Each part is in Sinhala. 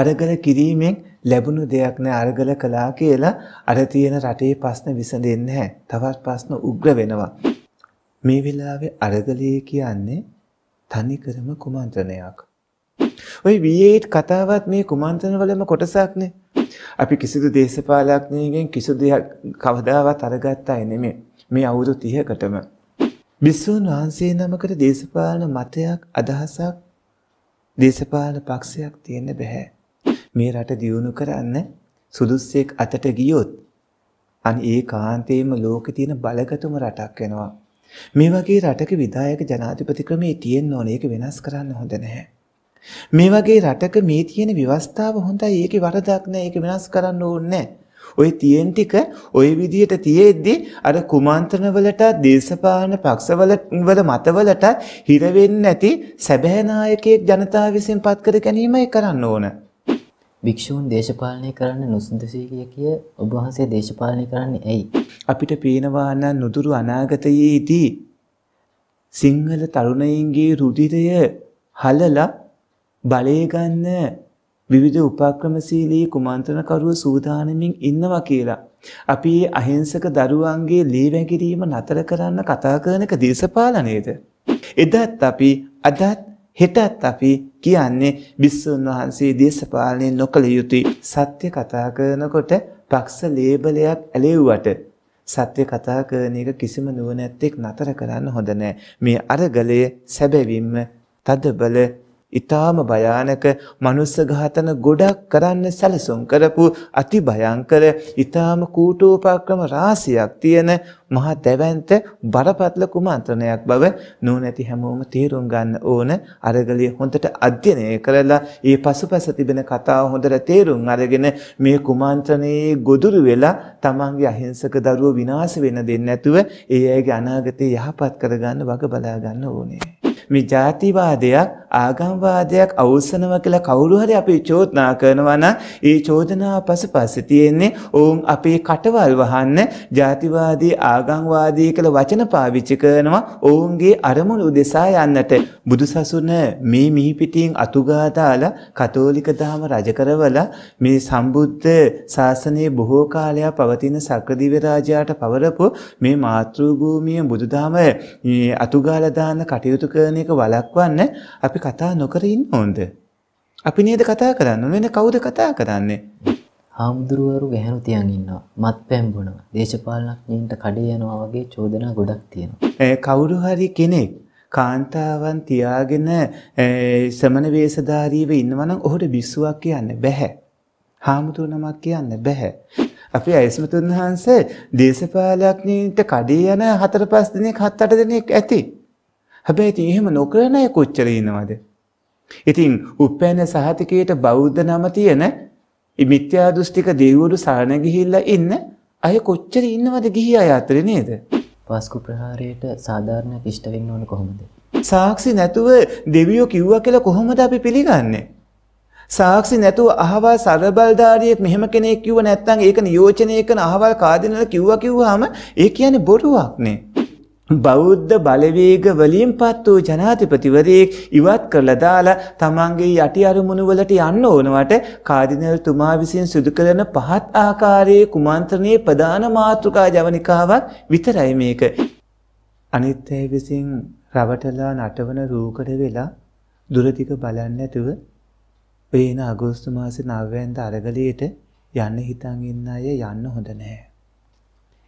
අරගල කිරීමෙන් ලැබුණු දෙයක් නෑ අරගල කළා කියලා අර තියෙන රටේ ප්‍රශ්න විසඳෙන්නේ නැහැ. තවත් ප්‍රශ්න උග්‍ර වෙනවා. මේ වෙලාවේ අරගලය කියන්නේ තනිකරම කුමන්ත්‍රණයක්. ඔය V8 කතාවත් මේ කුමන්ත්‍රණවලම කොටසක්නේ. අපි කිසිදු දේශපාලඥයෙකුගෙන් කිසිදු දෙයක් කවදාවත් අරගත්තා නෙමෙයි. මේ අවුරුදු 30කටම බිස්සුන් වහන්සේ නමකට දේශපාලන මතයක් අදහසක් දේශපාලන පක්ෂයක් තියෙන්න බෑ. මේ රට දියුණු කරන්න සුදුස්සෙක් අතට ගියොත් අනි ඒ කාන්තේම ලෝකෙ තියෙන බලගතුම රටක් වෙනවා. මේ වගේ රටක විදායක ජනාධිපති ක්‍රමේ තියෙන්න ඕනේ ඒක වෙනස් කරන්න හොඳ නැහැ. මේ වගේ රටක මේ තියෙන ව්‍යවස්ථාව හොඳයි ඒකේ වරදක් නැහැ ඒක වෙනස් කරන්න ඕනේ නැහැ. ওই තියෙන ටික ওই විදියට තියෙද්දි අර කුමන්ත්‍රණවලට දේශපාලන පක්ෂවල වල මතවලට හිර වෙන්නේ නැති සැබෑ නායකයෙක් ජනතාව විසින් පත් කර ගැනීමයි කරන්න ඕනේ. භික්ෂූන් දේශපාලනය කරන්න නුසුදුසුයි කිය කිය ඔබ වහන්සේ දේශපාලනය කරන්නේ ඇයි? අපිට පේනවා නම් නුදුරු අනාගතයේදී සිංහල තරුණයින්ගේ රුධිරය හලලා බලය ගන්න විවිධ උපක්‍රමශීලී කුමන්ත්‍රණකරුව සූදානමින් ඉන්නවා කියලා. අපි අහිංසක දරුවන්ගේ ලීවැගිරීම නතර කරන්න කතා කරනක දේශපාලනයේද. එදත් අපි අදත් හෙටත් අපි කියන්නේ බිස්සුන් වහන්සේ දේශපාලනය නොකළ යුතුයි. සත්‍ය කතා කරනකොට පක්ෂ ලේබලයක් ඇලෙව්වට සත්‍ය කතා කරන එක කිසිම නුවණැත්තෙක් නතර කරන්න හොඳ නෑ. මේ අරගලය සැබවින්ම තදබල ඊටාම භයානක මනුස්ස ඝාතන ගොඩක් කරන්න සැලසුම් කරපු අති භයංකර ඊටාම කූටෝපක්‍රම රාශියක් තියෙන මහා දැවැන්ත බරපතල කුමන්ත්‍රණයක් බව නුවණැති හැමෝම තීරුම් ගන්න ඕන අරගලිය හොඳට අධ්‍යයනය කරලා ඒ පසුපස තිබෙන කතාව හොඳට තේරුම් අරගෙන මේ කුමන්ත්‍රණයේ ගොදුරු වෙලා තමන්ගේ අහිංසක දරුවෝ විනාශ වෙන දෙන්නේ නැතුව ඒ අයගේ අනාගතය යහපත් කරගන්න වග බලා ගන්න ඕනේ මේ ජාතිවාදයක් ආගම්වාදයක් අවසනව කියලා කවුරු හරි අපි චෝදනා කරනවා නම් ඒ චෝදනාව පසුපස තියෙන්නේ ඔවුන් අපේ කටවල් වහන්න ජාතිවාදී ආගම්වාදී කියලා වචන පාවිච්චි කරනවා ඔවුන්ගේ අරමුණු දෙසා යන්නට බුදුසසුන මේ මිහිපිටින් අතුගා දාලා කතෝලික දහම රජ කරවලා මේ සම්බුද්ධ ශාසනයේ බොහෝ කාලයක් පවතින සක්‍රදිව රාජයාට පවරපු මේ මාතෘ භූමිය බුදුදහම අතුගාලා දාන්න කටයුතු කරන එක වළක්වන්න අපි අපි කතා නොකර ඉන්න ඕන්ද? අපි නේද කතා කරන්න වෙන කවුද කතා කරන්නේ? හාමුදුරුවරු ගැහණු තියන් ඉන්නවා. මත්පැන් බොනවා. දේශපාලනඥයින්ට කඩේ යනවා වගේ චෝදනා ගොඩක් තියෙනවා. ඒ කවුරු හරි කෙනෙක් කාන්තාවන් තියාගෙන සමන වේශධාරීව ඉන්නවනම් ඔහුට බිස්සුවක් කියන්න බෑ. හාමුදුරුවනමක් කියන්න බෑ. අපි අයිස්මතුන් වහන්සේ දේශපාලඥයින්ට කඩේ යන හතර පස් දිනක් හත් අට දිනක් ඇති. හැබැයි ඉතින් එහෙම නොකරන අය කොච්චර ඉනවද? ඉතින් උපැන්න සහතිකයට බෞද්ධ නම තියෙන මිත්‍යා දෘෂ්ටික දෙවිවරු සරණ ගිහිල්ලා ඉන්න අය කොච්චර ඉන්නවද ගිහි අය අතරේ නේද? පාස්කු ප්‍රහාරයට සාධාරණ ඉෂ්ට වෙන්න ඕන කොහොමද? සාක්ෂි නැතුව දෙවියෝ කිව්වා කියලා කොහොමද අපි පිළිගන්නේ? සාක්ෂි නැතුව අහවල් සරබල්ධාරියෙක් මෙහෙම කෙනෙක් කිව්ව නැත්නම් ඒක නියෝජනය කරන අහවල් කාදිනල කිව්වා කිව්වහම ඒ කියන්නේ බොරුවක්නේ. බෞද්ධ බලවේග වලින් පත් වූ ජනාධිපතිවරයෙක් ඉවත් කරලා දාලා තමන්ගේ යටි අරමුණු වලට යන්න ඕනවට කාදිනල් තුමා විසින් සිදු කරන පහත් ආකාරයේ කුමන්ත්‍රණයේ ප්‍රධාන මාතෘකා ජවනිකාවක් විතරයි මේක. අනිත් අය විසින් රවටලා නටවන රූකඩ වෙලා දුරදිග බලන්නේ නැතුව වේන අගෝස්තු මාසේ 9 වෙනිදා අරගලියට යන්න හිතන් ඉන්න අය යන්න හොඳ නැහැ.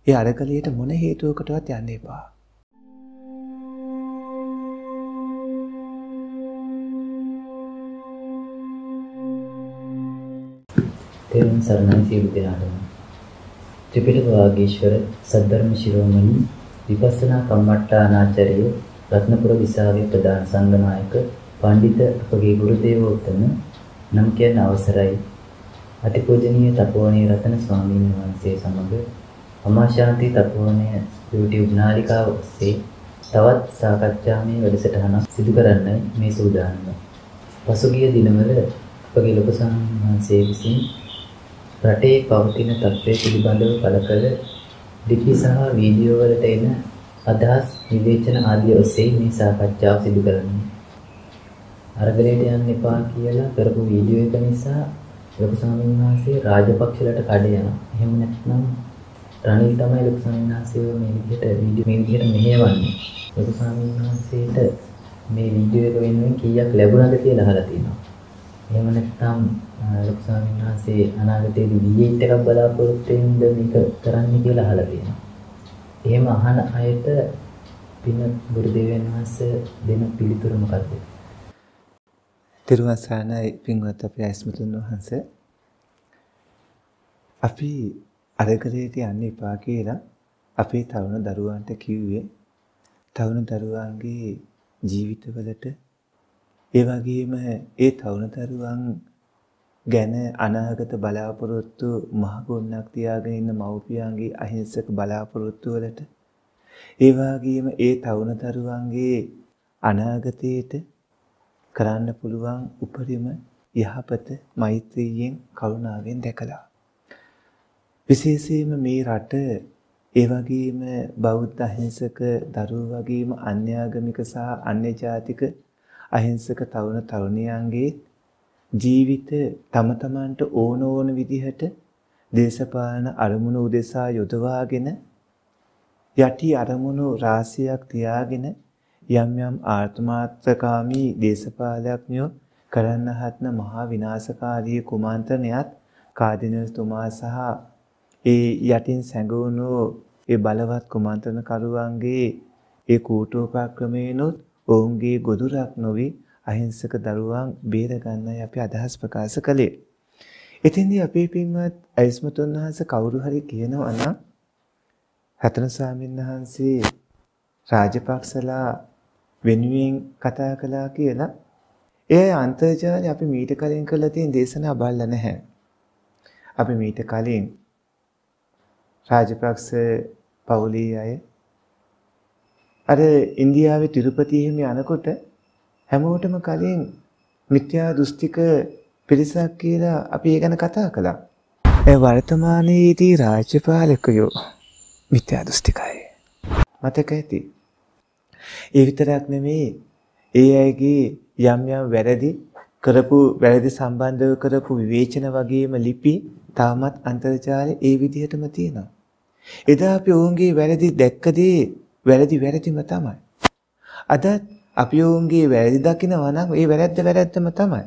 ඒ අරගලියට මොන හේතුවකටවත් යන්න එපා. තෙරුවන් සරණයි සියලු දෙනාටම. ත්‍රිපිටක වාගීශවර සද්ධර්ම ශිරෝමණී විපස්සනා කම්මට්ටානාචාර්ය රත්නපුර විසාවේ ප්‍රධාන සංඝනායක පඬිත අපගේ ගුරු දේවෝත්තම නම් කියන අවසරයි අතිපූජනීය තපෝණී රතන ස්වාමීන් වහන්සේ සමග අමාශාන්ති තපෝණය YouTube නාලිකාව ඔස්සේ තවත් සාකච්ඡාමය වැඩසටහනක් සිදු කරන්න මේ සූදානම. පසුගිය දිනවල අපගේ ලොකු සංඝ වහන්සේ විසින් රටේ පවතින තත්ත්වය පිළිබඳව පළ කළ ලිපි සහ වීඩියෝ වලට එන අදහස් විවේචන ආදී ඔස්සේ මේ සාකච්ඡාව සිදු කරන්නේ. අරගලයට යන්න එපා කියලා කරපු වීඩියෝ එක නිසා ලොකු ස්වාමීන් වහන්සේ රාජපක්ෂලට කඩ යනවා. එහෙම නැත්නම් රනිල් තමයි ලොකු ස්වාමීන් වහන්සේව මේ විදිහට වීඩියෝ මේ විදිහට මෙහෙවන්නේ. ලොකු ස්වාමීන් වහන්සේට මේ වීඩියෝ එක වෙනුවෙන් කීයක් ලැබුණාද කියලා අහලා තියෙනවා. එහෙම නැත්නම් ලොකු ස්වාමීන් වහන්සේ අනාගතයේදී V8 එකක් බලාපොරොත්තු වෙනද මේක කරන්න කියලා අහලා තියෙනවා. එහෙම අහන අයට පින ගුරු දෙවියන් වහන්සේ දෙන පිළිතුර මොකද්ද? තිරුවසානයි පින්වත් අපේ අස්මතුන් වහන්සේ අපි අරගලයට යන්න එපා කියලා අපේ තරුණ දරුවන්ට කිව්වේ තරුණ දරුවන්ගේ ජීවිතවලට ඒ වගේම ඒ තරුණතරුවන් ගැන අනාගත බලාපොරොත්තු මහගොන්නක් තියාගෙන ඉන්න මව්පියන්ගේ අහිංසක බලාපොරොත්තු වලට ඒ වගේම ඒ තරුණතරුවන්ගේ අනාගතයට කරන්න පුළුවන් උපරිම යහපත මෛත්‍රියෙන් කරුණාවෙන් දැකලා විශේෂයෙන්ම මේ රට ඒ වගේම බෞද්ධ අහිංසක දරුවෝ වගේම අන්‍යාගමික සහ අන්‍ය ජාතික අහිංසක තරුණ තරුණියන්ගේ ජීවිත තම තමන්ට ඕන ඕන විදිහට දේශපාලන අරමුණු උදෙසා යොදවාගෙන යටි අරමුණු රාශියක් තියාගෙන යම් යම් ආත්මාර්ථකාමී දේශපාලඥයෝ කරන්න හත්න මහා විනාශකාරී කුමන්ත්‍රණයත් කාදිනල්තුමා සහ ඒ යටින් සැඟවුණු ඒ බලවත් කුමන්ත්‍රණකරුවන්ගේ ඒ කූටෝපක්‍රමේනොත් ඔවුන්ගේ ගොදුරක් නොවි අහිංසක දරුවන් බේරගන්නයි අපි අදහස් ප්‍රකාශ කළේ. එතෙන්දී අපේ පින්වත් අයිස්මතුන් වහන්සේ කවුරු හරි කියනවා නම් රතන ස්වාමීන් වහන්සේ රාජපක්ෂලා වෙනුවෙන් කතා කළා කියලා ඒ අන්තර්ජාලය අපි මීට කලින් කරලා තියෙන දේශනා බලලා නැහැ. අපි මීට කලින් රාජපක්ෂ පවුලේ අය අර ඉන්දියාවේ තිරුපති එහෙම යනකොට හැමෝටම කලින් මිත්‍යා දෘෂ්ටික පිරිසක් කියලා අපි ඒ ගැන කතා කළා. ඒ වර්තමානයේදී රාජ්‍යපාලකයෝ මිත්‍යා දෘෂ්ටිකයි. මතක ඇති. ඒ විතරක් නෙමෙයි ඒ අයගේ යම් යම් වැරදි කරපු වැරදි සම්බන්ධව කරපු විවේචන වගේම ලිපි තාමත් අන්තර්ජාලයේ ඒ විදිහටම තියෙනවා. එදා අපි ඔවුන්ගේ වැරදි දැක්කදී වැරදි වැරදිම තමයි. අදත් අපි ඔවුන්ගේ වැරදි දකිනවා නම් ඒ වැරද්ද වැරද්දම තමයි.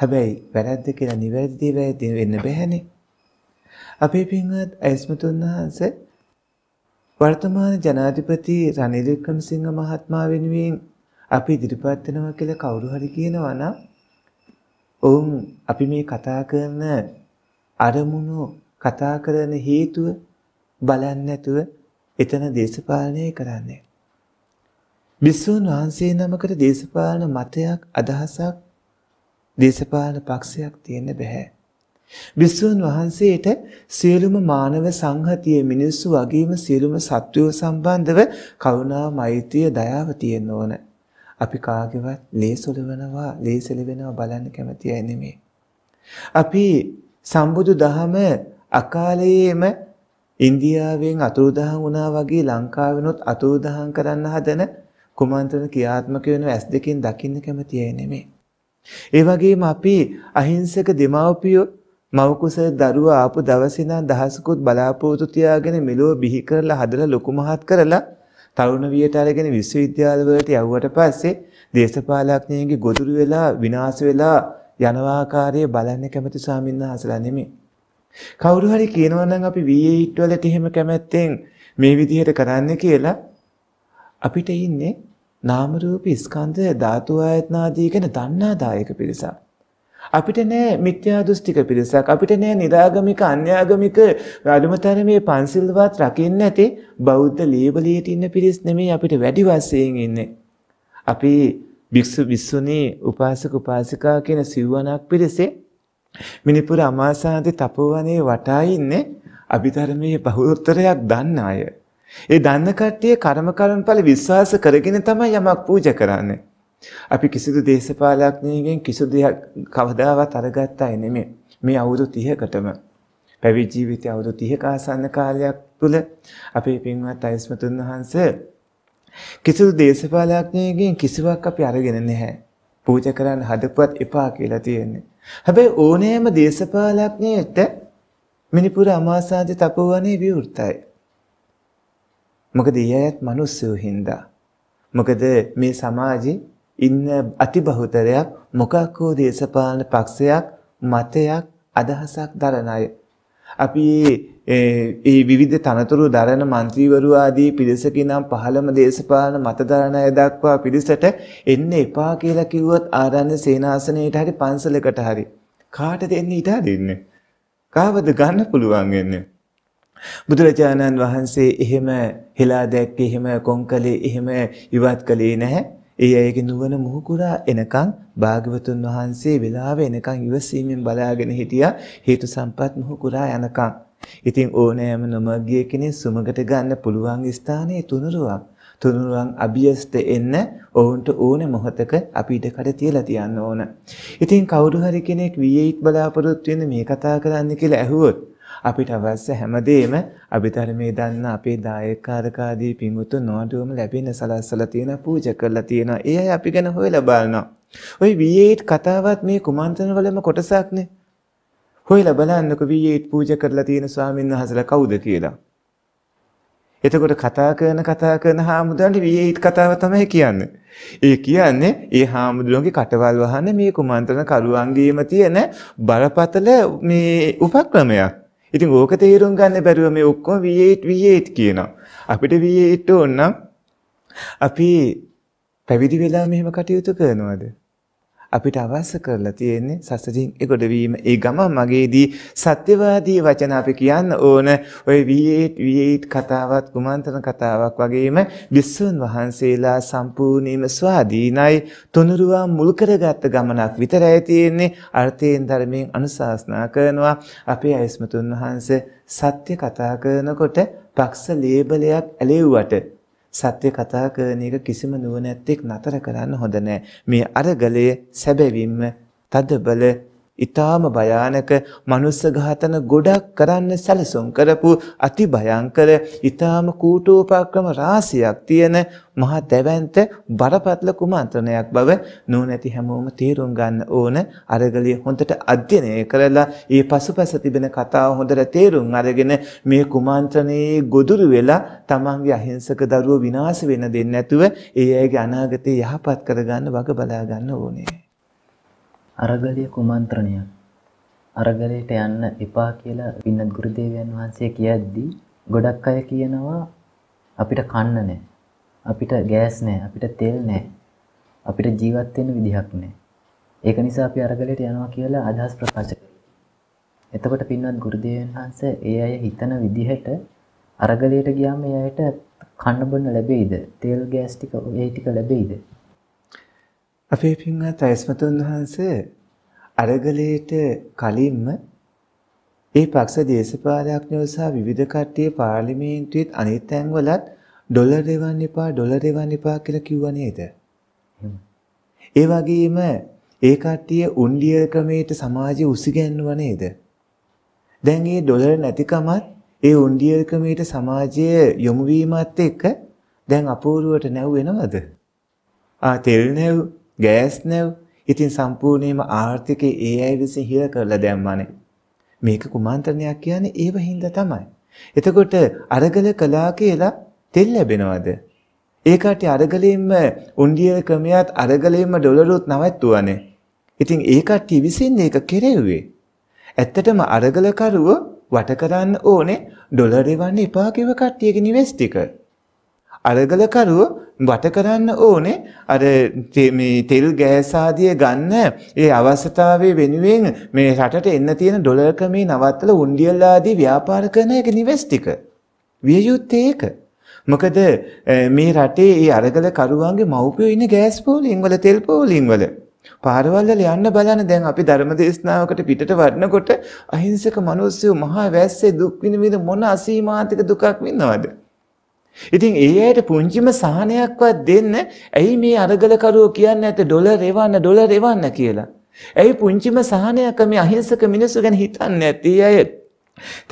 හැබැයි වැරද්ද කියලා නිවැරදි වැරදි වෙන්න බෑනේ. අපේ පින්වත් අයස්මතුන් වහන්සේ වර්තමාන ජනාධිපති රනිල් වික්‍රමසිංහ මහත්මයා වෙනුවෙන් අපි ඉදිරිපත් වෙනවා කියලා කවුරු හරි කියනවා නම් ඔවුන් අපි මේ කතා කරන අරමුණු කතා කරන හේතුව බලන්නේ නැතුව එතන දේශපාලනය කරන්නේ. බිස්සූන් වහන්සේ නමකට දේශපාලන මතයක් අදහසක් දේශපාලන පක්ෂයක් තියෙන්න බැහැ. බිස්සූන් වහන්සේට සියලුම මානව සංහතිය මිනිස්සු වගේම සියලුම සත්වයෝ සම්බන්ධව කරුණා මෛත්‍රිය දයාව තියෙන්න ඕන. අපි කාගෙවත් ලේසොලවනවා ලේසලවෙනවා බලන්න කැමති අය නෙමෙයි. අපි සම්බුදු දහම අකාලයේම ඉන්දියාවෙන් අතුරුදහන් වුණා වගේ ලංකාවෙනොත් අතුරුදහන් කරන්න හදන කුමන්ත්‍රණ ක්‍රියාත්මක වෙන ඇස් දෙකෙන් දකින්න කැමති අය නෙමෙයි. ඒ වගේම අපි අහිංසක දෙමව්පියෝ මවකුසේ දරුවා ආපු දවසේ නම් දහසකුත් බලාපොරොත්තු තියාගෙන මෙලොව බිහි කරලා හදලා ලොකු මහත් කරලා තරුණ වියට අරගෙන විශ්වවිද්‍යාල වලට යවුවට පස්සේ දේශපාලඥයන්ගේ ගොදුරු වෙලා විනාශ වෙලා යනවාකාරයේ බලන්න කැමති ස්වාමීන් වහන්සේලා නෙමෙයි. කවුරු හරි කියනවා නම් අපි VA hit වලට එහෙම කැමැත්තෙන් මේ විදිහට කරන්න කියලා අපිට ඉන්නේ නාම රූප ස්කන්ධ ධාතු ආයතන ආදී ගැන දන්නා දායක පිරිසක්. අපිට නෑ මිත්‍යා දෘෂ්ටික පිරිසක්. අපිට නෑ නිරාගමික අන්‍යාගමික අදුමතරමේ පන්සිල්වත් රකින්න නැති බෞද්ධ ලේබලියට ඉන්න පිරිස් නෙමෙයි අපිට වැඩි වශයෙන් ඉන්නේ. අපි භික්ෂු විසුණී උපාසක උපාසිකා කියන සිවණක් පිරිසේ මිනිපුර අමාසාදී තපෝවනේ වටා ඉන්නේ අභිධර්මයේ බහුතරයක් දන්න අය. ඒ දන්න කට්ටිය කර්ම කර්මඵල විශ්වාස කරගෙන තමයි යමක් පූජා කරන්නේ. අපි කිසිදු දේශපාලඥයෙකුගෙන් කිසිදු දෙයක් කවදාවත් අරගත්තා නෙමෙයි. මේ අවුරුදු 30කටම පැවිදි ජීවිතය අවුරුදු 30ක ආසන්න කාලයක් තුල අපේ පින්වත් අයස්මතුන් වහන්සේ කිසිදු දේශපාලඥයෙකුගෙන් කිසිවක් අපි අරගෙන නැහැ. පූජා කරන්න හදපුවත් එපා කියලා තියෙන්නේ. හැබැයි ඕනෑම දේශපාලඥයෙක්ට මිනිපුර අමාසාන්ති තපෝවනේ විවෘතයි. මොකද ඊයත් මිනිස්සු හින්දා. මොකද මේ සමාජේ ඉන්න අතිබහුතරයක් මොකක් හෝ දේශපාලන පක්ෂයක් මතයක් අදහසක් දරන අය. අපි ඒ විවිධ තනතුරු දරන മന്ത്രിවරු ආදී පිරිසකිනම් පහළම දේශපාලන මතධාරණ අය දක්වා පිරිසට එන්න එපා කියලා කිව්වොත් ආරණ්‍ය සේනාසනයට හරි පන්සලකට හරි කාටද එන්න ඉඩ දෙන්නේ? කාවද ගන්න පුළුවන් වෙන්නේ? බුදුරජාණන් වහන්සේ එහෙම හෙලා දැක්කේ එහෙම කොංකලේ එහෙම ඉවත් කළේ නැහැ. ඒ අයගේ නුවණ මුහුකුරා එනකන් භාග්‍යවතුන් වහන්සේ වෙලාව එනකන් ඉවසීමෙන් බලාගෙන හිටියා හේතු සම්පත් මුහුකුරා යනකන්. ඉතින් ඕනෑම නොමගිය කෙනෙක් සුමකට ගන්න පුළුවන් ස්ථානයේ තුනුරුවක්. තුනුරුවන් අභියස්ත එන්න ඔවුන්ට ඕන මොහොතක අපි ඉඩකඩ තියලා තියන්න ඕන. ඉතින් කවුරු හරි කෙනෙක් වීයිට් බලාපොරොත්තු වෙන මේ කතා කරන්න කියලා ඇහුවොත් අපිට අවශ්‍ය හැමදේම අභිධර්මයේ දන්න අපේ දායකකාරකාදී පිඟුතු නොඩුවම ලැබෙන සලස්සලා තියෙන පූජා කරලා තියෙන. ඒ අය අපි ගැන හොයලා බලනවා. ওই වීයිට් කතාවත් මේ කුමන්ත්‍රණවලම කොටසක්නේ. හොයලා බලන්නකො වීයේත් පූජා කරලා තියෙන ස්වාමීන් වහන්සේලා කවුද කියලා. එතකොට කතා කරන කතා කරන හාමුදුරන්ට වීයේත් කතාව තමයි කියන්නේ. ඒ කියන්නේ ඒ හාමුදුරන්ගේ කටවල් වහන්නේ මේ කුමන්ත්‍රණ කරුවන්ගේම තියෙන බරපතල මේ උපක්‍රමයක්. ඉතින් ඕක තේරුම් ගන්න බැරුව මේ ඔක්කොම V8 V8 කියනවා. අපිට V8 ඕන නම් අපි පැවිදි වෙලා මෙහෙම කටයුතු කරනවද? අපිට අවශ්‍ය කරලා තියෙන්නේ සසරින් එගොඩ වීම. ඒ ගම මගේදී සත්‍යවාදී වචන අපි කියන්න ඕන ඔය V8 V8 කතාවත් කුමන්ත්‍රණ කතාවක් වගේම විස්සුන් වහන්සේලා සම්පූර්ණයෙන්ම ස්වාධීනයි තුනුරුවා මුල් කරගත්ත ගමනක් විතරයි තියෙන්නේ. අර්ථයෙන් ධර්මයෙන් අනුශාසනා කරනවා අපේ අයස්මතුන් වහන්සේ සත්‍ය කතා කරනකොට පක්ෂ ලේබලයක් ඇලෙව්වට සත්‍ය කතා කරන එක කිසිම නුවණැත්තෙක් නතර කරන්න හොඳ නෑ. මේ අරගලයේ සැබවින්ම තදබල ඊටාම භයානක මනුස්ස ඝාතන ගොඩක් කරන්න සැලසුම් කරපු අති භයංකර ඊටාම කූටෝපක්‍රම රාශියක් තියෙන මහා දැවැන්ත බරපතල කුමන්ත්‍රණයක් බව නුවණැති හැමෝම තේරුම් ගන්න ඕන අරගලිය හොඳට අධ්‍යයනය කරලා ඒ පසුපස තිබෙන කතාව හොඳට තේරුම් අරගෙන මේ කුමන්ත්‍රණයේ ගොදුරු වෙලා තමන්ගේ අහිංසක දරුවෝ විනාශ වෙන දෙන්නේ නැතුව ඒ අයගේ අනාගතය යහපත් කරගන්න වග බලා ගන්න ඕනේ අරගලය කුමන්ත්‍රණයක්. අරගලයට යන්න එපා කියලා පින්නත් ගුරුදේවයන් වහන්සේ කියද්දී ගොඩක් අය කියනවා අපිට කන්න නෑ. අපිට ගෑස් නෑ, අපිට තෙල් නෑ. අපිට ජීවත් වෙන්න විදිහක් නෑ. ඒක නිසා අපි අරගලයට යනවා කියලා අදහස් ප්‍රකාශ කළා. එතකොට පින්වත් ගුරුදේවයන් වහන්සේ ඒ අය හිතන විදිහට අරගලයට ගියාම ඒ අයට කන්න බොන්න ලැබෙයිද? තෙල් ගෑස් ටික ඒ ටික ලැබෙයිද? අපේ පින්වත් අයස්මතුන් වහන්සේ අරගලයට කලින්ම ඒ පක්ෂ දේශපාලඥයෝ සහ විවිධ කට්ටිය පාර්ලිමේන්තුවේත් අනිත් තැන්වලත් ඩොලර් දෙවන්න එපා ඩොලර් දෙවන්න එපා කියලා කිව්වා නේද? ඒ වගේම ඒ කට්ටිය උන්ඩිය ක්‍රමයට සමාජය උසිගැන්නුවා නේද? දැන් මේ ඩොලර් නැතිකමත් ඒ උන්ඩිය ක්‍රමයට සමාජයේ යොමු වීමත් එක්ක දැන් අපූර්වට නැව් වෙනවද? ආ තෙල් නැව් ගෑස් නැව්. ඉතින් සම්පූර්ණයෙන්ම ආර්ථිකයේ ඒ අය විසින් හිර කරලා දැම්මනේ. මේක කුමන්ත්‍රණයක් කියන්නේ ඒව හින්දා තමයි. එතකොට අරගල කලා කියලා තෙල් ලැබෙනවද? ඒකට අරගලෙන්ම උන්ඩියර ක්‍රමයට අරගලෙන්ම ඩොලරුත් නවත්තුවානේ. ඉතින් ඒ කට්ටිය විසින් ඒක කෙරෙව්වේ. ඇත්තටම අරගලකරුව වට කරන්න ඕනේ ඩොලර් එවන්න එපා කිව කට්ටියගේ නිවෙස් ටික. අරගලකරුව වට කරන්න ඕනේ අර මේ තෙල් ගෑස් ආදිය ගන්න ඒ අවස්ථාවේ වෙනුවෙන් මේ රටට එන්න තියෙන ඩොලර් ක්‍රමේ නවත්තලා උන්ඩියල් ආදී ව්‍යාපාර කරන එක නිවෙස් ටික. විය යුත්තේ ඒක. මොකද මේ රටේ ඒ අරගලකරුවන්ගේ මව්පියෝ ඉන්නේ ගෑස් පෝලිං වල තෙල් පෝලිං වල. පාරවල් වල යන්න බලන්න දැන් අපි ධර්ම දේශනාවකට පිටට වඩනකොට අහිංසක මිනිස්සු මහා වැස්සේ දුක් විඳින මොන අසීමාන්තික දුකක් විඳනවද? ඉතින් ඒ අයට පුංචිම සහනයක්වත් දෙන්න ඇයි මේ අරගලකරුවෝ කියන්න ඇත ඩොලර් එවන්න ඩොලර් එවන්න කියලා. ඇයි පුංචිම සහනයක් මේ අහිංසක මිනිස්සු ගැන හිතන්නේ ඇති අය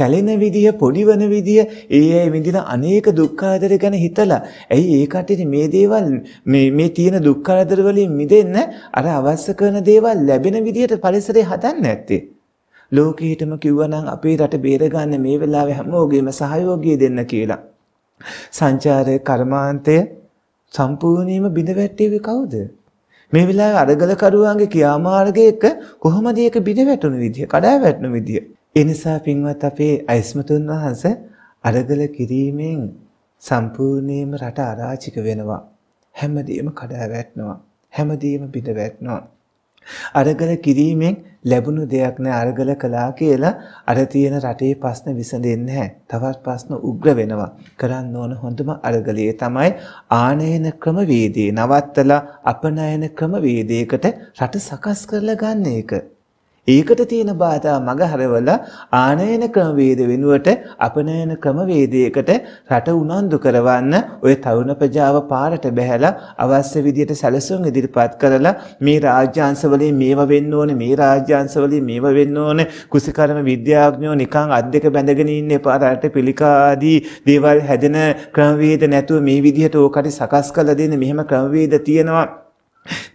තැලෙන විදිය පොඩිවන විදිය ඒ අය විඳින අනේක දුක්ඛාදර ගැන හිතලා ඇයි ඒ කටට මේ දේවල් මේ මේ තියෙන දුක්ඛාදර වලින් මිදෙන්න අර අවශ්‍ය කරන දේවල් ලැබෙන විදියට පරිසරය හදන්න ඇත්තේ ලෝකීටම කිව්වනම් අපේ රට බේරගන්න මේ වෙලාවේ හැමෝගෙම සහයෝගය දෙන්න කියලා සංචාරයේ කර්මාන්තය සම්පූර්ණයෙන්ම බිඳවැට්ටේ කවුද? මේ වෙලාවේ අරගල කරුවාගේ කියාමාර්ගයක කොහොමද ඒක බිඳවැටුණු විදිය, කඩාවැටුණු විදිය? ඒ නිසා පින්වත් අපේ අයිස්මතුන් වහන්සේ අරගල කිරීමෙන් සම්පූර්ණයෙන්ම රට අරාජික වෙනවා. හැමදේම කඩාවැටෙනවා. හැමදේම බිඳවැටෙනවා. අරගල කිරීමෙන් ලැබුණු දෙයක් නෑ අරගල කළා කියලා අර තියෙන රටේ ප්‍රශ්න විසඳෙන්නේ නැහැ. තවත් ප්‍රශ්න උග්‍ර වෙනවා. කරන්න ඕන හොඳම අරගලයේ තමයි ආනයන ක්‍රමවේදය නවත්තලා අපනයන ක්‍රමවේදයකට රට සකස් කරලා ගන්න එක. ඒකට තියෙන බාධා මගහරවලා ආනයන ක්‍රමවේද වෙනුවට අපනයන ක්‍රමවේදයකට රට උනන්දු කරවන්න ඔය තරුණ ප්‍රජාව පාරට බැහැලා අවශ්‍ය විදියට සැලසුම් ඉදිරිපත් කරලා මේ රාජ්‍යාංශවලින් මේව වෙන්න ඕනේ මේ රාජ්‍යාංශවලින් මේව වෙන්න ඕනේ කුසිකර්ම විද්‍යාඥයෝ නිකන් අත් දෙක බැඳගෙන ඉන්න එපා රට පිළිකාදී දේවල් හැදෙන ක්‍රමවේද නැතුව මේ විදියට ඕකට සකස් කළ දෙන්න මෙහෙම ක්‍රමවේද තියෙනවා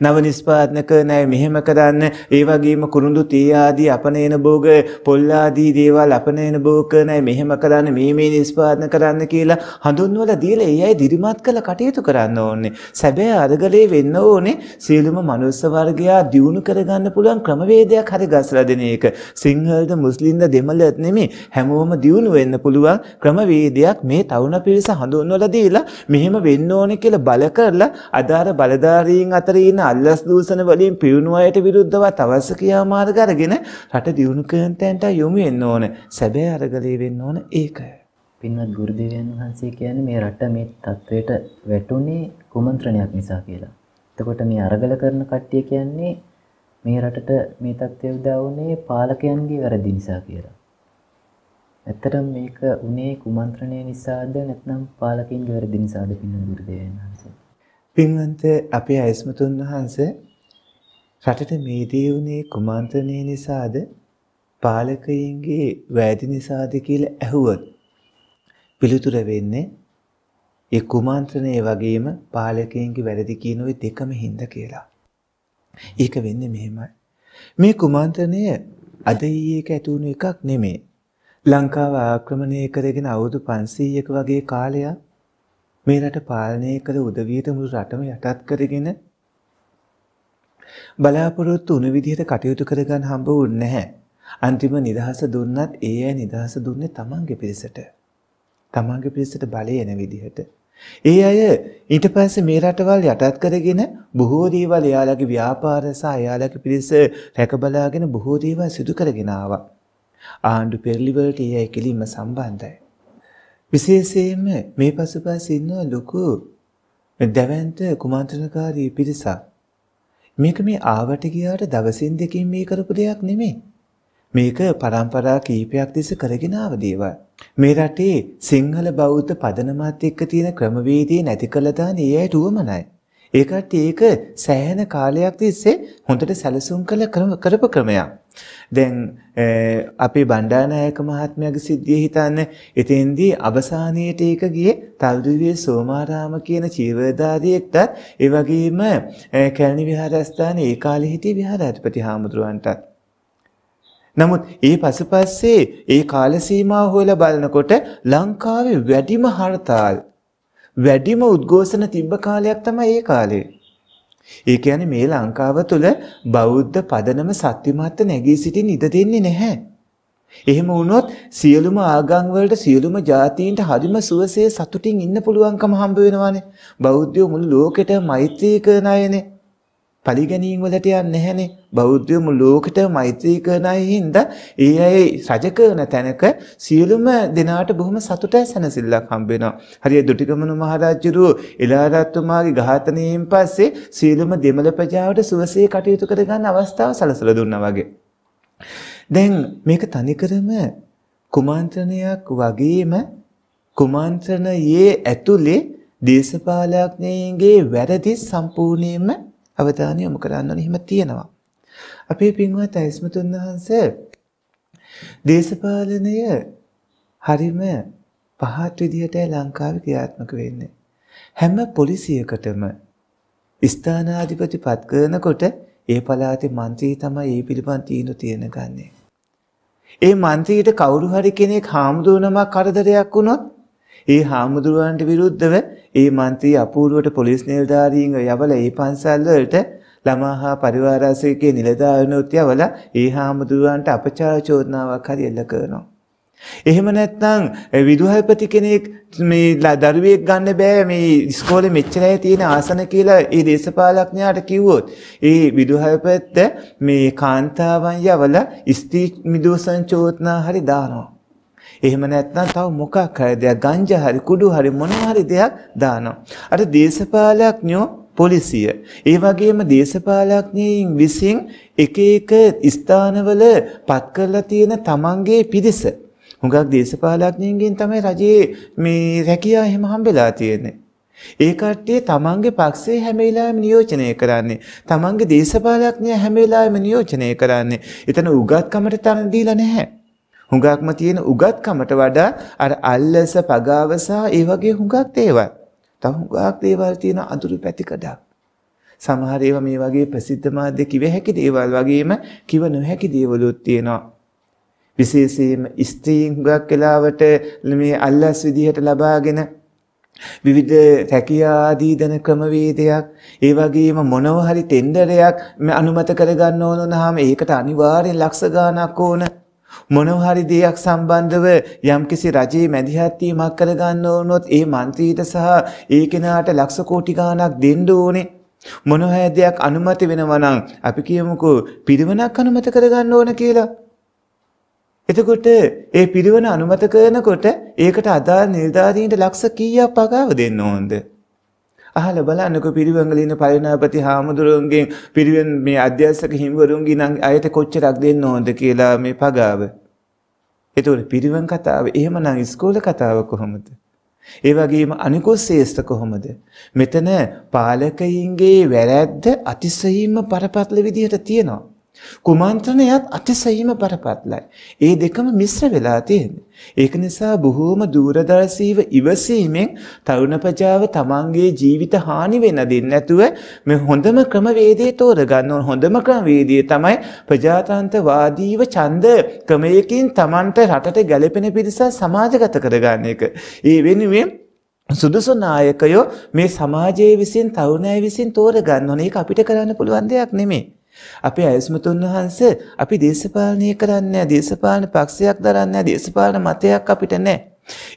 නව නිස්පාත්නක නෑ මෙහෙම කරන්න ඒ වගේම කුරුඳු තේ ආදී අපනේන භෝග පොල් ආදී දේවල් අපනේන භෝග නෑ මෙහෙම කරන්න මේ මේ නිස්පාත්න කරන්න කියලා හඳුන්වලා දීලා ඒ අය දිරිමත් කළ කටයුතු කරන්න ඕනේ. සැබෑ අරගලේ වෙන්න ඕනේ සියලුම මනුස්ස වර්ගයා දියුණු කරගන්න පුළුවන් ක්‍රමවේදයක් හරි ගස්ලා දෙන එක. සිංහලද මුස්ලිම්ද දෙමළද නෙමෙයි හැමෝම දියුණු වෙන්න පුළුවන් ක්‍රමවේදයක් මේ තරුණ පිරිස හඳුන්වලා දීලා මෙහෙම වෙන්න ඕනේ කියලා බල කරලා අදාර බලධාරීන් අතරින් තියෙන අල්ලස් දූෂණ වලින් පිරුණු අයට විරුද්ධවත් අවශ්‍ය ක්‍රියාමාර්ග අරගෙන රට දියුණු කරන තැනට යොමු වෙන්න ඕන. සැබෑ අරගලේ වෙන්න ඕන ඒකයි. පින්වත් ගුරුදේවයන් වහන්සේ කියන්නේ මේ රට මේ තත්වයට වැටුනේ කුමන්ත්‍රණයක් නිසා කියලා. එතකොට මේ අරගල කරන කට්ටිය කියන්නේ මේ රටට මේ තත්ත්වය උදා වුණේ පාලකයන්ගේ වැරදි නිසා කියලා. ඇත්තටම මේක උනේ කුමන්ත්‍රණය නිසාද නැත්නම් පාලකයන්ගේ වැරදි නිසාද කියන දුර්දේයන් හරි. පින්වන්ත අපේ අයස්මතුන් වහන්සේ රටට මේ දේ වුණේ කුමන්ත්‍රණය නිසාද පාලකයින්ගේ වැරදි නිසාද කියලා ඇහුවොත් පිළිතුර වෙන්නේ ඒ කුමන්ත්‍රණය වගේම පාලකයින්ගේ වැරදි කියන ওই දෙකම හින්දා කියලා. ඒක වෙන්නේ මෙහෙමයි. මේ කුමන්ත්‍රණය අද ඊයේක ඇති වුණු එකක් නෙමෙයි. ලංකාව ආක්‍රමණය කරගෙන අවුරුදු 500ක වගේ කාලයක් මේ රට පාලනය කළ උදවියට මුළු රටම යටත් කරගෙන බලාපොරොත්තු උණු විදිහට කටයුතු කරගන්න හම්බ වුනේ නැහැ. අන්තිම නිදහස දුන්නත් ඒ අය නිදහස දුන්නේ තමන්ගේ පිරිසට. තමන්ගේ පිරිසට බලය එන විදිහට. ඒ අය ඊට පස්සේ මේ රටවල් යටත් කරගෙන බොහෝ දේවල් එයාලගේ ව්‍යාපාර සහ එයාලගේ පිරිස රැකබලාගෙන බොහෝ දේවල් සිදු කරගෙන ආවා. ආණ්ඩු පෙරළිවලට ඒ අය කෙලින්ම සම්බන්ධයි. විශේෂයෙන්ම මේ පසුපස ඉන්න ලොකු දැවැන්ත කුමන්ත්‍රණකාරී පිරිසක්. මේක මේ ආවට ගියාට දවසින් දෙකින් මේ කරපු දෙයක් නෙමෙයි. මේක પરම්පරා කීපයක් තිස්ස කරගෙන ආව දේවල්. මේ රටේ සිංහල බෞද්ධ පදනමත් එක්ක තියෙන ක්‍රමවේදී නැති කළා දාන ඒ ඇයට උවමනයි. ඒ කට්ටිය ඒක සෑහෙන කාලයක් තිස්සේ හොඳට සැලසුම් කළ කරපු ක්‍රමයක්. දැන් අපේ බණ්ඩානායක මහත්මයාගේ සිද්ධිය හිතන්න එතෙන්දී අවසානයේට ඒක ගියේ තල්දුවේ සෝමාරාම කියන චීවරදාරියෙක්ට ඒ වගේම කැලණි විහාරස්ථානයේ ඒ කාලේ හිටිය විහාරාධිපති හාමුදුරුවන්ටත් නමුත් ඒ පසුපස්සේ ඒ කාල සීමාව හොයලා බලනකොට ලංකාවේ වැඩිම හර්තාල් වැඩිම උද්ඝෝෂණ තිබ්බ කාලයක් තමයි ඒ කාලේ. ඒ කියන්නේ මේ ලංකාව තුළ බෞද්ධ පදනම සත්‍යමත් නැගී සිටින් ඉඩ දෙන්නේ නැහැ. එහෙම වුණොත් සියලුම ආගම් වලට සියලුම ජාතීන්ට හරිම සුවසේ සතුටින් ඉන්න පුළුවන්කම හම්බ වෙනවානේ. බෞද්ධයෝ මුළු ලෝකෙටම මෛත්‍රී කරන අයනේ. පරිගණීම් වලට යන්නේ නැහනේ. බෞද්ධයෝ මුළු ලෝකෙටම මෛත්‍රී කරන අය හින්දා ඒ අය රජ කරන තැනක සියලුම දෙනාට බොහොම සතුටයි සැනසෙල්ලක් හම්බ වෙනවා. හරිය දුටිගමන මහරජුරෝ එලාරත්තුමාගේ ඝාතනයෙන් පස්සේ සියලුම දෙමළ ප්‍රජාවට සුවසේ කටයුතු කරගන්න අවස්ථාව සලසලා දුන්නා වගේ. දැන් මේක තනිකරම කුමාන්ත්‍රණයක් වගේම කුමාන්ත්‍රණයේ ඇතුලේ දේශපාලඥයන්ගේ වැරදි සම්පූර්ණයෙන්ම අවධානය යොමු කරන්න ඕනේ. එහෙම තියෙනවා. අපේ පින්වත් අයිස්මතුන් වහන්සේ දේශපාලනය හරිම පහත් විදිහට ලංකාවේ ක්‍රියාත්මක වෙන්නේ. හැම පොලිසියකටම ස්ථානාධිපති පත් කරනකොට ඒ පලාතේ මන්ත්‍රී තමයි ඒ පිළිබඳ තීන්දුව තියෙන ගන්නේ. ඒ මන්ත්‍රීට කවුරු හරි කෙනෙක් හාමුදුරුවනම කරදරයක් වුණොත් ඒ හාමුදුරුවන්ට විරුද්ධව ඒ මන්ත්‍රී අපූර්වට පොලිස් නිලධාරීන්ව යවලා ඒ පන්සල් වලට ළමා හා පරිවාරාසිකේ නිලධාරිනුත් යවලා ඒ හාමුදුරුවන්ට අපචාර චෝදනාවක් හරි එල්ල කරනවා. එහෙම නැත්නම් විදුහල්පති කෙනෙක් මේ දරුවෙක් ගන්න බෑ මේ ඉස්කෝලේ මෙච්චරයි තියෙන ආසන කියලා ඒ දේශපාලඥයාට කිව්වොත් ඒ විදුහල්පත මේ කාන්තාවන් යවලා ස්ත්‍රී මිදුසන් චෝදනා හරි දානවා එහෙම නැත්නම් තව මොකක් හරි දෙයක් ගංජා හරි කුඩු හරි මොන හරි දෙයක් දානවා. අර දේශපාලඥයෝ පොලිසිය. ඒ වගේම දේශපාලඥයින් විසින් එක එක ස්ථානවල පත් කරලා තියෙන තමන්ගේ පිරිස. හුඟක් දේශපාලඥයින්ගෙන් තමයි රජයේ මේ රැකියාව එහෙම හම්බෙලා තියෙන්නේ. ඒ කට්ටිය තමන්ගේ පක්ෂේ හැම වෙලාවෙම නියෝජනය කරන්නේ. තමන්ගේ දේශපාලඥය හැම වෙලාවෙම නියෝජනය කරන්නේ. එතන උගත්කමට තන දීලා නැහැ. හුඟක්ම තියෙන උගත්කමට වඩා අර අල්ලස පගාවස ඒ වගේ හුඟක් දේවල්. තව හුඟක් දේවල් තියෙන අඳුරු පැතිකඩක්. සමහර ඒවා මේ වගේ ප්‍රසිද්ධ මාධ්‍ය කිව හැකි දේවල් වගේම කිව නොහැකි දේවලුත් තියෙනවා. විශේෂයෙන්ම ස්ත්‍රීන් හුඟක් වෙලාවට මේ අල්ලස් විදිහට ලබාගෙන විවිධ රැකියා ආදී දන ක්‍රමවේදයක් ඒ වගේම මොනවා හරි ටෙන්ඩරයක් අනුමත කරගන්න ඕන නම් ඒකට අනිවාර්යෙන් ලක්ෂ ගාණක් ඕන මොනවහරි දෙයක් සම්බන්ධව යම්කිසි රජයේ මැදිහත්වීමක් කරගන්න ඕනොත් ඒ മന്ത്രීට සහ ඒ කෙනාට ලක්ෂ කෝටි ගාණක් දෙන්න ඕනේ. මොනවහරි දෙයක් අනුමත වෙනවා නම් අපි කියමුකෝ පිරිවණක් අනුමත කරගන්න ඕන කියලා. එතකොට ඒ පිරිවණ අනුමත කරනකොට ඒකට අදාළ නිලධාරීන්ට ලක්ෂ කීයක් පගාව දෙන්න ඕනද? අහල බලන්නක පිරිවංගලින පරිනාපති හාමුදුරුවන්ගෙන් පිරිවෙන් මේ අධ්‍යස්සක හිම්වරුන්ගේ නං අයට කොච්චරක් දෙන්න ඕොද කියලා මේ පගාව. එතුවට පිරිවන් කතාව එහෙම නං ස්කෝල කතාව කොහොමද. ඒවගේම අනිකෝ සේෂ්ඨ කොහොමද. මෙතන පාලකයින්ගේ වැරැද්ද අතිසයීම පරපත්ල විදිහට තියෙනවා. කුමන්ත්‍රණයත් අතිසයීම බරපතලයි. ඒ දෙකම මිශ්‍ර වෙලා තියෙනවා. ඒක නිසා බොහෝම දූරදර්ශීව ඉවසීමෙන් තරුණ ප්‍රජාව තමන්ගේ ජීවිත හානි වෙන දෙන්නේ නැතුව මේ හොඳම ක්‍රමවේදය තෝරගන්න ඕන. හොඳම ක්‍රමවේදය තමයි ප්‍රජාතන්ත්‍රවාදීව ඡන්ද ක්‍රමයකින් තමන්ට රටට ගැළපෙන පිරිසක් සමාජගත කරගන්න එක. ඒ වෙනුවෙන් සුදුසු නායකයෝ මේ සමාජයේ විසින් තරුණය විසින් තෝරගන්න ඕන. ඒක අපිට කරන්න පුළුවන් දෙයක් නෙමෙයි. අපේ ඇයස්මතුන් වහන්ස අපි දේශපාලනය කරන්නේ දේශපාලන පක්ෂයක් දරන්නේ දේශපාලන මතයක් අපිට නැහැ.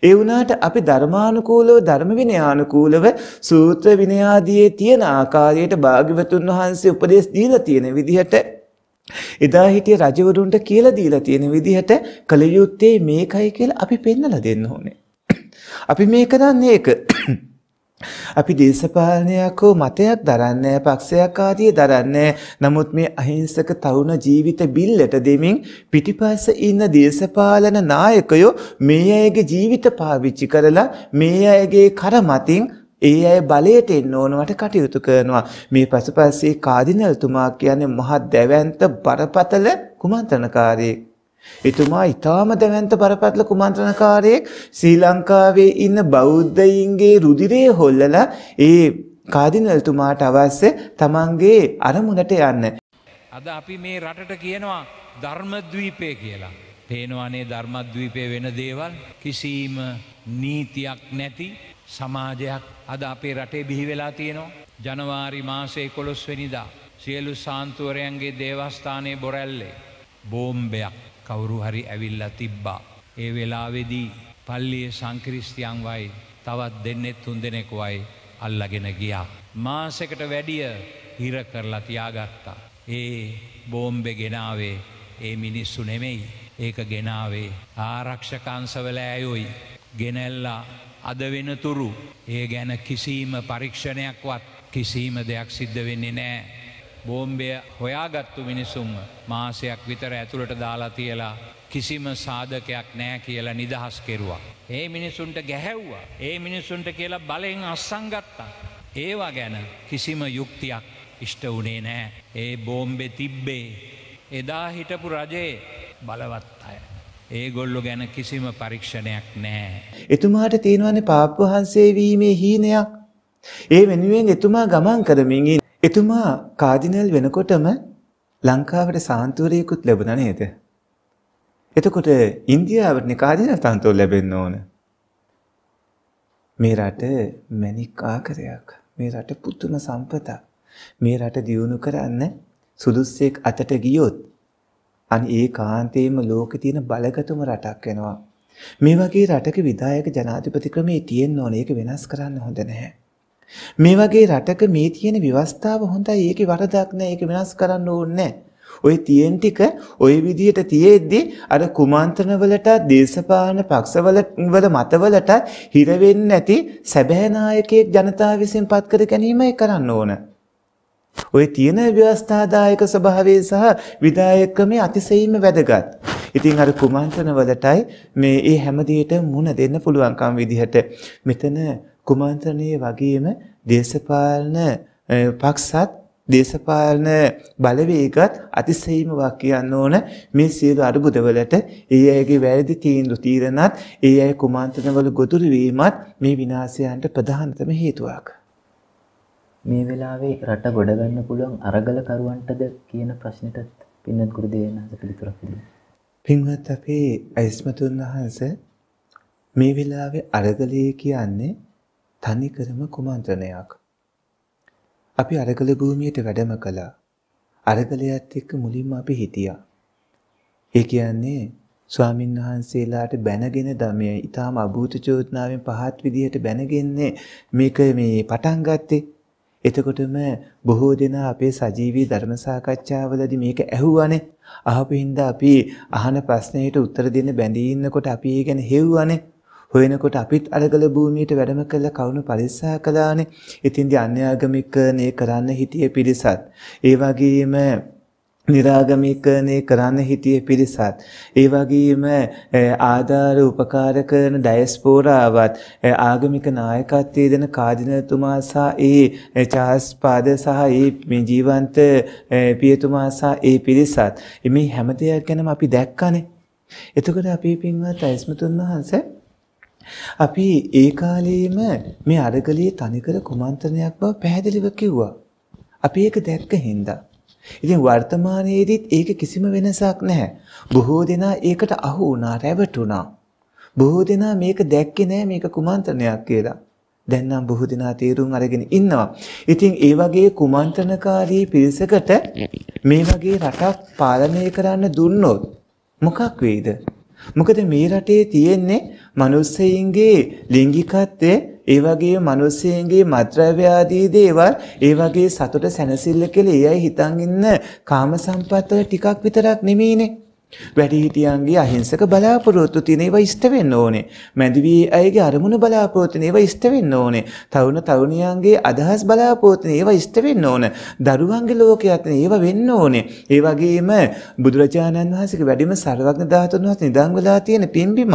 ඒ වුණාට අපි ධර්මානුකූලව ධර්ම විනයානුකූලව සූත්‍ර විනය ආදී තියෙන ආකාරයට භාග්‍යවතුන් වහන්සේ උපදේශ දීලා තියෙන විදිහට එදා හිටිය රජවරුන්ට කියලා දීලා තියෙන විදිහට කලියුත්තේ මේකයි කියලා අපි පෙන්නලා දෙන්න ඕනේ. අපි මේක දන්නේ ඒක. අපි දේශපාලනයක් හෝ මතයක් දරන්නේ පක්ෂයක් ආදී දරන්නේ නමුත් මේ අහිංසක තරුණ ජීවිත බිල්ලට දෙමින් පිටිපස්ස ඉන්න දේශපාලන නායකයෝ මේ අයගේ ජීවිත පාවිච්චි කරලා මේ අයගේ කර මතින් ඒ අය බලයට එන්න ඕනවට කටයුතු කරනවා මේ පසුපස්සේ කාදිනල්තුමා කියන්නේ මහත් දැවැන්ත බරපතල කුමන්ත්‍රණකාරයෙක් එතුමා ඊටාම දැවැන්ත බරපතල කුමන්ත්‍රණකාරයෙක් ශ්‍රී ලංකාවේ ඉන්න බෞද්ධයින්ගේ රුධිරය හොල්ලලා ඒ කාදිනල්තුමාට අවශ්‍ය තමන්ගේ අරමුණට යන්න. අද අපි මේ රටට කියනවා ධර්මද්වීපය කියලා. පේනවානේ ධර්මද්වීපය වෙන දේවල් කිසිම නීතියක් නැති සමාජයක් අද අපේ රටේ බිහි වෙලා තියෙනවා. ජනවාරි මාසේ කොළොස්වෙනිදා. සියලු සාන්තුවරයන්ගේ දේවස්ථානය බොරැල්ලේ. බෝම්බයක් කවුරු හරි ඇවිල්ලා තිබ්බා. ඒ වෙලාවෙදී පල්ලියේ සංක්‍රිස්තියන් වයි තවත් දෙන්නෙත් තුන් දෙනෙක් වයි අල්ලගෙන ගියා. මාසෙකට වැඩිය හිර කරලා තියාගත්තා. ඒ බෝම්බෙ ගෙනාවේ ඒ මිනිස්සු නෙමෙයි. ඒක ගෙනාවේ ආරක්ෂකංශවල ඇයොයි. ගෙනැල්ලා අද වෙනතුරු ඒ ගැන කිසිීම පරීක්ෂණයක්වත් කිසිීම දෙයක් සිද්ධ වෙන්නේ නෑ. බෝම්බය හොයාගත්තු මිනිසුම් මාසයක් විතර ඇතුළට දාලා තියලා කිසිම සාධකයක් නෑ කියලා නිදහස් කෙරුවා. ඒ මිනිසුන්ට ගැහැව්වා. ඒ මිනිසුන්ට කියලා බලෙන් අස්සංගත්තා. ඒවා ගැන කිසිම යුක්තියක් ඉෂ්ට වුණේ නෑ. ඒ බෝම්බෙ තිබ්බේ. එදා හිටපු රජයේ බලවත් අය. ඒගොල්ලො ගැන කිසිම පරීක්ෂණයක් නෑ. එතුමාට තියෙනවන්නේ පාප්වහන්සේ වීමේ හීනයක්. ඒ වෙනුවෙන් එතුමා ගමන් කරමින් එතුමා කාඩිනල් වෙනකොටම ලංකාවට සාන්තුවරයෙකුත් ලැබුණා නේද? එතකොට ඉන්දියාවට කාඩිනල් තනතුර ලැබෙන්න ඕන. මේ රට මණික් ආකාරයක්. මේ රට පුදුම සම්පතක්. මේ රට දියුණු කරන්න සුදුස්සෙක් අතට ගියොත් අනි ඒ කාන්තේම ලෝකෙ තියෙන බලගතුම රටක් වෙනවා. මේ වගේ රටක විධායක ජනාධිපති ක්‍රමයේ තියෙන්න ඕනේ ඒක වෙනස් කරන්න හොඳ නැහැ. මේ වගේ රටක මේ තියෙන විවස්ථාව හොඳයි. ඒකේ වරදක් නැහැ. ඒක වෙනස් කරන්න ඕනේ ඔය තියෙන ටික ওই විදිහට තියෙද්දි අර කුමන්ත්‍රණ වලට දේශපාලන පක්ෂවල වල මතවලට හිර වෙන්නේ නැති සැබෑ නායකයෙක් ජනතාව විසින් පත් කර ගැනීමයි කරන්න ඕන. ඔය තියෙන ව්‍යවස්ථාදායක ස්වභාවය සහ විධායකමේ අතිශයින්ම වැදගත්. ඉතින් අර කුමන්ත්‍රණ වලටයි මේ ඒ හැම දෙයකටම මුණ දෙන්න පුළුවන්කම් විදිහට මෙතන කුමන්ත්‍රණයේ වගේම දේශපාලන පක්ෂත් දේශපාලන බලවේගත් අතිශයින්ම වාක්‍යයන් ඕන මේ සියලු අරුබුදවලට ඒ අයගේ වැරදි තීන්දුව తీරනත් ඒ අය කුමාන්ත්‍රණවල ගොදුරු වීමත් මේ විනාශයන්ට ප්‍රධානතම හේතුවක් මේ වෙලාවේ රට ගොඩ ගන්න පුළුවන් අරගල කරුවන්ටද කියන ප්‍රශ්නෙටත් පින්නත් ගුරු දේවනාස පිළිතුරක් දෙන්න. පින්වත් අපේ අයිස්මතුන් වහන්සේ මේ වෙලාවේ අරගලය කියන්නේ තනිකරම කුමන්ත්‍රණයක්. අපි අරගල භූමියට වැඩම කළා. අරගලයත් එක්ක මුලින්ම අපි හිටියා. ඒ කියන්නේ ස්වාමින් වහන්සේලාට බැනගෙන දමය ඊටාම අභූත චෝදනාවෙන් පහත් විදිහට බැනගන්නේ මේක මේ පටන් ගත්තේ. එතකොටම බොහෝ දෙනා අපේ සජීවී ධර්ම සාකච්ඡාවලදී මේක ඇහුවානේ. අහපු හින්දා අපි අහන ප්‍රශ්නෙට උත්තර දෙන්න බැඳී ඉන්නකොට අපි ඒ ගැන හෙව්වානේ. හොයනකොට අපිත් අරගල භූමියට වැඩම කළ කවුණු පරිස්සහ කළානේ. ඉතින්දී අන්‍යාගමිකනේ කරන්න හිටිය පිරිසත්. ඒ වගේම නිරාගමිකනේ කරන්න හිටිය පිරිසත්. ඒ වගේම ආධාර උපකාර කරන ඩයස්පෝරාවත් ආගමික නායකත්වයේ දෙන කාදිනතුමා සහ ඒ චාස් පාද සහ ඒ මේ ජීවන්ත පියතුමා සහ ඒ පිරිසත්. මේ හැම දෙයක් ගැනම අපි දැක්කනේ. එතකොට අපි පින්වත් අයස්මතුන් වහන්සේ අපි ඒ කාලේම මේ අරගලයේ තනිකර කුමන්ත්‍රණයක් බව පැහැදිලිව කිව්වා. අපි ඒක දැක්ක හින්දා. ඉතින් වර්තමානයේදීත් ඒක කිසිම වෙනසක් නැහැ. බොහෝ දෙනා ඒකට අහු වුණා, රැවටුණා. බොහෝ දෙනා මේක දැක්කේ නැහැ මේක කුමන්ත්‍රණයක් කියලා. දැන් නම් බොහෝ දෙනා තීරුම් අරගෙන ඉන්නවා. ඉතින් ඒ වගේ කුමන්ත්‍රණකාරී පිරිසකට මේ වගේ රටක් පාලනය කරන්න දුන්නොත් මොකක් වෙයිද? මොකද මේ රටේ තියෙන්නේ මිනිස්සෙයින්ගේ ලිංගිකත්වය ඒ වගේ මිනිස්සෙයින්ගේ මත්ද්‍රව්‍ය ආදී දේවල් ඒ වගේ සතුට සැනසෙල්ල කියලා ඒ අය හිතන් ඉන්න කාම සම්පත් ටිකක් විතරක් නෙමෙයිනේ වැඩිහිටියන්ගේ අහිංසක බලාපොරොත්තු තියෙන ඒවා ඉෂ්ට වෙන්න ඕනේ. මැදිවියේ අයගේ අරමුණ බලාපොරොත්තු තියෙන ඒවා ඉෂ්ට වෙන්න ඕනේ. තරුණ තරුණියන්ගේ අදහස් බලාපොරොත්තු තියෙන ඒවා ඉෂ්ට වෙන්න ඕනේ. දරුවන්ගේ ලෝකයක් තියෙන ඒවා වෙන්න ඕනේ. ඒ වගේම බුදුරජාණන් වහන්සේගේ වැඩිම සර්වඥ ධාතුන් වහන්සේ නිදාන් වෙලා තියෙන පිම්බිම.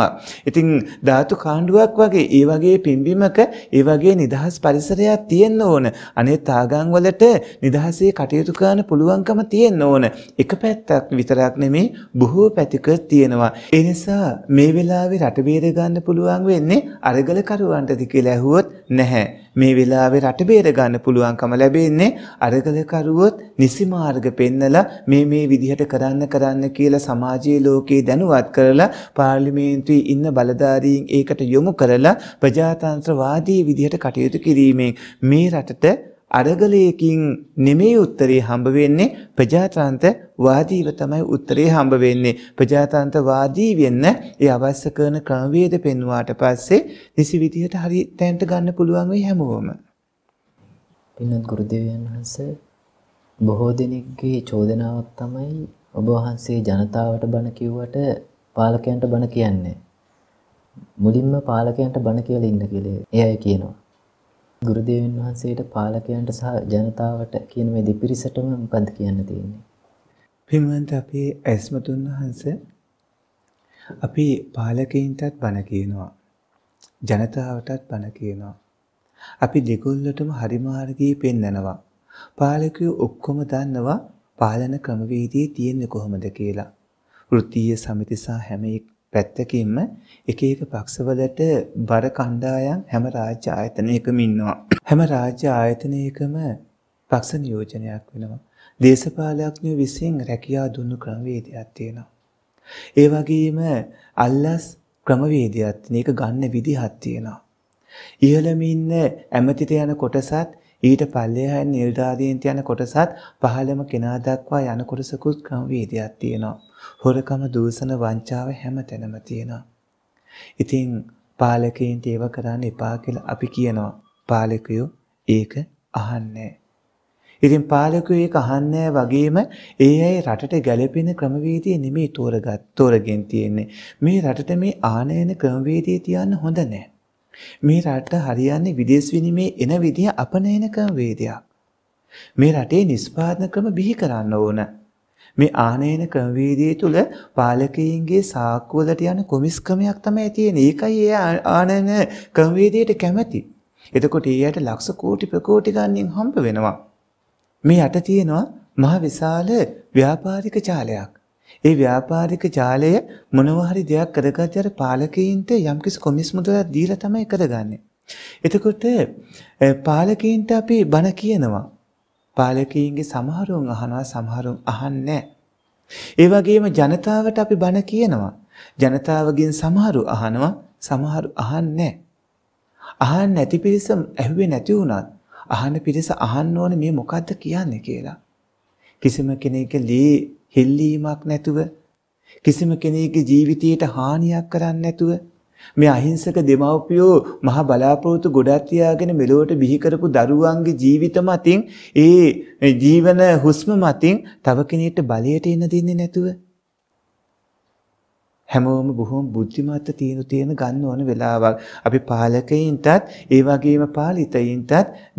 ඉතින් ධාතු කාණ්ඩුවක් වගේ ඒ වගේ පිම්බිමක ඒ වගේ නිදහස් පරිසරයක් තියෙන්න ඕන. අනෙත් ආගම් වලට නිදහසේ කටයුතු කරන්න පුළුවන්කම තියෙන්න ඕන. එක පැත්තක් විතරක් නෙමෙයි බොහෝ පැතික තියෙනවා. ඒ නිසා මේ වෙලාවේ රට බේර ගන්න පුළුවන් වෙන්නේ අරගල කරුවන්ටද කියලා ඇහුවොත් නැහැ. මේ වෙලාවේ රට බේර ගන්න පුළුවන්කම ලැබෙන්නේ අරගල කරුවොත් නිසි මාර්ග පෙන්නලා මේ මේ විදිහට කරන්න කරන්න කියලා සමාජයේ ලෝකේ දැනුවත් කරලා පාර්ලිමේන්තුවේ ඉන්න බලධාරීන් ඒකට යොමු කරලා ප්‍රජාතන්ත්‍රවාදී විදිහට කටයුතු කිරීමෙන් මේ රටට අරගලයකින් නෙමෙයි උත්තරේ හම්බ වෙන්නේ ප්‍රජාතන්ත්‍රවාදීව තමයි උත්තරේ හම්බ වෙන්නේ. ප්‍රජාතන්ත්‍රවාදී වෙන්න ඒ අවශ්‍ය කරන ක්‍රමවේද පෙන්වාට පස්සේ නිසි විදිහට හරි තැනට ගන්න පුළුවන් වෙයි හැමෝම. පින්වත් ගුරුදේවයන් වහන්සේ බොහෝ දෙනෙක්ගේ චෝදනාවක් තමයි ඔබ වහන්සේ ජනතාවට බණ කිව්වට පාලකයන්ට බණ කියන්නේ. මුලින්ම පාලකයන්ට බණ කියලා ඉන්න කියලා. එයයි කියනවා. ගුරුදේවන් වහන්සේට පාලකයන්ට සහ ජනතාවට කියන මේ දෙපිරිසටම මොකද්ද කියන්න තියෙන්නේ? පින්වන්ත අපේ ඇස්මතුන් වහන්ස අපි පාලකයින්ටත් බණ කියනවා. ජනතාවටත් බණ කියනවා. අපි දෙගොල්ලටම හරි මාර්ගයේ පෙන්නනවා. පාලකයෝ ඔක්කොම දන්නවා පාලන ක්‍රමවේදයේ තියෙන්නේ කොහොමද කියලා. වෘත්තීය සමිති සහ හැම පැත්තකින්ම එක එක පක්ෂවලට බර කණ්ඩායම් හැම රාජ්‍ය ආයතනයකම ඉන්නවා. හැම රාජ්‍ය ආයතනයකම පක්ෂ නියෝජනයක් වෙනවා. දේශපාලඥයෝ විසින් රැකියා දුන්නු ක්‍රමවේදයක් තියෙනවා. ඒ වගේම අල්ලස් ක්‍රමවේදයක් තියෙන එක ගන්න විදිහක් තියෙනවා. ඉහළම ඉන්න ඇමතිට යන කොටසත් ඊට පල්ලෙහායන් නිලධාරීන්ට යන කොටසත් පහළම කෙනා දක්වා යන කොටසකුත් ක්‍රමවේදයක් තියෙනවා. හොරකම දූෂණ වංචාව හැමතැනම තියෙනවා. ඉතින් පාලකයන්ට ඒව කරන්න එපා කියලා අපි කියනවා. පාලකයෝ ඒක අහන්නේ ඉතින් පාලකයෝ ඒක අහන්නේ වගේම ඒ අය රටට ගැළපෙන ක්‍රමවේදය නෙමෙයි තෝරගත් තෝරගෙන තියෙන්නේ. මේ රටට මේ ආනයන ක්‍රමවේදය තියන්න හොඳ නැහැ. මේ රට හරියන්නේ විදේශ විනිමේ එන විදිය අපනයන ක්‍රමවේදයක්. මේ රටේ නිෂ්පාදන ක්‍රම බිහි කරන්න ඕන. මේ ආනයන ක්‍රමවේදය තුළ පාලකයන්ගේ සාක්කුවලට යන කොමිස්කමයක් තමයි තියෙන. ඒකයි ඒ ආනයන ක්‍රමවේදයට කැමැති. එතකොට ඊයට ලක්ෂ කෝටි ප්‍රකෝටි ගණන් හම්බ වෙනවා. මේ යට තියෙනවා මහ විශාල ව්‍යාපාරික ජාලයක්. ඒ ව්‍යාපාරික ජාලය මොනවා හරි දෙයක් කරගත්තට අර පාලකයන්ට යම්කිසි කොමිස් මුදලක් දීලා තමයි කරගන්නේ. එතකොට පාලකයන්ට අපි බණ කියනවා. පාලකීන්ගේ සමහරුන් අහනවා සමහරුන් අහන්නේ ඒ වගේම ජනතාවට අපි බණ කියනවා. ජනතාවගෙන් සමහරු අහනවා සමහරු අහන්නේ අහන්න නැති පිරිස ඇහුවේ නැති වුණත් අහන පිරිස අහන්න ඕනේ මේ මොකද්ද කියන්නේ කියලා. කිසිම කෙනෙක්ගේ හෙල්ලීමක් නැතුව කිසිම කෙනෙක්ගේ ජීවිතයට හානියක් කරන්නේ නැතුව මේ අහිංසක දෙමව්පියෝ මහ බලාපොරොත්තු ගොඩක් තියාගෙන මෙලොවට බිහි කරපු දරුවන්ගේ ජීවිත මතින් ඒ ජීවන හුස්ම මතින් තව කෙනෙක්ට බලයට එන දෙන්නේ නැතුව හැමෝම බොහොම බුද්ධිමත්ව තියෙන තියෙන ගන්න ඕන වෙලාවක්. අපි පාලකයින්ටත් ඒ වගේම පාලිතයින්ටත්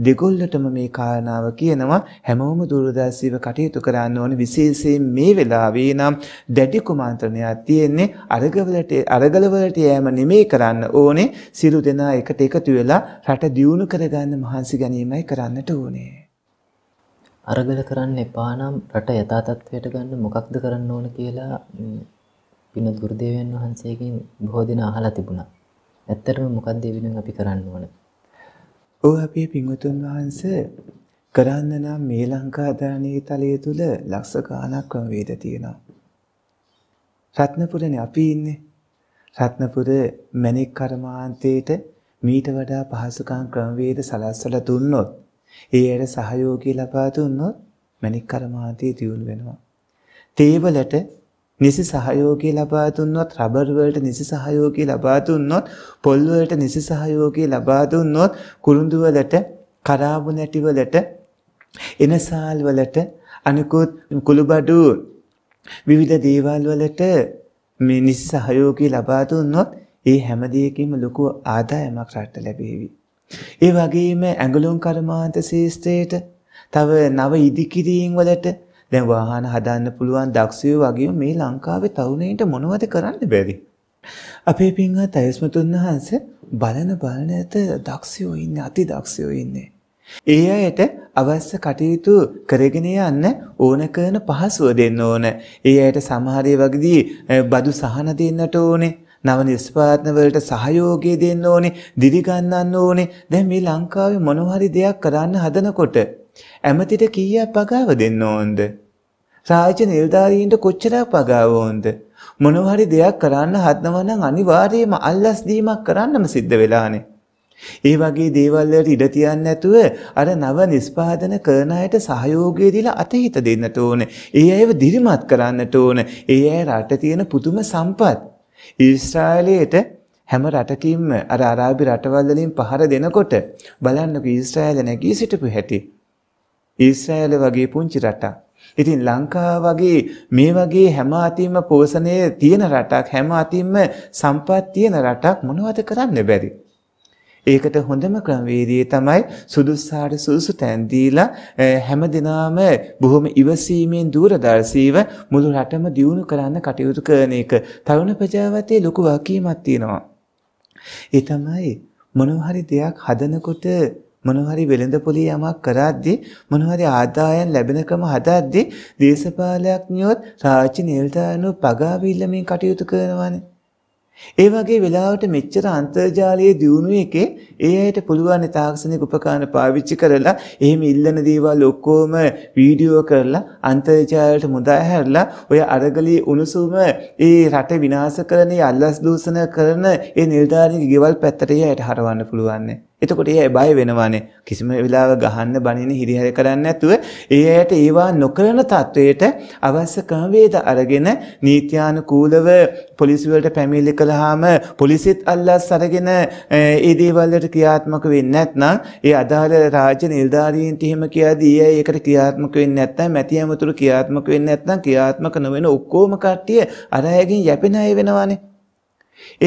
දෙගොල්ලටම මේ කාරණාව කියනවා හැමෝම දුරදර්ශීව කටයුතු කරන්න ඕන විශේෂයෙන් මේ වෙලාවේ නම් දැඩි කුමන්ත්‍රණයක් තියෙන්නේ අරගවලට අරගලවලට යෑම නෙමෙයි කරන්න ඕනේ සිළු දෙනා එකට එකතු වෙලා රට දියුණු කරගන්න මහන්සි ගැනීමයි කරන්නට ඕනේ. අරගල කරන්න එපා නම් රට යථා තත්ත්වයට ගන්න මොකක්ද කරන්න ඕන කියලා පින දුර්දේවයන් වහන්සේගෙන් බොහෝ දෙනා අහලා තිබුණා. ඇත්තටම මොකක්ද ඒ වෙනුවෙන් අපි කරන්න ඕන? ඔව් අපේ පින්වතුන් වහන්සේ කරන්න නම් මේ ලංකා දානීය තලය තුල ලක්ෂ ගාණක් ක්‍රමවේද තියෙනවා. රත්නපුරනේ අපි ඉන්නේ. රත්නපුර මැණික් කර්මාන්තයේට මීට වඩා පහසුකම් ක්‍රමවේද සලස්සලා දුන්නොත් ඒ අයට සහයෝගය ලබා දුන්නොත් මැණික් කර්මාන්තය දියුණු වෙනවා. තේවලට නිසි සහයෝගය ලබා දුන්නොත් රබර් වලට නිසි සහයෝගය ලබා දුන්නොත් පොල් වලට නිසි සහයෝගය ලබා දුන්නොත් කුරුඳු වලට කරාබු නැටි වලට එනසාල් වලට අනිකුත් කුළුබඩු විවිධ දේවල් වලට මේ නිසි සහයෝගය ලබා දුන්නොත් ඒ හැම දෙයකින්ම ලොකු ආදායමක් රට ලැබේවි. ඒ වගේම ඇඟලුම් කර්මාන්ත ශේෂ්ත්‍රයේට තව නව ඉදිකිරීම් වලට දැන් වාහන හදන්න පුළුවන් දක්ෂයෝ වගේම මේ ලංකාවේ තරුණයින්ට මොනවද කරන්න බැරි? අපේ පින්වත් අයස්මතුන් වහන්සේ බලන බලන ඇත දක්ෂයෝ ඉන්නේ අති දක්ෂයෝ ඉන්නේ. ඒ අයට අවශ්‍ය කටයුතු කරගෙන යන්න ඕන කරන පහසුව දෙන්න ඕන. ඒ අයට සමහර වගදී බදු සහන දෙන්නට ඕනේ. නව නිෂ්පාදන වලට සහයෝගය දෙන්න ඕනේ, දිවි ගන්නන්න ඕනේ. දැන් මේ ලංකාවේ මොනවා හරි දෙයක් කරන්න හදනකොට ඇමතිට කීයක් පගාව දෙන්න ඕනද? රාජ්‍ය නිලධාරීන්ට කොච්චර පගාව ඕන්ද? මොනවා හරි දෙයක් කරන්න හදනවා නම් අනිවාර්යයෙන්ම අල්ලස් දීමක් කරන්නම සිද්ධ වෙලානේ. ඒ වගේ දේවල් වලට ඉඩ තියන්නේ නැතුව අර නව නිෂ්පාදන කරන අයට සහයෝගය දීලා අතහිත දෙන්නට ඕනේ. ඒ අයව දිරිමත් කරන්නට ඕනේ. ඒ අය රට තියෙන පුදුම සම්පත්. ඊශ්‍රායලයට හැම රටකින්ම අර අරාබි රටවල් වලින් පහර දෙනකොට බලන්නකෝ ඊශ්‍රායල නැගී සිටපු හැටි. ඊශ්‍රායල වගේ පුංචි රටක් ඉතින් ලංකාව වගේ මේ වගේ හැම අතින්ම පෝෂණය තියෙන රටක් හැම අතින්ම සම්පත් තියෙන රටක් මොනවද කරන්න බැරි. ඒකට හොඳම ක්‍රමවේදය තමයි සුදුස්සාට සුදුසු තැන් දීලා හැම දිනාම බොහොම ඉවසීමෙන් දූරදර්ශීව මුළු රටම දියුණු කරන්න කටයුතු කරන එක. තරුණ ප්‍රජාවතේ ලොකු වකීමක් තියෙනවා. ඒ තමයි මොනවා හරි දෙයක් හදනකොට මොනවාරි වෙළඳපොලේ යමක් කරද්දී මොනවාරි ආදායම් ලැබෙනකම හදද්දී දේශපාලඥයොත් රාජ්‍ය නිලධාරියෝ පගාවිල්ල මේ කටයුතු කරනවානේ. ඒ වගේ වෙලාවට මෙච්චර අන්තර්ජාලයේ දියුණුව එකේ ඒ අයට පුළුවන් තාක්ෂණික උපකරණ පාවිච්චි කරලා එහෙම ඉල්ලන දේවල් ඔක්කොම වීඩියෝ කරලා අන්තර්ජාලයට මුදා හැරලා ඔය අරගලී උණුසුම ඒ රට විනාශ කරන, අල්ලස් දූෂණ කරන ඒ නිලධාරීන්ගේ ගෙවල් පැත්තට ඒ අයට හරවන්න පුළුවන් නේ. එතකොට ඒ අය බය වෙනවානේ කිසිම වෙලාවක ගහන්න බනින හිරිහැර කරන්නේ නැතුව ඒ අයට ඒවා නොකරන තත්වයට අවශ්‍ය ක්‍රමවේද අරගෙන නීත්‍යානුකූලව පොලිසිය වලට පැමිණිලි කළාම පොලිසියත් අල්ලස් අරගෙන ඒ දේවල් වලට ක්‍රියාත්මක වෙන්නේ නැත්නම් ඒ අදාළ රාජ්‍ය නිලධාරීන්ට එහෙම කියලාදී ඒ අය ඒකට ක්‍රියාත්මක වෙන්නේ නැත්නම් මැතිඇමතුළු ක්‍රියාත්මක වෙන්නේ නැත්නම් ක්‍රියාත්මක නොවන ඔක්කොම කට්ටිය අර අයගෙන් යැපෙන අය වෙනවානේ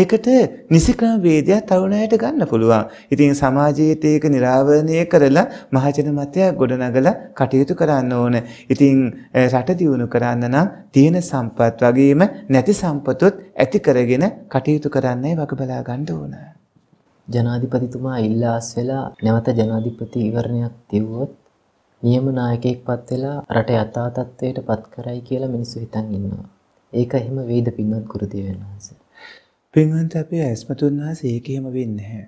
ඒකට නිසික්‍රම වේදයක් තරුණයට ගන්න පුළුවන්. ඉතින් සමාජයේත් ඒක निराවරණය කරලා මහජන මතයක් ගොඩනගලා කටයුතු කරන්න ඕන. ඉතින් රට දියුණු කරන්න නම් තියෙන සම්පත් වගේම නැති සම්පතොත් ඇති කරගෙන කටයුතු කරන්නයි වග බලා ගන්න ඕන. ජනාධිපතිතුමා ඉල්ලාස් වෙලා නැවත ජනාධිපති ඉවරණයක් තිබුවොත් නියම නායකයෙක්පත් වෙලා රට යථා තත්ත්වයට පත් කරයි කියලා මිනිස්සු හිතන් ඉන්නවා. ඒක එහෙම වේද පින්වත් ගුරුදේවයන් වහන්සේ. පින්වන්ත අපේ ඇස්මතුන් හා සේකහෙම වෙන්න හැ.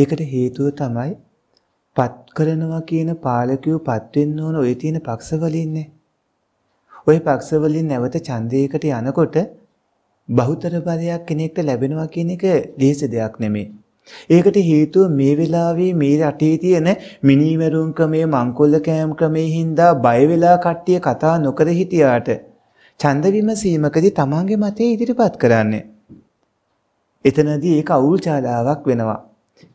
ඒකට හේතුව තමයි පත් කරනවා කියන පාලකයෝ පත්වෙන්න ඕන ඔය තියෙන පක්ෂවලින්නේ. ඔය පක්ෂවලින් නැවත ඡන්දයකට යනකොට බහුතර බලයක් කෙනෙක්ට ලැබෙනවා කියන එක ලේසි දෙයක් නෙමෙයි. ඒකට හේතුව මේ වෙලාවේ මේ රටේ තියෙන මිනිවරුන් ක්‍රමයේ මංකොල්ල කෑම් ක්‍රමයේ හින්දා බය වෙලා කට්ටිය කතා නොකර හිටියාට ඡන්ද විමසීමකදී තමන්ගේ මතය ඉදිරිපත් කරන්නේ එතනදී ඒක අවුල්චාලාවක් වෙනවා.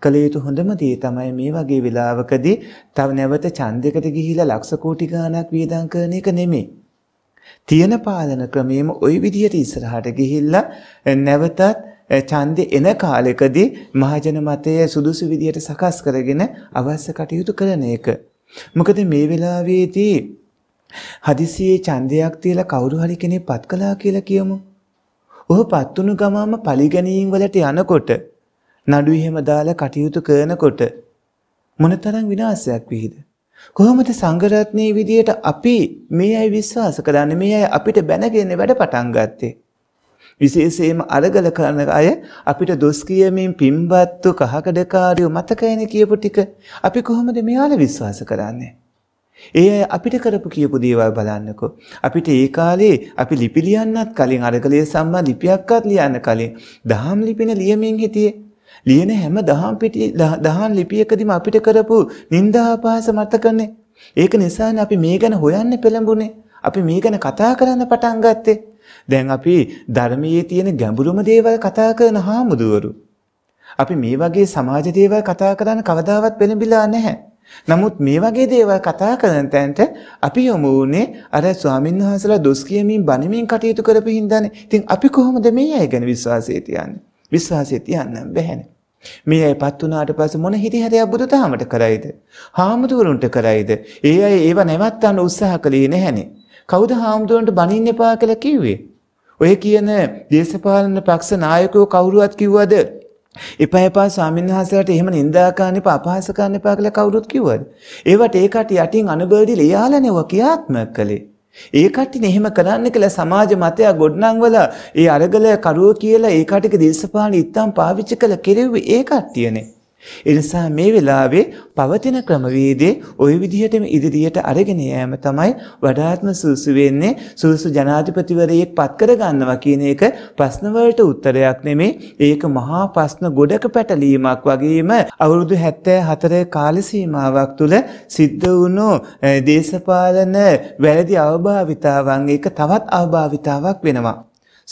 කළ යුතු හොඳම දේ තමයි මේ වගේ වෙලාවකදී තව නැවත ඡන්දයකට ගිහිලා ලක්ෂ කෝටි ගාණක් වියදම් කරන එක නෙමෙයි. තියෙන පාලන ක්‍රමයේම ওই විදිහට ඉස්සරහට ගිහිල්ලා නැවතත් ඡන්දේ එන කාලෙකදී මහජන මතය සුදුසු විදිහට සකස් කරගෙන අවශ්‍ය කටයුතු කරන එක. මොකද මේ වෙලාවේදී හදිසියේ ඡන්දයක් තියලා කවුරු හරි කෙනෙක් පත් කළා කියලා කියමු. ඔහුපත් වුණු ගමම පරිගණීම් වලට යනකොට නඩු එහෙම දාලා කටයුතු කරනකොට මොනතරම් විනාශයක් වෙයිද? කොහොමද සංගරත්නයේ විදියට අපි මේ අය විශ්වාස කරන්නේ මේ අය අපිට බැනගන්නේ වැඩ පටන් ගත්තේ? විශේෂයෙන්ම අරගල කරන අය අපිට දොස් කියමින් පින්බත්තු කහකඩකාරයෝ මතකයිනේ කියපු ටික අපි කොහොමද මෙයාලා විශ්වාස කරන්නේ? ඒ අය අපිට කරපු කියපු දේවල් බලන්නකෝ. අපිට ඒ කාලේ අපි ලිපි ලියන්නත් කලින් අරගලයේ සම්මා ලිපියක්වත් ලියන්න කලින් දහම් ලිපින ලියමින් හිටියේ. ලියන හැම දහම් පිටි දහම් ලිපියකදීම අපිට කරපු නින්දාපාස මතකනේ. ඒක නිසානේ අපි මේ ගැන හොයන්න පෙළඹුණේ. අපි මේ ගැන කතා කරන්න පටන් ගත්තේ. දැන් අපි ධර්මයේ තියෙන ගැඹුරුම දේවල් කතා කරන හාමුදුවරු. අපි මේ වගේ සමාජ දේවල් කතා කරන්න කවදාවත් පෙළඹිලා නැහැ. නමුත් මේ වගේ දේවල් කතා කරන තැනට අපි යොමු වුණේ අර ස්වාමීන් වහන්සේලා දොස් කියමින් බණමින් කටයුතු කරපු හින්දානේ. ඉතින් අපි කොහොමද මේ අය ගැන විශ්වාසය තියන්නේ? විශ්වාසය තියන්න බැහැනේ. මේ අයපත් වුණාට පස්සේ මොන හිරිහැරයක් බුදුදහමට කරයිද? හාමුදුරුවන්ට කරයිද? ඒ අය ඒව නැවත්තන්න උත්සාහ කළේ නැහනේ. කවුද හාමුදුරුවන්ට බනින්න එපා කියලා කිව්වේ? ඔය කියන දේශපාලන පක්ෂ නායකයෝ කවුරුවත් කිව්වද? එපා එපා ස්වාමීන් වහන්සේලාට එහෙම නිඳා කරන්න එපා අපහාස කරන්න එපා කියලා කවුරුත් කිව්වද? ඒවට ඒකට යටින් අනුබර්දිල යාලනව ක්‍රියාත්මක කළේ. ඒ කට්ටියනේ එහෙම කරන්න කියලා සමාජ මතය ගොඩනංවලා ඒ අරගල කරුව කියලා ඒ කට්ටියක දේශපාලන ඉත්තම් පාවිච්චි කළ කෙරෙව්වේ ඒ කට්ටියනේ. එනිසා මේ වෙලාවේ පවතින ක්‍රමවේදේ ওই විදිහටම ඉදිරියට අරගෙන යෑම තමයි වඩාත්ම සුසු වෙන්නේ සුසු ජනාධිපතිවරයෙක් පත් කරගන්නවා කියන එක ප්‍රශ්න වලට උත්තරයක් නෙමෙයි ඒක මහා ප්‍රශ්න ගොඩක පැටලීමක් වගේම අවුරුදු 74 කාල සීමාවක් තුළ සිද්ධ වුණු දේශපාලන වැරදි අවභාවිතාවන් ඒක තවත් අවභාවිතාවක් වෙනවා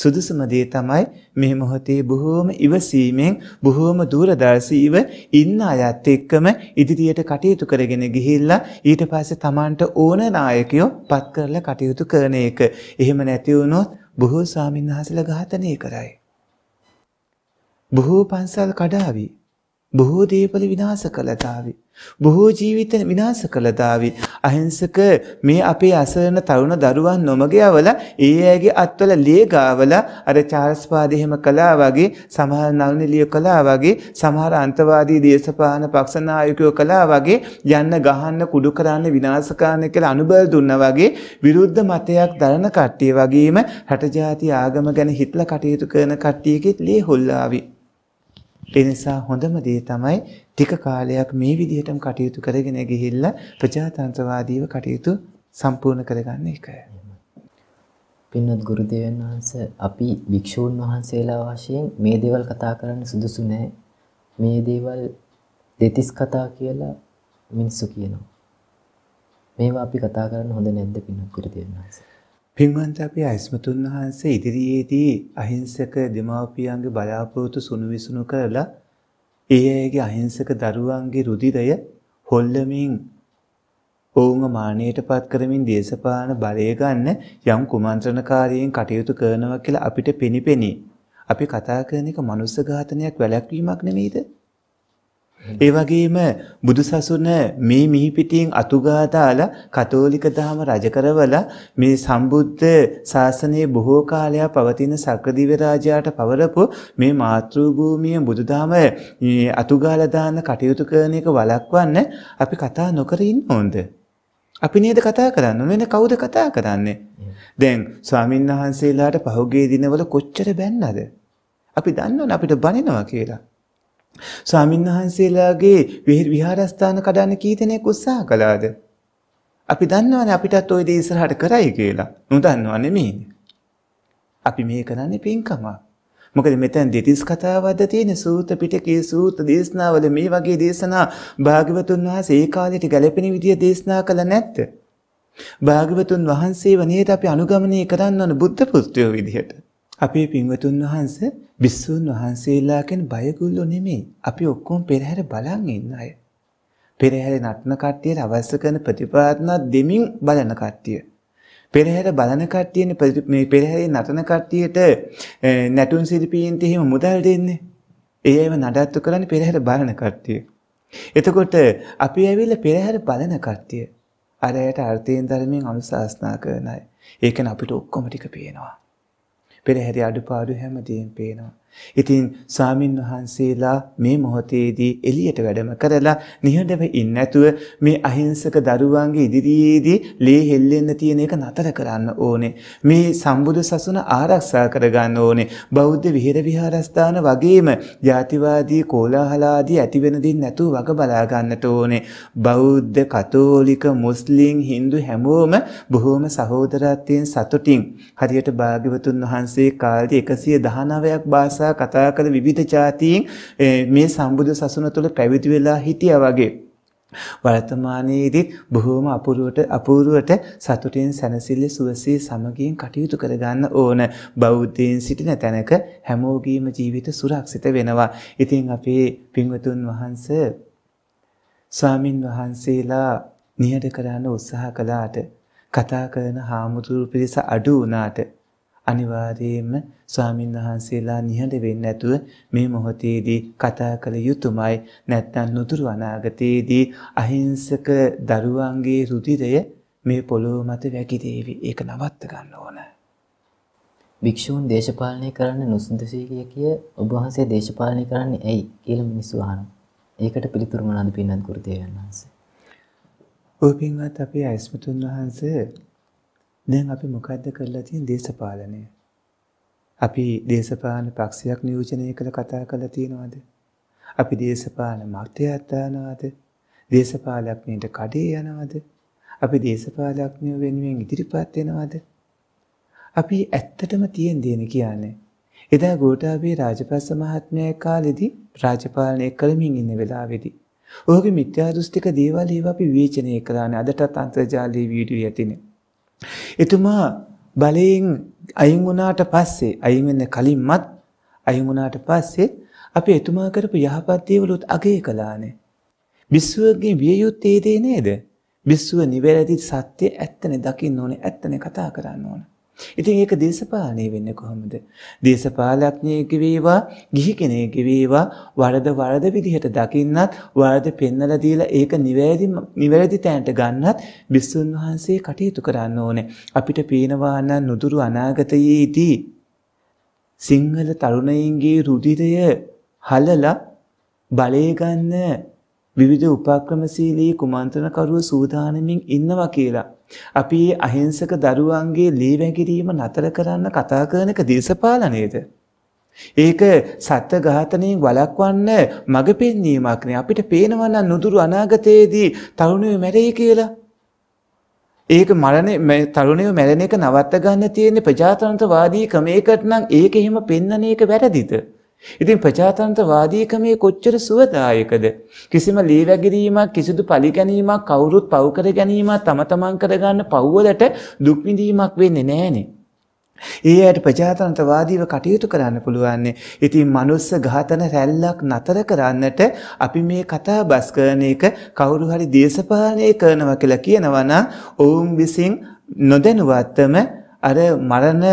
සුදුසුම දේ තමයි මේ මොහොතේ බොහෝම ඉවසීමෙන් බොහෝම දුරදර්ශීව ඉන්න අයත් එක්කම ඉදිරියට කටයුතු කරගෙන ගිහිල්ලා ඊට පස්සේ Tamanට ඕන නායකයෝ පත් කරලා කටයුතු කරන එක. එහෙම නැති වුණොත් බොහෝ ස්වාමින්වහන්සේලා ඝාතනය කරයි. බොහෝ පන්සල් කඩාවි. බොහෝ දේපල විනාශ කළදාවි. බොහෝ ජීවිත විනාශ කළදාවි. අහිංසක මේ අපේ අසරණ තරුණ දරුවන් නොමගයවල ඒ අයගේ අත්වල ලේගාවල අර චාර්ස් පාදෙහෙම කළා වගේ සමහර නල්නිලිය කළා වගේ සමහර අන්තවාදී දේශපාලන පක්ෂ නායකයෝ කළා වගේ යන්න ගහන්න කුඩු කරන්න විනාශ කරන්න කියලා අනුබල දුන්නා වගේ විරුද්ධ මතයක් දරන කට්ටිය වගේම රටජාති ආගම ගැන හිතලා කටයුතු කරන කට්ටියකෙත් ලේ හොල්ලාවි. ඒ නිසා හොඳම දේ තමයි ටික කාලයක් මේ විදිහටම කටයුතු කරගෙන ගිහිල්ලා ප්‍රජාතන්ත්‍රවාදීව කටයුතු සම්පූර්ණ කරගන්න එක. පින්වත් ගුරු දෙවියන් වහන්සේ අපි භික්ෂූන් වහන්සේලා වශයෙන් මේ දේවල් කතා කරන්න සුදුසු නෑ. මේ දේවල් දෙතිස් කතා කියලා මිනිස්සු කියනවා. මේවා අපි කතා කරන්න හොඳ නැද්ද පින්වත් ගුරු දෙවියන් වහන්සේ? පින්වන්ත අපි අයිස්මතුන් වහන්සේ ඉදිරියේදී අහිංසක දෙමාපියන්ගේ බලාපොරොත්තු සුණුවිසුණු කරලා ඒ අයගේ අහිංසක දරුවන්ගේ රුධිරය හොල්ලමින් ඔවුන්ව මානයටපත් කරමින් දේශපාලන බලය ගන්න යම් කුමන්ත්‍රණකාරීන් කටයුතු කරනවා කියලා අපිට පෙනිපෙනී. අපි කතා කරන එක මනුස්ස ඝාතනයක් වැළැක්වීමක් නෙවෙයිද? ඒ වගේම බුදුසසුන මේ මිහිපිටින් අතුගා දාලා කතෝලික දහම රජ කරවලා මේ සම්බුද්ධ ශාසනයේ බොහෝ කාලයක් පවතින සක්‍රදිව රාජයාට පවරපු මේ මාතෘ භූමිය බුදුදහම අතුගාලා දාන කටයුතු කරන එක වළක්වන්න අපි කතා නොකර ඉන්න ඕනද? අපි නේද කතා කරන්න වෙන කවුද කතා කරන්නේ? දැන් ස්වාමින්වහන්සේලාට පහුගිය දිනවල කොච්චර බැන්නද? අපි දන්නවනේ අපිට බනිනවා කියලා. ස්වාමින්වහන්සේලාගේ විහාරස්ථාන කඩන්න කී දෙනෙක් උත්සාහ කළාද? අපි දන්නවනේ අපිටත් ওই දේ ඉස්සරහට කරයි කියලා. නුදන්නව නෙමෙයිනේ. අපි මේ කරන්නේ පින්කම. මොකද මෙතන දෙතිස් කතාවක්ද තියෙන සූත පිටකේ සූත දේශනාවල මේ වගේ දේශනා භාග්‍යවතුන් වහන්සේ ඒ කාලේට ගැලපෙන විදිය දේශනා කළ නැත්ද? භාග්‍යවතුන් වහන්සේව නේද අපි අනුගමනය කරන්න ඕන බුද්ධ පුත්‍රයෝ විදිහට. අපේ පින්වතුන් වහන්ස බිස්සූන් වහන්සේලා කියන බයගුල්ලෝ නෙමෙයි. අපි ඔක්කොම පෙරහැර බලන් ඉන්න අය. පෙරහැර නටන කට්ටියට අවශ්‍ය කරන ප්‍රතිපාදනා දෙමින් බලන කට්ටිය. පෙරහැර බලන කට්ටියනේ මේ පෙරහැරේ නටන කට්ටියට නැටුම් ශිල්පීන්ට එහෙම මුදල් දෙන්නේ. ඒව නඩත්තු කරන්නේ පෙරහැර බලන කට්ටිය. එතකොට අපි ඇවිල්ලා පෙරහැර බලන කට්ටිය අරයට අර්ථයෙන් ධර්මයෙන් අනුශාසනා කරන අය. ඒකන අපිට ඔක්කොම ටික පේනවා. පෙරහැරි අඩුපාඩු හැමදේම පේනවා. ඉතින් සාමින් වහන්සේලා මේ මොහොතේදී එළියට වැඩම කරලා නිහඬව ඉන්නේ නැතුව මේ අහිංසක දරුවන්ගේ ඉදිරියේදී ලේ හෙල්ලෙන්න තියෙන එක නතර කරන්න ඕනේ. මේ සම්බුදු සසුන ආරක්ෂා කරගන්න ඕනේ. බෞද්ධ විහෙර විහාරස්ථාන වගේම ජාතිවාදී කෝලාහලාදී ඇති වෙන දෙයක් නැතුව වග බලා ගන්නට ඕනේ. බෞද්ධ, කතෝලික, මුස්ලිම්, Hindu හැමෝම බොහෝම සහෝදරත්වයෙන් සතුටින් හරියට භාග්‍යවතුන් වහන්සේ කාලේ 119ක් භාෂා නිසා කතා කළ විවිධ જાතීන් මේ සම්බුදු සසුන තුළ පැවිදි වෙලා හිටියා වගේ වර්තමානයේදීත් බොහෝම අපූර්වට අපූර්වට සතුටින් සැනසille සුවසේ සමගියෙන් කටයුතු කරගන්න ඕන බෞද්ධයෙන් සිටින තැනක හැමෝගේම ජීවිත සුරක්ෂිත වෙනවා. ඉතින් අපේ පින්වතුන් වහන්ස ස්වාමින් වහන්සේලා නිහඬ කරන්න උත්සාහ කළාට කතා කරන හාමුදුරු පිරිස අඩු වුණාට අනිවාර්යයෙන්ම ස්වාමින් වහන්සේලා නිහඬ වෙන්නේ නැතුව මේ මොහොතේදී කතා කළ යුතුමයි නැත්නම් නුදුරු අනාගතයේදී අහිංසක දරුවන්ගේ රුධිරය මේ පොළොව මත වැగిදේවි. ඒක නවත්ත ගන්න ඕන. වික්ෂූන් දේශපාලනය කරන්න නුසුදුසුයි කිය කිය ඔබ වහන්සේ දේශපාලනය කරන්නේ ඇයි කියලා මිනිස්සු අහනවා. ඒකට පිළිතුරු මොනවද පින්නත් කුරුතේ වහන්සේ? ඔය පින්වත් අපේ අයිස්මතුන් වහන්සේ දැන් අපි මොකද්ද කරලා තියෙන දේශපාලනය? අපි දේශපාලන පක්ෂයක් නියෝජනය කළ කතා කරලා තියෙනවද? අපි දේශපාලන මතයක් දානවද? දේශපාලඥයින්ට කඩේ යනවද? අපි දේශපාලඥයෝ වෙනුවෙන් ඉදිරිපත් වෙනවද? අපි ඇත්තටම තියෙන දේන කියන්නේ එදා ගෝඨාභය රාජපක්ෂ මහත්මයා කාලෙදී රාජපාලනය කරමින් ඉන්න වෙලාවේදී ඔහුගේ මිත්‍යා දෘෂ්ටික දේවල් ඒවා අපි විවේචනය කරානේ අදටත් අන්තර්ජාලයේ වීඩියෝ යතිනේ එතුමා බලයෙන් අයින් වුණාට පස්සේ අයින් වෙන්න කලින්මත් අයින් වුණාට පස්සේ අපි එතුමා කරපු යහපත් දේවලුත් අගය කළානේ. විශ්වගේ විය යුත්තේ දේ නේද? විශ්ව නිවැරදි සත්‍ය ඇත්තනේ දකින්න ඕනේ ඇත්තනේ කතා කරන්න ඕනේ. ඉතින් ඒක දේශපාලනය වෙන්න කොහොමද? දේශපාලඥයෙක් වේවා, ගිහි කෙනෙක් වේවා, වරද වරද විදිහට දකින්නත්, වරද පෙන්වලා දීලා ඒක නිවැරදි නිවැරදි තැනට ගන්නත් බිස්සුන් වහන්සේ කටයුතු කරන්න ඕනේ. අපිට පේනවා නම් නුදුරු අනාගතයේදී සිංහල තරුණයින්ගේ රුධිරය හලලා බලය ගන්න විවිධ උපක්‍රමශීලී කුමන්ත්‍රණකරුව සූදානමින් ඉන්නවා කියලා අපි අහිංසක දරුවන්ගේ ලීවැගිරීම නතර කරන්න කතා කරන එක දේශපාලනයේද. ඒක සත්ත්ව ඝාතනයෙන් වළක්වන්න මඟ පෙන්වීමක් නේ අපිට පේනවා නම් නුදුරු අනාගතයේදී තරුණයෝ මැරෙයි කියලා. ඒක මරණ තරුණයෝ මැරෙන එක නවත්ත ගන්න තියෙන්නේ ප්‍රජාතන්ත්‍රවාදී ක්‍රමයකට නම් ඒක එහෙම පෙන්නන එක වැරදිද? ඉතින් ප්‍රජාතන්ත්‍රවාදීකමේ කොච්චර සුවදායකද කිසිම ලීවැගිරීමක් කිසිදු පලිගැනීමක් කවුරුත් පව් කර ගැනීමක් තම තමන් කරගන්න පව්වලට දුක් විඳීමක් වෙන්නේ නැහනේ ඒ අයට ප්‍රජාතන්ත්‍රවාදීව කටයුතු කරන්න පුළුවන්නේ. ඉතින් මනුස්ස ඝාතන රැල්ලක් නතර කරන්නට අපි මේ කතා බස් කරන එක කවුරු හරි දේශපාලනය කරනවා කියලා කියනවා නම් ඔවුන් විසින් නොදැනුවත්වම අර මරණ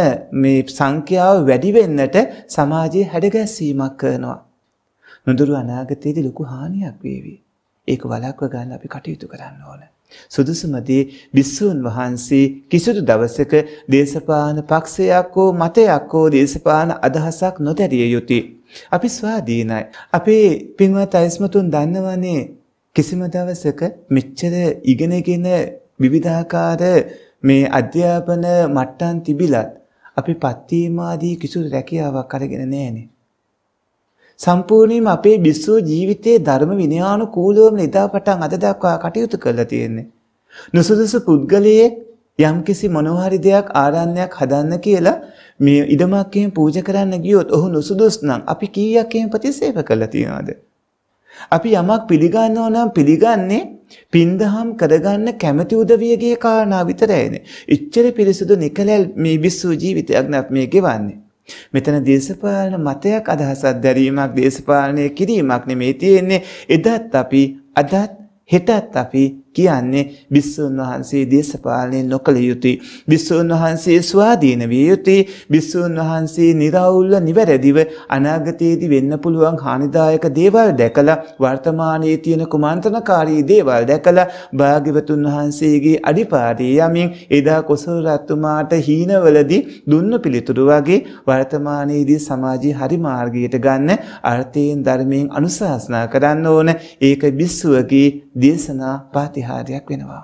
මේ සංඛ්‍යාව වැඩි වෙන්නට සමාජයේ හැඩගැස්වීමක් කරනවා. නුදුරු අනාගතයේදී ලොකු හානියක් වේවි. ඒක වළක්ව ගන්න අපි කටයුතු කරන්න ඕන. සුදුසුමදී බිස්සුන් වහන්සේ කිසිදු දවසක දේශපාලන පක්ෂයක් හෝ මතයක් හෝ දේශපාලන අදහසක් නොදැරිය යුතුය. අපි ස්වාධීනයි. අපේ පින්වත් අයස්මතුන් දන්නවනේ කිසිම දවසක මෙච්චර ඉගෙනගෙන විවිධාකාර මේ අධ්‍යාපන මට්ටම් තිබිලත් අපි පත්වීමාදී කිසිදු රැකියාවක් අරගෙන නැහැනේ. සම්පූර්ණයෙන්ම අපේ බිස්සෝ ජීවිතයේ ධර්ම විනයානුකූලවම ඉදා පටන් අද දක්වා කටයුතු කරලා තියෙන්නේ. නුසුදුසු පුද්ගලයෙක් යම්කිසි මොනවාරි දෙයක් ආරාණ්‍යයක් හදන්න කියලා මේ ඉදමක්යෙන් පූජ කරන්න ගියොත් ඔහු නුසුදුස් නම් අපි කීයක්යෙන් ප්‍රතිසේව කළා තියනවාද? අපි යමක් පිළිගන්නවා නම් පිළිගන්නේ පින්දහම් කරගන්න කැමැති උදවියගේ කාරණා විතරයිනේ. ඉච්ඡර පිරිසුදු නිකලල් මේ විශ්ව ජීවිතයක් නත් මේ ගෙවන්නේ. මෙතන දේශපාලන මතයක් අදහසක් දැරීමක් දේශපාලනය කිරීමක් නෙමෙයි තියෙන්නේ. එදත් අපි අදත් හෙටත් අපි කියන්නේ භිස්සූන් වහන්සේ දේශපාලනය නොකළ යුතුයි. භිස්සූන් වහන්සේ ස්වාධීන විය යුතුයි. භිස්සූන් වහන්සේ निराවුල්ව නිවැරදිව අනාගතයේදී වෙන්න පුළුවන් හානිදායක දේවල් දැකලා වර්තමානයේ තියෙන කුමන්ත්‍රණකාරී දේවල් දැකලා භාග්‍යවතුන් වහන්සේගේ අඩිපාරේ යමින් එදා කොසල් රත්තුමාට හීනවලදී දුන්න පිළිතුරු වගේ වර්තමානයේදී සමාජයේ හරි මාර්ගයට ගන්න අර්ථයෙන් ධර්මයෙන් අනුශාසනා කරන්න ඕන. ඒක බිස්සුවගේ දේශනා පාතිහ විහාරයක් වෙනවා.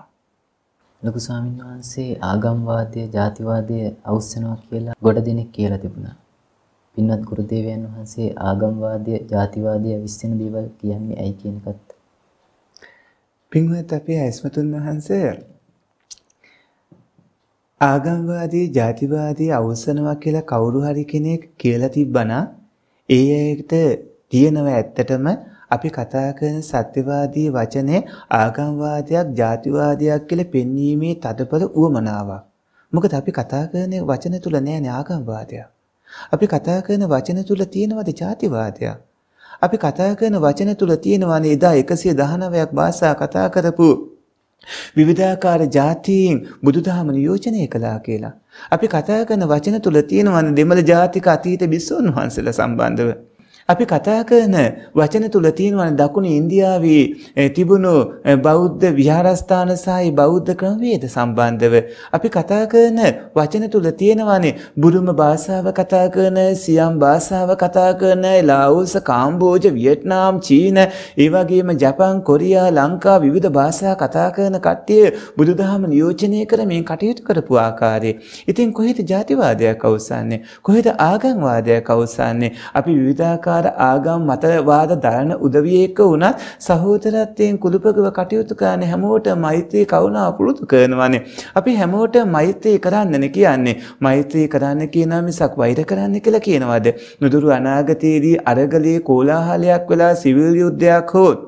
ලොකු ස්වාමීන් වහන්සේ ආගම්වාදය ජාතිවාදය අවස්සනවා කියලා ගොඩ දෙනෙක් කියලා තිබුණා. පින්වත් ගුරුදේවයන් වහන්සේ ආගම්වාදය ජාතිවාදය විශ්වෙන දේවල් කියන්නේ ඇයි කියන එකත් පින්වත් අපේ අයිස්මතුන් වහන්සේ ආගම්වාදී ජාතිවාදී අවස්සනවා කියලා කවුරු හරි කෙනෙක් කියලා තිබ්බනම් ඒ ඇයට තියෙනව ඇත්තටම අපි කතා කරන සත්‍යවාදී වචනේ ආගම්වාදයක් ජාතිවාදයක් කියලා පෙන්වීමේ තදපද උවමනාවක්. මොකද අපි කතා කරන වචන තුල නෑනේ ආගම්වාදයක්. අපි කතා කරන වචන තුල තියෙනවද ජාතිවාදයක්? අපි කතා කරන වචන තුල තියෙනවනේ එදා 119ක් භාෂා කතා කරපු විවිධාකාර ජාතීන් බුදුදහම නියෝජනය කළා කියලා. අපි කතා කරන වචන තුල තියෙනවනේ දෙමළ ජාතික අතීත බිස්සෝන් වහන්සේලා සම්බන්ධව. අපි කතා කරන වචන තුල තියෙනවනේ දකුණු ඉන්දියාවේ තිබුණු බෞද්ධ විහාරස්ථාන සහ බෞද්ධ ක්‍රමවේද සම්බන්ධව අපි කතා කරන වචන තුල තියෙනවනේ බුරුම භාෂාව කතා කරන සියම් භාෂාව කතා කරන ලාඕස් කාම්බෝජ වියට්නාම් චීන ඒ වගේම ජපන් කොරියා ලංකා විවිධ භාෂා කතා කරන කට්ටිය බුදුදහම නියෝජනය කර මේ කටයුතු කරපු ආකාරය. ඉතින් කොහෙද ජාතිවාදයක් අවසන්නේ? කොහෙද ආගම්වාදයක් අවසන්නේ? අපි විවිධාකාර අර ආගම් මතවාද දරන උදවිය එක වුණත් සහෝදරත්වයෙන් කුළුපකව කටයුතු කරන හැමෝට මෛත්‍රී කරුණා පුරුදු කරනවානේ. අපි හැමෝට මෛත්‍රී කරන්නන කියන්නේ. මෛත්‍රී කරන්න කියනා මිසක් වෛර කරන්න කියලා කියනවාද? නුදුරු අනාගතයේදී අරගලයේ කෝලාහලයක් වෙලා සිවිල් යුද්ධයක් හොත්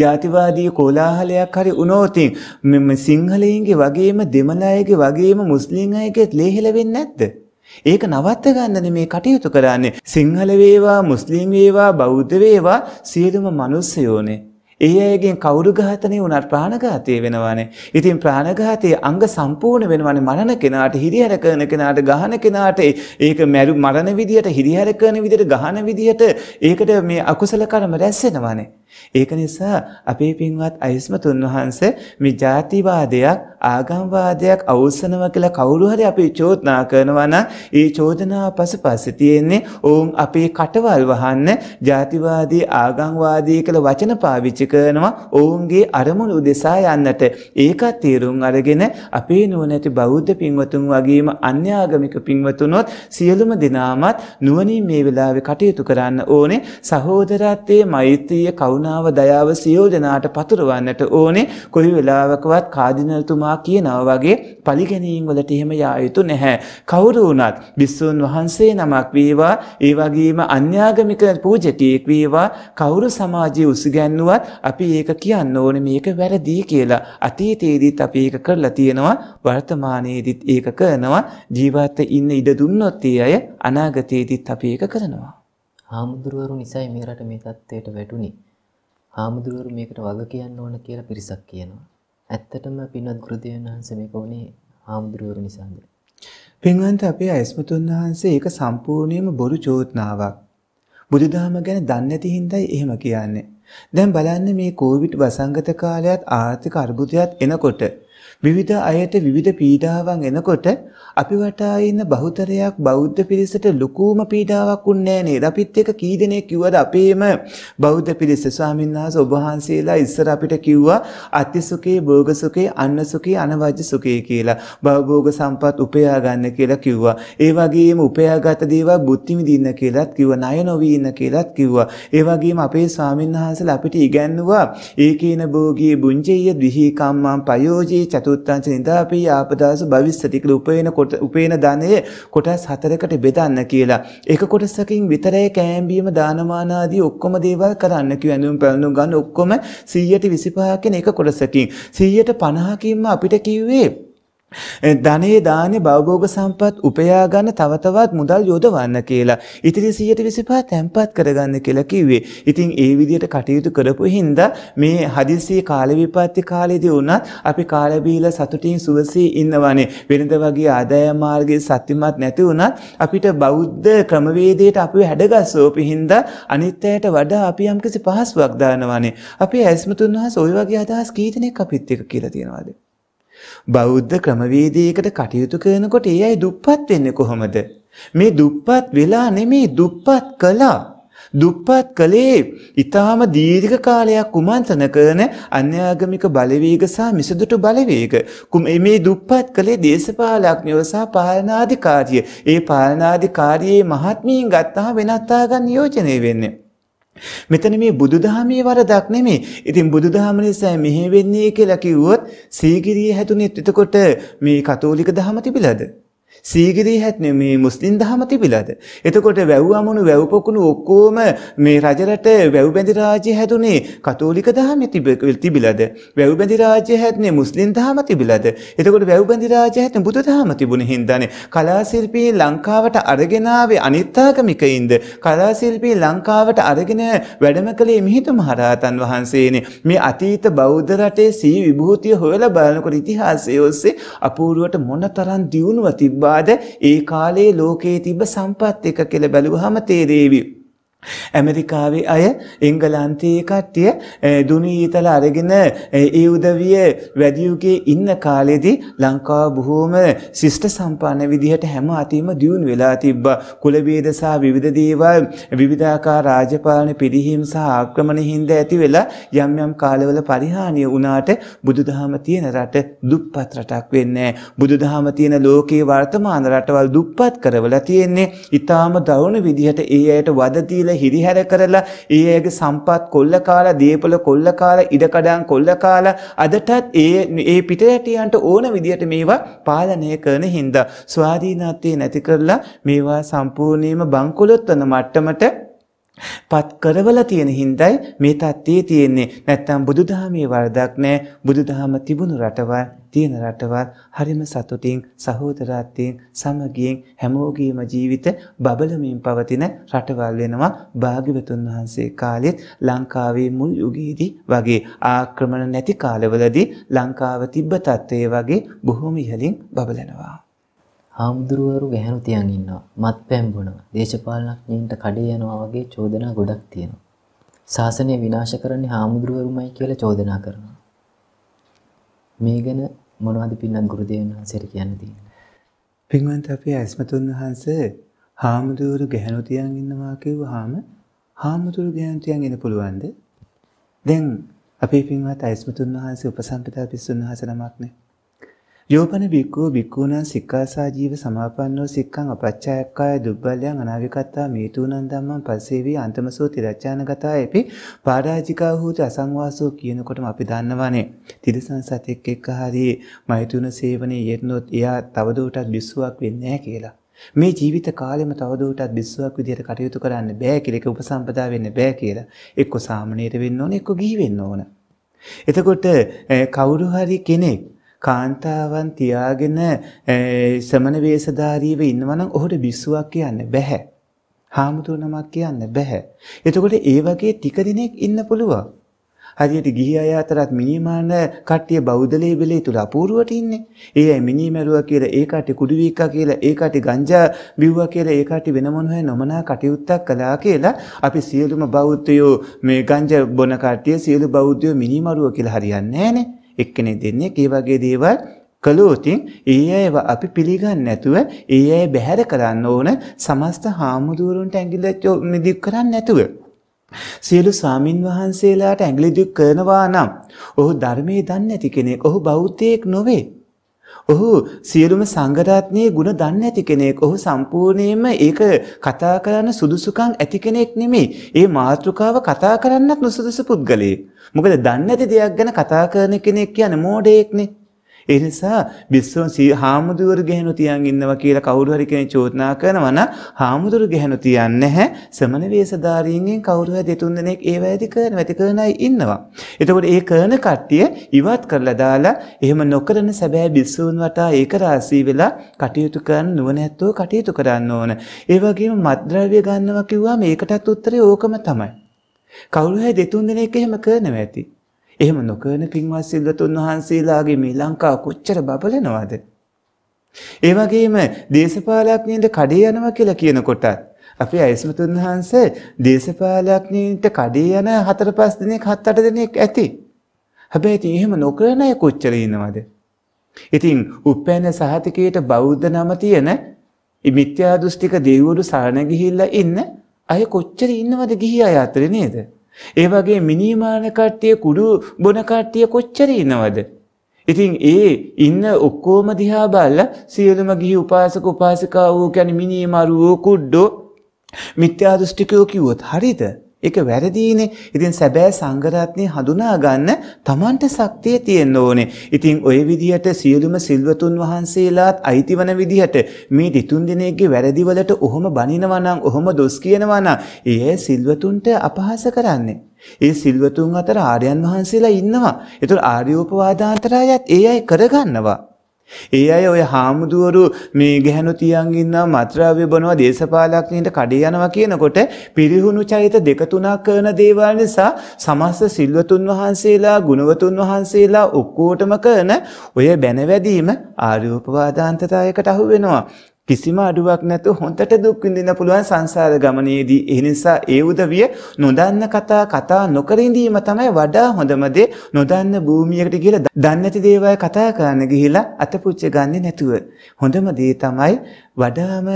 ජාතිවාදී කෝලාහලයක් හරි වුණොතින් මෙම සිංහලයන්ගේ වගේම දෙමළ අයගේ වගේම මුස්ලිම් අයගේත් ලේහෙල වෙන්නේ නැද්ද? ඒක නවත්ත ගන්න මේ කටයුතු කරන්නේ සිංහල වේවා මුස්ලිම් වේවා බෞද්ධ වේවා සියලුම මිනිස්සයෝනේ ඒ අයගෙන් කවුරු ඝාතනය වුණත් ප්‍රාණඝාතය වෙනවානේ. ඉතින් ප්‍රාණඝාතයේ අංග සම්පූර්ණ වෙනවානේ මරණ කෙනාට හිරිහැර කරන කෙනාට ගහන කෙනාට ඒක මරු මරණ විදියට හිරිහැර කරන විදියට ගහන විදියට ඒකට මේ අකුසල කර්ම රැස් වෙනවානේ. ඒක නිසා අපේ පින්වත් අයිස්මතුන් වහන්සේ මේ ಜಾතිවාදයක් ආගම්වාදයක් අවසනව කියලා කවුරු හරි අපි චෝදනා කරනවා නම් ඒ චෝදනාව පසුපස්සේ තියෙන්නේ ඔවුන් අපේ කටවල් වහන්න ජාතිවාදී ආගම්වාදී කියලා වචන පාවිච්චි කරනවා ඔවුන්ගේ අරමුණු උදෙසා යන්නට ඒකත් තීරුම් අරගෙන අපේ නුවණැති බෞද්ධ පින්වතුන් වගේම අන්‍ය ආගමික පින්වතුනොත් සියලුම දෙනාමත් නුවණින් මේ වෙලාවේ කටයුතු කරන්න ඕනේ සහෝදරත්වයේ මෛත්‍රිය කරුණාව දයාව සියෝජනාට පතුරවන්නට ඕනේ කොයි වෙලාවකවත් කාදිනල්තුමා පහ කියනවා වගේ පරිගැනීම් වලට එහෙම යා යුතු නැහැ. කවුරු වුණත් විසුන් වහන්සේ නමක් වේවා, ඒ වගේම අන්‍යාගමික පූජකයෙක් වේවා, කවුරු සමාජයේ උසගැන්නුවත් අපි ඒක කියන්න ඕනේ මේක වැරදි කියලා. අතීතයේදීත් අපි ඒක කරලා තියෙනවා, වර්තමානයේදීත් ඒක කරනවා. ජීවිතේ ඉන්න ඉඩ දුන්නොත් ඒ අය අනාගතයේදීත් අපි ඒක කරනවා. හාමුදුරුවරු නිසයි මේ රට මේ තත්ත්වයට වැටුණි. හාමුදුරුවරු මේකට වග කියන්න ඕන කියලා පිරිසක් කියනවා. ඇත්තටම පින්වත් ගුරුදේවයන් වහන්සේ මේක උනේ හාමුදුරුවරු නිසාද? පින්වන්ත අපේ අයස්මතුන් වහන්සේ ඒක සම්පූර්ණයෙන්ම බොරු චෝදනාවක්. බුදුදහම ගැන දන්නේ නැති හින්දායි එහෙම කියන්නේ. දැන් බලන්න මේ කොවිඩ් වසංගත කාලයත් ආර්ථික අර්බුදයත් එනකොට විවිධ අයට විවිධ පීඩාවන් එනකොට අපි වටා ඉන්න බහුතරයක් බෞද්ධ පිරිසට ලකූම පීඩාවක් උන්නේ නේද? අපිත් එක කී දෙනෙක් කිව්වද අපේම බෞද්ධ පිරිස ස්වාමීන් වහන්සේ ඔබ වහන්සේලා ඉස්සර අපිට කිව්වා අතිසුඛේ භෝගසුඛේ අන්නසුඛේ අනවජ්‍ය සුඛේ කියලා. භවභෝග සම්පත් උපයා ගන්න කියලා කිව්වා. ඒ වගේම උපයාගත දේවල් බුද්ධි විඳින්න කියලාත් කිව්වා. ණය නොවී ඉන්න කියලාත් කිව්වා. ඒ වගේම අපේ ස්වාමීන් වහන්සේලා අපිට ඉගැන්නුවා ඒකේන භෝගී බුංජේය දිහි කම්මං පයෝජී චතු සූත්‍රාංශ නිදා අපි ආපදාස භවිස්සති කියලා උපේන කොට උපේන ධනය කොටස් හතරකට බෙදන්න කියලා. එක කොටසකින් විතරයි කෑම්බීම දානමාන ආදී ඔක්කොම දේවල් කරන්න කිව්ව ඇඳුම් පැළඳුම් ගන්න ඔක්කොම 100ට 25 කෙන එක කොටසකින් 100ට 50කින්ම අපිට කිව්වේ ධනේ දානේ භවභෝග සම්පත් උපයා ගන්න තව තවත් මුදල් යොදවන්න කියලා. ඉතින් 125 තැම්පත් කරගන්න කියලා කිව්වේ. ඉතින් ඒ විදිහට කටයුතු කරපු හින්දා මේ හදිසි කාල විපත්ති කාලෙදී වුණත් අපි කාල බීලා සතුටින් සුවසේ ඉන්නවනේ. වෙනද වගේ ආදාය මාර්ගයේ සත්‍යමත් නැති වුණත් අපිට බෞද්ධ ක්‍රමවේදයට අපිව හැඩගස්සෝපු හින්දා අනිත්‍යයට වඩා අපි යම්කිසි පහසුවක් දානවනේ. අපේ ඇස්මතුන් වහන්සේ ওই වගේ අදහස් කී දෙනෙක් අපිත් එක්ක කියලා තියෙනවාද? බෞද්ධ ක්‍රමවේදයකට කටයුතු කරනකොට ඒ අය දුප්පත් වෙන්නේ කොහොමද? මේ දුප්පත් වෙලා නෙමේ දුප්පත් කළා. දුප්පත් කළේ ඊටාම දීර්ඝ කාලයක් කුමන්ත්‍රණ කරන අන්‍යාගමික බලවේග සහ මිසදුටු බලවේග මේ දුප්පත් කළේ දේශපාලඥයෝ සහ පාලනාධිකාරිය ඒ පාලනාධිකාරියේ මහත්මීන් ගත්තා වෙනත් ආගම් නියෝජනය වෙන්නේ මෙතන මේ බුදුදහමේ වරදක් නෙමෙයි. ඉතින් බුදුදහම නිසා මෙහෙ වෙන්නේ කියලා කිව්වොත් සීගිරිය හැදුනේ එතකොට මේ කතෝලික දහම තිබිලාද? සීගිරී හැත්නේ මේ මුස්ලිම් දහම තිබිලාද? එතකොට වැව්වමුණු වැව්පොකුණු ඔක්කොම මේ රජරට වැව්බැඳි රාජ්‍ය හැදුනේ කතෝලික දහමේ තිබිලාද? වැව්බැඳි රාජ්‍ය හැත්නේ මුස්ලිම් දහම තිබිලාද? එතකොට වැව්බැඳි රාජ්‍ය හැත්නේ බුදු දහම තිබුණේ හින්දානේ. කලාශිල්පී ලංකාවට අරගෙන ආවේ අනිත්‍යාගමිකයින්ද? කලාශිල්පී ලංකාවට අරගෙන වැඩම කළේ මිහිඳු මහරහතන් වහන්සේනේ. මේ අතීත බෞද්ධ රටේ සී විභූතිය හොයලා බලනකොට ඉතිහාසයේ ඔස්සේ අපූර්වට මොනතරම් දියුණුව තිබ්බා මොනවාද ඒ කාලේ ලෝකයේ තිබ්බ සම්පත් එක කියලා බැලුවහම තේරෙවි. ඇමරිකාවේ අය එංගලන්තයේ කට්ටිය දුනීතල අරගෙන ඒ උදවිය වැඩියුගේ ඉන්න කාලෙදී ලංකාව බොහෝම ශිෂ්ට සම්පන්න විදිහට හැම අතීම දියුණු වෙලා තිබ්බා. කුලභේද සහ විවිධ දේවල් විවිධාකාර රාජපාලන පිරිහීම් සහ ආක්‍රමණ හින්දා ඇති වෙලා යම් යම් කාලවල පරිහානිය වුණාට බුදුදහම තියෙන රට දුප්පත් රටක් වෙන්නේ බුදුදහම තියෙන ලෝකේ වර්තමාන රටවල් දුප්පත් කරවලා තියෙන්නේ. ඊටාම දරුණු විදිහට ඒ ඇයට වද දීලා හිරිහැර කරලා ඒගේ සම්පත් කොල්ල කාලා දීපල කොල්ල කාලා ඉඩකඩම් කොල්ල කාලා අදටත් ඒ ඒ පිටරටියන්ට ඕන විදියට මේවා පාලනය කරන හින්දා ස්වාධීනත්වය නැති කරලා මේවා සම්පූර්ණයෙන්ම බංකොලොත් වන මට්ටමට පත් කරවලා තියෙන හින්දායි මේ தත්ත්වයේ තියෙන්නේ. නැත්තම් බුදුදහමේ වරදක් නැහැ. බුදුදහම තිබුණු රටවල්, තියෙන රටවල් හරිම සතුටින්, සහෝදරත්වයෙන්, සමගියෙන් හැමෝගේම ජීවිත බබලමින් පවතින රටවල් වෙනවා භාග්‍යවතුන් වහන්සේ කාලෙත් ලංකාවේ මුල් යුගයේදී වගේ ආක්‍රමණ නැති කාලවලදී ලංකාව තිබ්බ තත්ත්වයේ වගේ බොහොම ඉහළින් බබලනවා. හාමුදුරුවරු ගැහණු තියන් ඉන්නවා. මත් පැම්බුණා. දේශපාලනඥයින්ට කඩේ යනවා වගේ චෝදනා ගොඩක් තියෙනවා. ශාසනය විනාශ කරන්නේ හාමුදුරුවරුමයි කියලා චෝදනා කරනවා. මේ ගැන මොනවද පින්වත් ගුරුදේවන් වහන්සේට කියන්න තියෙන්නේ? පින්වත් අපේ අස්මතුන් වහන්සේ හාමුදුරු ගැහණු තියන් ඉන්නවා කිව්වහම හාමුදුරු ගැහණු තියන් ඉන්න පුළුවන්ද? දැන් අපේ පින්වත් අයිස්මතුන් වහන්සේ උපසම්පදා පිස්සුන් වහන්සේ නමක්නේ. යෝපන බික්කෝ බික්කූණන් සික්කාසා ජීව සමාපන්නෝ සික්ඛං අපච්චායක්කාය දුබ්බල්යං අනාවිකත්තා මේතුණන් ධම්මං පස්සේවි අන්තමසෝ තිරච්ඡානගතා එපි පාඩාජිකා හූති අසංවාසෝ කියනකොටම අපි දන්නවනේ තිරසන් සතෙක් එක්ක හරි මෛතුන සේවනයේ යෙත්නොත් එයා තවදුරටත් බිස්සුවක් වෙන්නේ නැහැ කියලා මේ ජීවිත කාලෙම තවදුරටත් බිස්සුවක් විදිහට කටයුතු කරන්න බෑ කියලා ඒක උපසම්පදා වෙන්න බෑ කියලා. එක්ක සාමණේර වෙන්න ඕන, එක්ක ගිහි වෙන්න ඕන. එතකොට කවුරු හරි කෙනෙක් කාන්තාවන් තියාගෙන සමන වේශධාරීව ඉන්නවනම් ඔහුට බිස්සුවක් කියන්න බැහැ. හාමුදුරුවනමක් කියන්න බැහැ. එතකොට ඒ වගේ ටික දිනෙක ඉන්න පුළුවන්. හරියට ගිහි අය අතරත් මිනිමාන කට්ටිය බෞද්ධ ලේබලේ තුල අපූර්වට ඉන්නේ. ඒ අය මිනි මැරුවා කියලා ඒ කට්ටිය කුඩු වීකා කියලා ඒ කට්ටිය ගංජා බිව්වා කියලා ඒ කට්ටිය වෙන මොන හේ නොමනා කටයුත්තක් කළා කියලා අපි සියලුම බෞද්ධයෝ මේ ගංජා බොන කට්ටිය සියලු බෞද්ධයෝ මිනි මරුවා කියලා හරියන්නේ නැහනේ. එක්කෙනෙක් දෙන්නේ ඒ වගේ දේවල් කළෝතින් ඒ අයව අපි පිළිගන්නේ නැතුව ඒ අය බැහැර කරන්න ඕන සමස්ත හාමුදුරුවන්ට ඇඟිල්ල මිදික් කරන්නේ නැතුව සියලු සාමින් වහන්සේලාට ඇඟිලි දික් කරනවා නම් ඔහු ධර්මයේ දන්නේ නැති කෙනෙක් ඔහු බෞද්ධයෙක් නොවේ ඔහු සියලුම සංගරත්නයේ ಗುಣ දන්නේ නැති කෙනෙක්. ඔහු සම්පූර්ණයෙන්ම ඒක කතා කරන්න සුදුසුකම් ඇති කෙනෙක් නෙමෙයි. ඒ මාතෘකාව කතා කරන්නත් නුසුදුසු පුද්ගලයෙක්. මොකද දන්නේ නැති දෙයක් ගැන කතා කරන කෙනෙක් කියන්නේ මෝඩයෙක්නේ. ඒ නිසා විශ්වම හාමුදුරු ගැහෙනු තියන් ඉන්නවා කියලා කවුරු හරි කෙනෙක් චෝදනා කරනවා නම් හාමුදුරු ගැහෙනු තියන්නේ නැහැ. සමන වේසධාරීන්ගෙන් කවුරු හරි දෙතුන් දෙනෙක් ඒව ඇති කරන ඇති කරන අය ඉන්නවා. එතකොට ඒ කරන කට්ටිය ඉවත් කරලා දාලා එහෙම නොකරන සැබෑ බිස්සූන් වටා ඒක රාසී වෙලා කටයුතු කරන නුවණැත්තෝ කටයුතු කරන්න ඕන. ඒ වගේම මත්ද්‍රව්‍ය ගන්නවා කිව්වම ඒකටත් උත්තරේ ඕකම තමයි. කවුරු හරි දෙතුන් දෙනෙක් එහෙම කරනවා ඇති. එහෙම නොකරන පින්වත් සිල්වතුන් වහන්සේලාගේ මේ ලංකාව කොච්චර බබලනවද? ඒ වගේම දේශපාලඥයින්ට කඩේ යනවා කියලා කියනකොට අපේ අයිස්මතුන් වහන්සේ දේශපාලඥයින්ට කඩේ යන හතර පහ දිනක් හත් අට දිනක් ඇති. හැබැයි ඉතින් එහෙම නොකරන අය කොච්චර ඉනවද? ඉතින් උපැන්න සහතිකයට බෞද්ධ නම තියෙන මිත්‍යා දෘෂ්ටික දෙවිවරු සරණ ගිහිල්ලා ඉන්න අය කොච්චර ඉන්නවද ගිහි අය අතරේ නේද? ඒ වගේ මිනිමාන කට්ටිය කුඩු බොන කට්ටිය කොච්චර ඉනවද? ඉතින් ඒ ඉන්න ඔක්කොම දිහා බලලා සියලුම ගිහි උපාසක උපාසිකාවෝ කියන්නේ මිනිමාරුවෝ කුඩ්ඩෝ මිත්‍යා දෘෂ්ටිකයෝ කිව්වොත් හරිද? ඒක වැරදීනේ. ඉතින් සැබෑ සංගරත්නේ හඳුනා ගන්න Tamante ශක්තිය තියෙන්න ඕනේ. ඉතින් ওই විදිහට සියලුම සිල්වතුන් වහන්සේලාත් අයිතිවන විදිහට මේ දිතුන් දිනෙකගේ වැරදිවලට ඔහොම බනිනවා නම් ඔහොම දොස් කියනවා නම් ඒ සිල්වතුන්ට අපහාස කරන්නේ. ඒ සිල්වතුන් අතර ආර්යයන් වහන්සේලා ඉන්නවා. ඒතර ආර්යෝපවාදාන්තරයත් ඒ අය කරගන්නවා. ඒ අය ඔය හාමුදුවරු මේ ගැහනු තියන් ඉන්නා මත්‍රාව්‍ය බොනවා දේශපාලකයන්ට කඩේ යනවා කියනකොට පිරිහුණු චෛත දෙක තුනක් කරන දේවල් නිසා සමස්ත සිල්වතුන් වහන්සේලා ගුණවතුන් වහන්සේලා ඔක්කොටම කරන ඔය බැනවැදීම ආර්යෝපවාදාන්තතාවයකට අහු වෙනවා. කිසිම අඩුවක් නැතුව හොඳට දුක් විඳින්න පුළුවන් සංසාර ගමනේදී. ඒ නිසා ඒ උදවිය නොදන්න කතා කතා නොකර ඉඳීම තමයි වඩා හොඳම දේ. නොදන්න භූමියකට ගිහලා දන්නේ නැති දේවල් කතා කරන්න ගිහිලා අතපුච්ච ගන්නේ නැතුව. හොඳම දේ තමයි වඩාම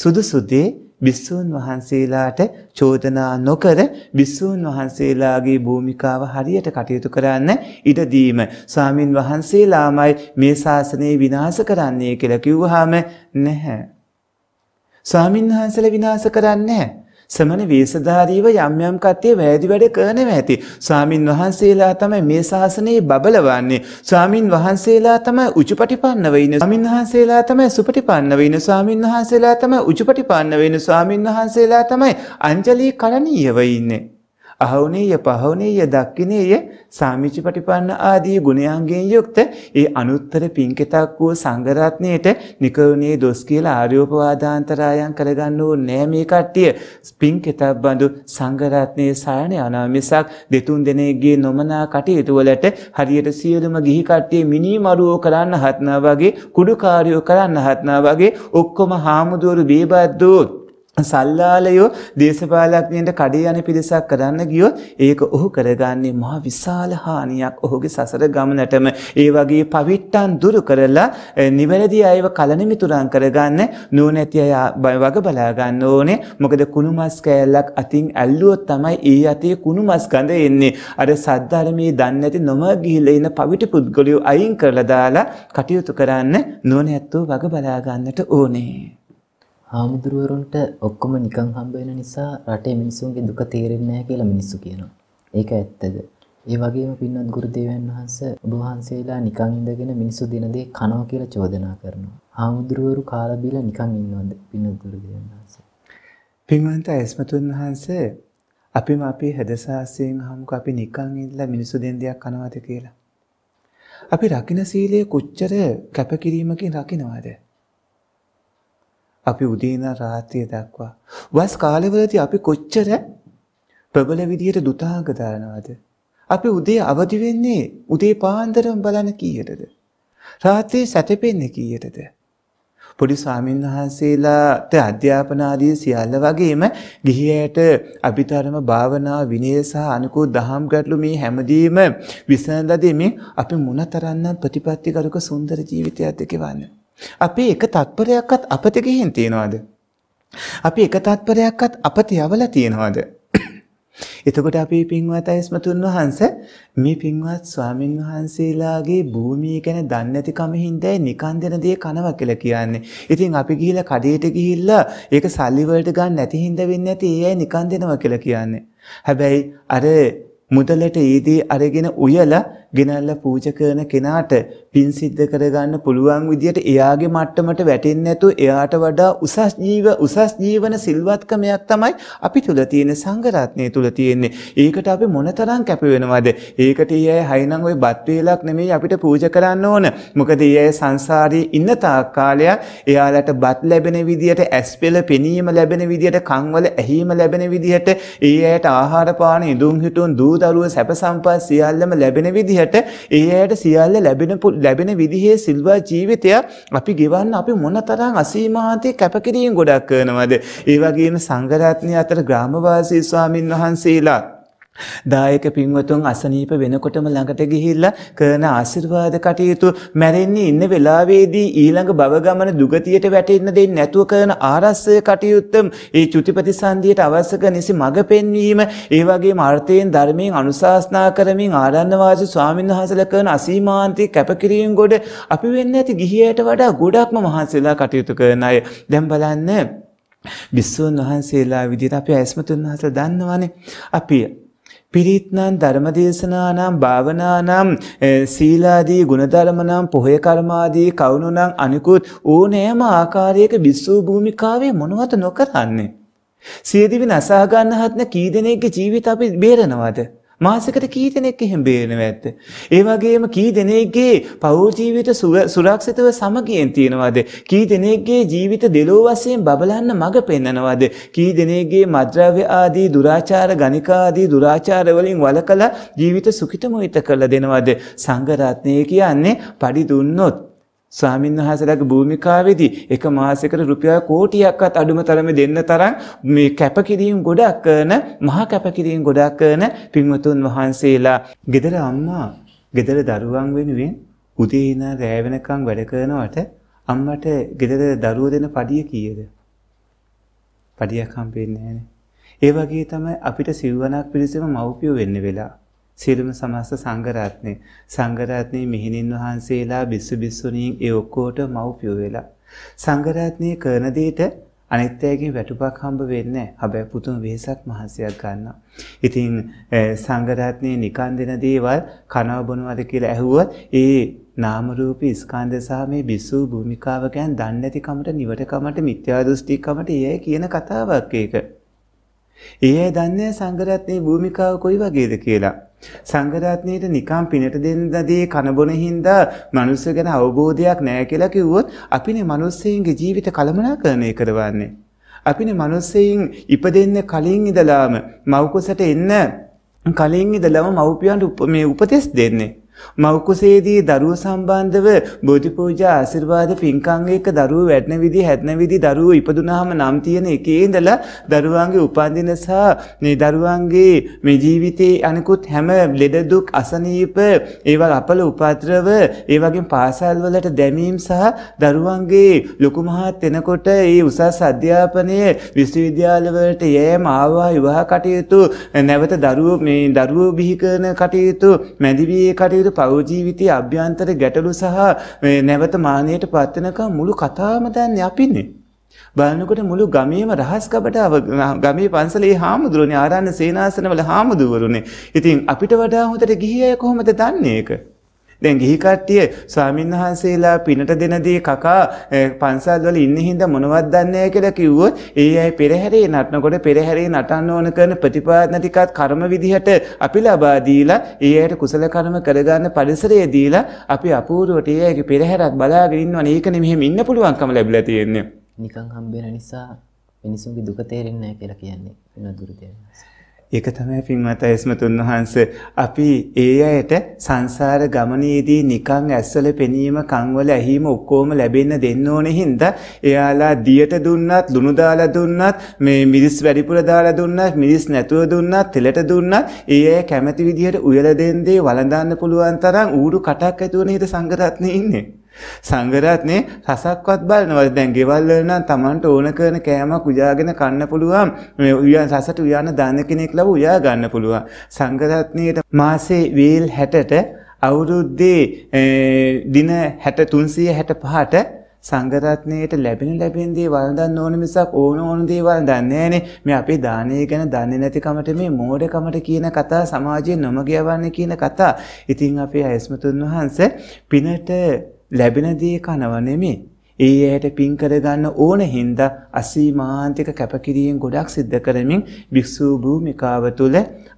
සුදුසු දේ භිස්සූන් වහන්සේලාට චෝදනා නොකර භිස්සූන් වහන්සේලාගේ භූමිකාව හරියට කටයුතු කරන්න ඉඩ දීම ස්වාමින් වහන්සේලාමයි මේ ශාසනය විනාශ කරන්නේ කියලා කිව්වහම නැහැ ස්වාමින් වහන්සේලා විනාශ කරන්නේ නැහැ සමන වේසධාරීව යම් යම් කට්ටිය වැරදි වැඩ කරනව ඇති. ස්වාමින් වහන්සේලා තමයි මේ ශාසනයේ බබලවන්නේ. ස්වාමින් වහන්සේලා තමයි උජුපටිපන්නව ඉන්නේ. ස්වාමින් වහන්සේලා තමයි සුපටිපන්නව ඉන්නේ. ස්වාමින් වහන්සේලා තමයි උජුපටිපන්නව ඉන්නේ. ස්වාමින් වහන්සේලා තමයි අංජලි කරණීයව ඉන්නේ. අහවුනේය පහවුනේය දක්කිනේය සාමිචි පටිපන්න ආදී ගුණයන්ගෙන් යුක්ත ඒ අනුත්තර පින්කෙතක් වූ සංගරත්නයට නිකවුණේ දොස් කියලා ආර්යෝපවාදාන්තරායන් කරගන්න වූ නෑ මේ කට්ටිය පින්කෙතක් බඳු සංගරත්නයේ සයන අනාමිසක් දෙතුන් දෙනෙක්ගේ නොමනා කටයුතු වලට හරියට සියලුම ගිහි කට්ටිය මිනී මරුවෝ කරන්න හත්නා වගේ කුඩු කාර්යෝ කරන්න හත්නා වගේ ඔක්කොම හාමුදුරු බේබද්දෝ සල්ලාලයෝ දේශපාලඥයන්ට කඩේ යන පිරිසක් කරන්න ගියොත් ඒක ඔහු කරගන්නේ මහා විශාල හානියක් ඔහුගේ සසර ගමනටම ඒ වගේ පවිට්ටන් දුරු කරලා නිවැරදි අයව කලනිමිතුරන් කරගන්න නුවණැති අය වග බලා ගන්න ඕනේ මොකද කුණු මස් කෑල්ලක් අතින් ඇල්ලුවොත් තමයි ඒ අතේ කුණු මස් ගඳ එන්නේ අර සද්ධර්මයේ දන්නේ නැති නොම ගිහිලා ඉන්න පවිට පුද්ගලයෝ අයින් කරලා දාලා කටයුතු කරන්න නුවණැත්තෝ වග බලා ගන්නට ඕනේ හාමුදුරුවරුන්ට ඔක්කොම නිකං හම්බෙන නිසා රටේ මිනිසුන්ගේ දුක තේරෙන්නේ නැහැ කියලා මිනිස්සු කියනවා. ඒක ඇත්තද? ඒ වගේම පින්වත් ගුරුදේවයන් වහන්සේ ඔබ වහන්සේලා නිකං ඉඳගෙන මිනිස්සු දින දේ කනවා කියලා චෝදනා කරනවා. හාමුදුරුවරු කාලා බීලා නිකං ඉන්නවද පින්වත් ගුරුදේවයන් වහන්සේ? පින්වන්ත ඇස්මතුන් වහන්සේ අපිම අපි හදසාසයෙන් හමුක අපි නිකං ඉඳලා මිනිසු දෙන දෙයක් කනවද කියලා. අපි රකින්න සීලය කොච්චර කැපකිරීමකින් රකින්නවද? අපි උදේ ඉඳන් රාත්‍රිය දක්වා වස් කාලවලදී අපි කොච්චර ප්‍රබල විදියට දුතාංග දානවද අපි උදේ අවදි වෙන්නේ උදේ පාන්දරම බලන කීයටද රාත්‍රියේ සැතපෙන්නේ කීයටද පොඩි ස්වාමින්වහන්සේලාට අධ්‍යාපන ආදී සියල්ල වගේම ගිහියට අභිධර්ම භාවනා විනය සහ අනුකූල දහම් ගැටළු මේ හැමදීම විසඳලා දෙමින් අපි මොනතරම්නම් ප්‍රතිපත්තිගරුක සුන්දර ජීවිතයක් දෙකවන්නේ අපි එක තත්පරයක්වත් අපත ගිහින් තියනවාද? අපි එක තත්පරයක්වත් අපත යවලා තියනවාද? එතකොට අපි පින්වත් අයස්මතුන් වහන්ස මේ පින්වත් ස්වාමින් වහන්සේලාගේ භූමිය ගැන දන්නේ නැති කම හින්දායි නිකන් දෙන දේ කනවා කියලා කියන්නේ. ඉතින් අපි ගිහිලා කඩේට ගිහිල්ලා ඒක සල්ලි වලට ගන්න නැති හින්දා වෙන්නේ නැති ඒ අය නිකන් දෙනවා කියලා කියන්නේ. හැබැයි අර මුදලට ඊදී අරගෙන උයලා ගෙනල්ලා පූජා කරන කෙනාට පින් සිද්ධ කරගන්න පුළුවන් විදියට එයාගේ මට්ටමට වැටෙන්නේ නැතුව එයාට වඩා උසස් ජීව උසස් ජීවන සිල්වත්කමයක් තමයි අපි තුල තියෙන සංගරත්නය තුල තියෙන්නේ. ඒකට අපි මොනතරම් කැප වෙනවද? ඒකට ඊයේ හයිනම් ওই බත් වේලක් නෙමෙයි අපිට පූජා කරන්න ඕන. මොකද ඊයේ සංසාරයේ ඉන්න තාක් කාලයක් එයාලට බත් ලැබෙන විදියට ඇස් පෙළ පෙනීම ලැබෙන විදියට කන්වල ඇහිම ලැබෙන විදියට ඒ ඇයට ආහාර පාන ඉදුම් හිටුන් දූ දරුව සැප සම්පත් සියල්ලම ලැබෙන විදියට ඇයට ඒ ඇයට සියල්ල ලැබෙන ලැබෙන විදිහේ සිල්වා ජීවිතයක් අපි ගෙවන්න අපි මොනතරම් අසීමාන්තයේ කැපකිරීම් ගොඩක් කරනවද ඒ වගේම සංඝරත්නය අතර ග්‍රාමවාසී ස්වාමින් වහන්සේලා දායක පින්වතුන් අසනීප වෙනකොටම ළඟට ගිහිල්ලා කරන ආශිර්වාද කටයුතු මැරෙන්නේ ඉන්න වෙලාවේදී ඊළඟ භව ගමන දුගතියට වැටෙන්න දෙන්නේ නැතුව කරන ආරස්සය කටයුත්තම් ඒ චුතිපති සංධියට අවශ්‍ය නිසි මඟ පෙන්වීම ඒ වගේම අර්ථයෙන් ධර්මයෙන් අනුශාසනා කරමින් ආරණ්‍ය වාසී ස්වාමීන් වහන්සේලා කරන අසීමාන්තික කැපකිරීම ගොඩ අපි වෙන්නේ නැති ගිහියට වඩා ගොඩක්ම මහන්සිලා කටයුතු කරන අය දැන් බලන්න විසුණු වහන්සේලා විදිහට අපි ඇස්මතුන් වහන්සේලා දන්නවනේ අපි පිරිත්නම් ධර්මදේශනානම් භාවනානම් සීලාදී ගුණධර්මනම් පොහොය කර්මාදී කවුණුනම් අනිකුත් ඕනෑම ආකාරයක විශ්වූ භූමිකාවේ මොනවත නොකරන්නේ. සියදිවි නසාගන්නහත්න කීදනෙක්ගේ ජීවිත අපි බේරනවද. මාසෙකට කී දෙනෙක් එහෙම බේරෙනව ඇත්ද? ඒ වගේම කී දෙනෙක්ගේ පෞල් ජීවිත සුරක්ෂිතව සමගියෙන් තියනවාද? කී දෙනෙක්ගේ ජීවිත දෙලෝ වශයෙන් බබලන්න මඟ පෙන්වනවාද? කී දෙනෙක්ගේ මද්‍රව්‍ය ආදී දුරාචාර ගණිකා ආදී දුරාචාර වලින් වළකලා ජීවිත සුඛිතමයිත කරලා දෙනවාද? සංඝ රත්නය කියන්නේ padi දුන්නොත් ස්වාමින්වහන්සේලාගේ භූමිකාවේදී එක මාසයකට රුපියල් කෝටියක්වත් අඩුම තරමේ දෙන්න තරම් මේ කැපකිරීම ගොඩක් කරන මහා කැපකිරීම ගොඩක් කරන පින්වතුන් වහන්සේලා gedara අම්මා gedara දරුවන් වෙනුවෙන් උදේ ඉඳන් රෑ වෙනකම් වැඩ කරනවට අම්මට gedara දරුවෝ දෙන පඩිය කීයද? පඩියක් හම්බෙන්නේ නැහැ නේ. ඒ වගේ තමයි අපිට සිව්වණක් පිළිසෙම මව්පියෝ වෙන්න වෙලා. සියලුම සමස්ත සංඝරත්නය සංඝරත්නයේ මිහිණින් වහන්සේලා බිස්සු බිස්සුණීන් ඒ ඔක්කොට මව්පියෝ වෙලා සංඝරත්නයේ කරන දෙයට අනිත්‍යයෙන් වැටුපක් හම්බ වෙන්නේ හැබැයි පුතුම වෙහසක් මහන්සියක් ගන්නවා. ඉතින් සංඝරත්නයේ නිකන් දෙන දේවල් කනව බොනවද කියලා ඇහුවොත් ඒ නාම රූප ස්කන්ධ සහ මේ බිසු භූමිකාව ගැන දන්නේ නැති කමට නිවට කමට මිත්‍යා දෘෂ්ටි කමට ඊයේ කියන කතාවක් ඒක. ඒ අය දන්නේ සංගරත්නයේ භූමිකාව කොයි වගේද කියලා. සංගරත්නයේට නිකම් පිනට දෙන්න දේ කනබොන හින්දා මිනිස්සු ගැන අවබෝධයක් නැහැ කියලා කිව්වොත් අපිනේ මිනිස්සෙගේ ජීවිත කලමනාකරණය කරවන්නේ. අපිනේ මිනිස්සෙයින් ඉපදෙන්න කලින් ඉඳලාම මව්කුසට එන්න කලින් ඉඳලාම මව්පියන්ට මේ උපදෙස් දෙන්නේ. මෞකුසේදී දරුව සම්බන්ධව බෝධි පූජා ආශිර්වාද පින්කම් එක්ක දරුවෝ වැටෙන විදිහ හැදෙන විදිහ දරුවෝ ඉපදුනහම නම් තියෙන එකේ ඉඳලා දරුවන්ගේ උපන්දින සහ මේ දරුවන්ගේ මේ ජීවිතේ අනිකුත් හැම ලෙඩ දුක් අසනීප ඒවා අපල උපাদ্রව ඒ වගේම පාසල් වලට දැමීම් සහ දරුවන්ගේ ලොකු මහත් වෙනකොට ඒ උසස් අධ්‍යාපනය විශ්වවිද්‍යාල වලට යෑම ආවා විවාහ කටයුතු නැවත දරුවෝ මේ දරුවෝ බිහි කරන කටයුතු මැදිවියේ කටයුතු බටහිර පෞජීවිතයේ අභ්‍යන්තර ගැටලු සහ නැවත මානයට පත්වනකම් මුළු කතාවම දන්නේ අපිනේ. බලනකොට මුළු ගමේම රහස්කබට ගමේ පන්සලේ හාමුදුරුවනේ ආරන්න සේනාසනවල හාමුදුරුවනේ. ඉතින් අපිට වඩා හොතට ගිහිය කොහොමද දන්නේ ඒක? දැන් ගිහි කට්ටිය ස්වාමින්වහන්සේලා පිනට දෙන දේ කකා පන්සල් වල ඉන්න හින්දා මොනවද දන්නේ කියලා කිව්වොත් ඒ අය පෙරහැරේ නටනකොට පෙරහැරේ නටන්න ඕන කරන ප්‍රතිපාදන ටිකත් කර්ම විදිහට අපි ලබා දීලා ඒ අයට කුසල කර්ම කරගන්න පරිසරය දීලා අපි අපූර්වට ඒ අයගේ පෙරහැරක් බලාගෙන ඉන්නවනේ ඒකනේ මෙහෙම ඉන්න පුළුවන්කම ලැබිලා තියෙන්නේ නිකන් හම්බෙන නිසා මිනිසුන්ගේ දුක තේරෙන්නේ නැහැ කියලා කියන්නේ වෙන දුර තේරෙනවා ඒක තමයි පින්වත් අයස්මතුන් වහන්ස අපි ඒ අයට සංසාර ගමනේදී නිකන් ඇස්වල පෙනීම කන්වල ඇහිම ඔක්කොම ලැබෙන්න දෙන්න ඕනේ හින්දා එයාලා දියට දුන්නත් ලුණු දාලා දුන්නත් මේ මිරිස් වැඩිපුර දාලා දුන්නත් මිරිස් නැතුව දුන්නත් තෙලට දුන්නත් ඒ අය කැමැති විදිහට උයලා දෙන්නේ වළඳන්න පුළුවන් තරම් ඌරු කටක් ඇතුවනේ හිත සංගරත්නේ ඉන්නේ සංගරත්නේ රසක්වත් බලනවද දැන් ගෙවල් වල නම් Tamanට ඕන කරන කෑමක් උයාගෙන කන්න පුළුවන් මේ උයන් රසට උයන දාන කෙනෙක් ලව උයා ගන්න පුළුවන් සංගරත්නේට මාසේ වේල් 60ට අවුරුද්දේ දින 60 365ට සංගරත්නයට ලැබෙන ලැබෙන දේ වළඳන්න ඕන මිසක් ඕන ඕන දේවල් දන්නේ නැහනේ. මේ අපේ දානය ගැන දන්නේ නැතිකමට මේ මෝඩකමට කියන කතා සමාජයේ නොමග යවන්නේ කියන කතා. ඉතින් අපේ අයස්මතුන් වහන්සේ පිනට ලැබෙන දේ කනව නෙමේ. ඒ ඇයට පින් කරගන්න ඕන හින්දා අසීමාන්තික කැපකිරීම් ගොඩක් සිද්ධ කරමින් භික්ෂූ භූමිකාව තුළ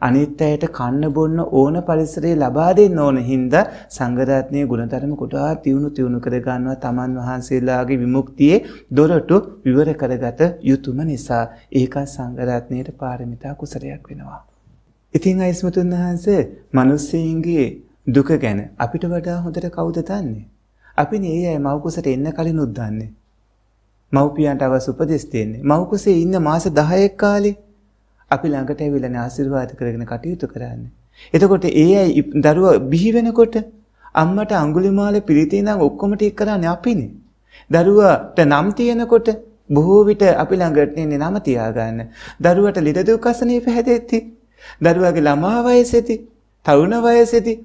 අනිත් අයට කන්න බොන්න ඕන පරිසරය ලබා දෙන්න ඕන හින්දා සංඝරත්නයේ ගුණධර්ම කොටා තියුණු තියුණු කරගන්නවා තමන් වහන්සේලාගේ විමුක්තියේ දොරටු විවර කරගත යුතුම නිසා ඒක සංඝරත්නයේ පාරමිතා කුසලයක් වෙනවා. ඉතින් අයිස්මතුන් වහන්සේ මිනිස්සුන්ගේ දුක ගැන අපිට වඩා හොඳට කවුද දන්නේ? අපි නේ ඒ අය මව්කුසට එන්න කලින් උද්දන්නේ. මව්පියන්ට අවශ්‍ය උපදෙස් දෙන්නේ. මව්කුසේ ඉන්න මාස 10ක් කාලේ අපි ළඟට ඇවිල්ලානේ ආශිර්වාද කරගෙන කටයුතු කරන්නේ. එතකොට ඒ අය දරුවා බිහි වෙනකොට අම්මට අඟුලිමාල පිළිතේ නම් ඔක්කොම ටික කරන්නේ අපිනේ. දරුවාට නම් තියෙනකොට බොහෝ විට අපි ළඟට එන්නේ නම තියාගන්න. දරුවට ලිද දුකසනේ පැහැදෙtti. දරුවාගේ ළමා වයසේදී, තරුණ වයසේදී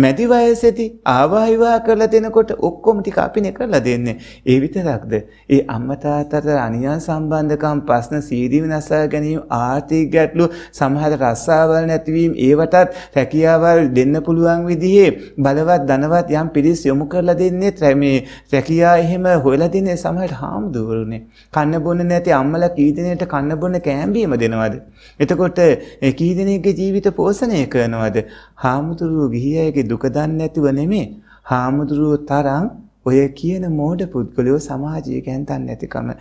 මැදි වයසේදී ආවා විවාහ කරලා දෙනකොට ඔක්කොම ටික අපිනේ කරලා දෙන්නේ. ඒ විතරක්ද? ඒ අම්මා තාත්තට අනියම් සම්බන්ධකම් ප්‍රශ්න සීදී විනාශා ගැනීම ආර්ථික ගැටලු සමහර රස්සාවල් නැතිවීම ඒවටත් රැකියාවල් දෙන්න පුළුවන් විදිහේ බලවත් ධනවත් යම් පිරිස් යොමු කරලා දෙන්නේ මේ රැකියා එහෙම හොයලා දෙන්නේ සමහර හාමුදුරුවනේ. කන්න බොන්න නැති අම්මලා කී දිනේට කන්න බොන්න කෑම්බීම දෙනවද? එතකොට කී දිනේක ජීවිත පෝෂණය කරනවද? හාමුදුරුවෝ ගිහි අයගේ ඒකේ දුක දන්නේ නැතුව නෙමෙයි. හාමුදුරුවෝ තරම් ඔය කියන මෝඩ පුද්ගලයෝ සමාජය ගැන දන්නේ නැතිකම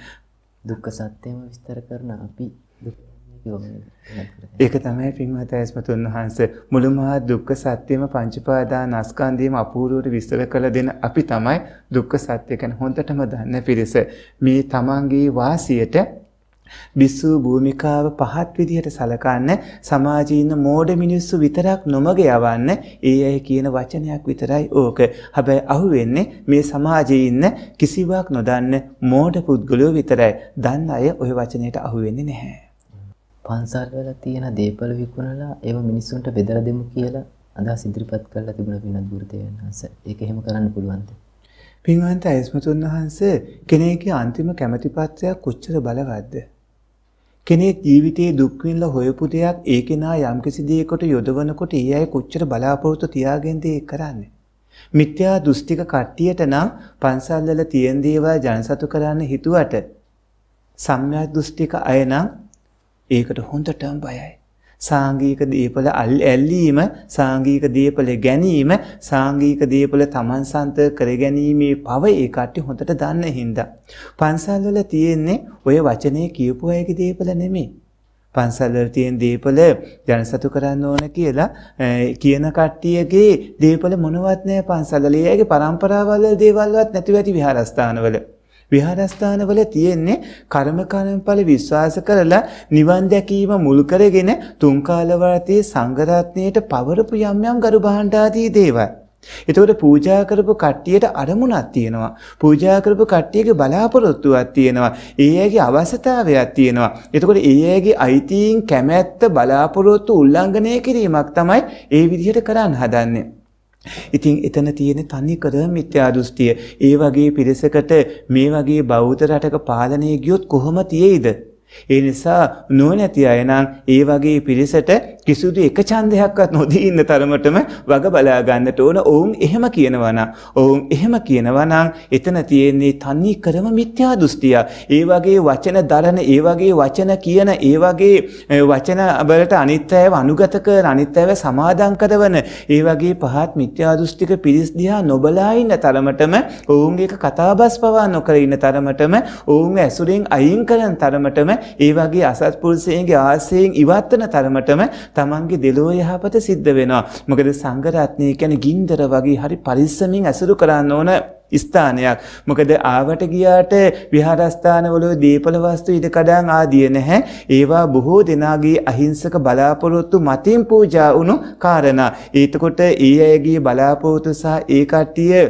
දුක්ඛ සත්‍යම විස්තර කරන අපි ඒක තමයි පින්වත් ඇස්මතුන් වහන්සේ මුළුමහා දුක්ඛ සත්‍යම පංචපාදාන අස්කන්ධයම අපූර්වවට විස්තර කළ දෙන අපි තමයි දුක්ඛ සත්‍ය ගැන හොඳටම දන්න පිරිස. මේ තමන්ගේ වාසියට බිස්සූ භූමිකාව පහත් විදිහට සලකන්න සමාජීන මෝඩ මිනිස්සු විතරක් නොමග යවන්න ඒ අය කියන වචනයක් විතරයි ඕක. හැබැයි අහුවෙන්නේ මේ සමාජයේ ඉන්න කිසිවක් නොදන්න මෝඩ පුද්ගලයෝ විතරයි. දන්න අය ওই වචනයට අහුවෙන්නේ නැහැ. පන්සල්වල තියෙන දේපල විකුණලා ඒව මිනිස්සුන්ට බෙදලා දෙමු කියලා අදහස් ඉදිරිපත් කරලා තිබුණ පින්නත් බුරුතේයන් හස. ඒක එහෙම කරන්න පුළුවන්ද? පින්වන්ත ඇස්මතුන් වහන්සේ කෙනෙක්ගේ අන්තිම කැමැතිපත්‍රයක් කොච්චර බලවත්ද? කෙනෙක් ජීවිතයේ දුක් විඳලා හොයපු දෙයක් ඒ කෙනා යම්කිසි දෙයකට යොදවනකොට ඒ අය කොච්චර බලාපොරොත්තු තියාගෙනද ඒක කරන්නේ. මිත්‍යා දෘෂ්ටික කට්ටියට නම් පන්සල්වල තියෙන දේවල් ජනසතු කරන්න හිතුවට සම්‍යක් දෘෂ්ටික අය නම් ඒකට හොඳටම බයයි. සාංගික දීපල ඇල්ලීම සාංගික දීපල ගැනීම සාංගික දීපල තමන් සන්ත කරගැනීමේ පව ඒ කට්ටිය හොඳට දන්න හින්දා පන්සල්වල තියෙන්නේ ඔය වචනේ කියපු අයගේ දීපල නෙමෙයි පන්සල්වල තියෙන දීපල ජනසතු කරන්න ඕන කියලා කියන කට්ටියගේ දීපල මොනවත් නැහැ පන්සල්වල. ඒගේ પરම්පරාවල දේවල්වත් නැතුව ඇති විහාරස්ථානවල. විහාරස්ථානවල තියෙන්නේ කර්ම කර්මඵල විශ්වාස කරලා නිවන් දැකීම මුල් කරගෙන තුන් කාලවර්තී සංඝරත්නයට පවරපු යම් යම් ගරු භාණ්ඩ ආදී දේවල්. එතකොට පූජා කරපු කට්ටියට අරමුණක් තියෙනවා. පූජා කරපු කට්ටියගේ බලාපොරොත්තුවක් තියෙනවා. ඒ අයගේ අවශ්‍යතාවයක් තියෙනවා. එතකොට ඒ අයගේ අයිතීන් කැමැත්ත බලාපොරොත්තු උල්ලංඝනය කිරීමක් තමයි ඒ විදිහට කරන්න හදන්නේ. ඉතින් එතන තියෙන තනිකර මිත්‍යා දෘෂ්ටිය. ඒ වගේ පිරිසකට මේ වගේ බෞද්ධ රටක පාලනය ගියොත් කොහොම තියෙයිද? ඒ නිසා නුවණැති අය නම් ඒ වගේ පිරිසට කිසිදු එක ඡන්දයක්වත් නොදී ඉන්න තරමටම වග බලා ගන්නට ඕන. ඔවුන් එහෙම කියනවා නම්, ඔවුන් එහෙම කියනවා නම් එතන තියෙන්නේ තනි කරම මිත්‍යා දෘෂ්ටිය. ඒ වගේ වචන දරන, ඒ වගේ වචන කියන, ඒ වගේ වචන වලට අනිත්‍යව අනුගත කර, අනිත්‍යව සමාදම් කරවන, ඒ වගේ පහත් මිත්‍යා දෘෂ්ටික පිරිස් දිහා නොබලා ඉන්න තරමටම ඔවුන්ගේ කතාබස් පවා නොකර ඉන්න තරමටම ඔවුන් ඇසුරෙන් අයින් කරන තරමටම ඒ වගේ අසත්පුරුෂයන්ගේ ආශයෙන් ඉවත් වෙන තරමටම තමන්ගේ දෙලෝ යහපත සිද්ධ වෙනවා. මොකද සංඝ රත්නය කියන්නේ ගින්දර වගේ හරි පරිස්සමින් ඇසුරු කරන්න ඕන ස්ථානයක්. මොකද ආවට ගියාට විහාරස්ථානවල දීපල වස්තු ඉද කඩන් ආදිය නැහැ. ඒවා බොහෝ දෙනාගේ අහිංසක බලාපොරොත්තු මතින් පූජා වුණු කාරණා. ඒතකොට ඒ අයගේ බලාපොරොත්තු සහ ඒ කට්ටිය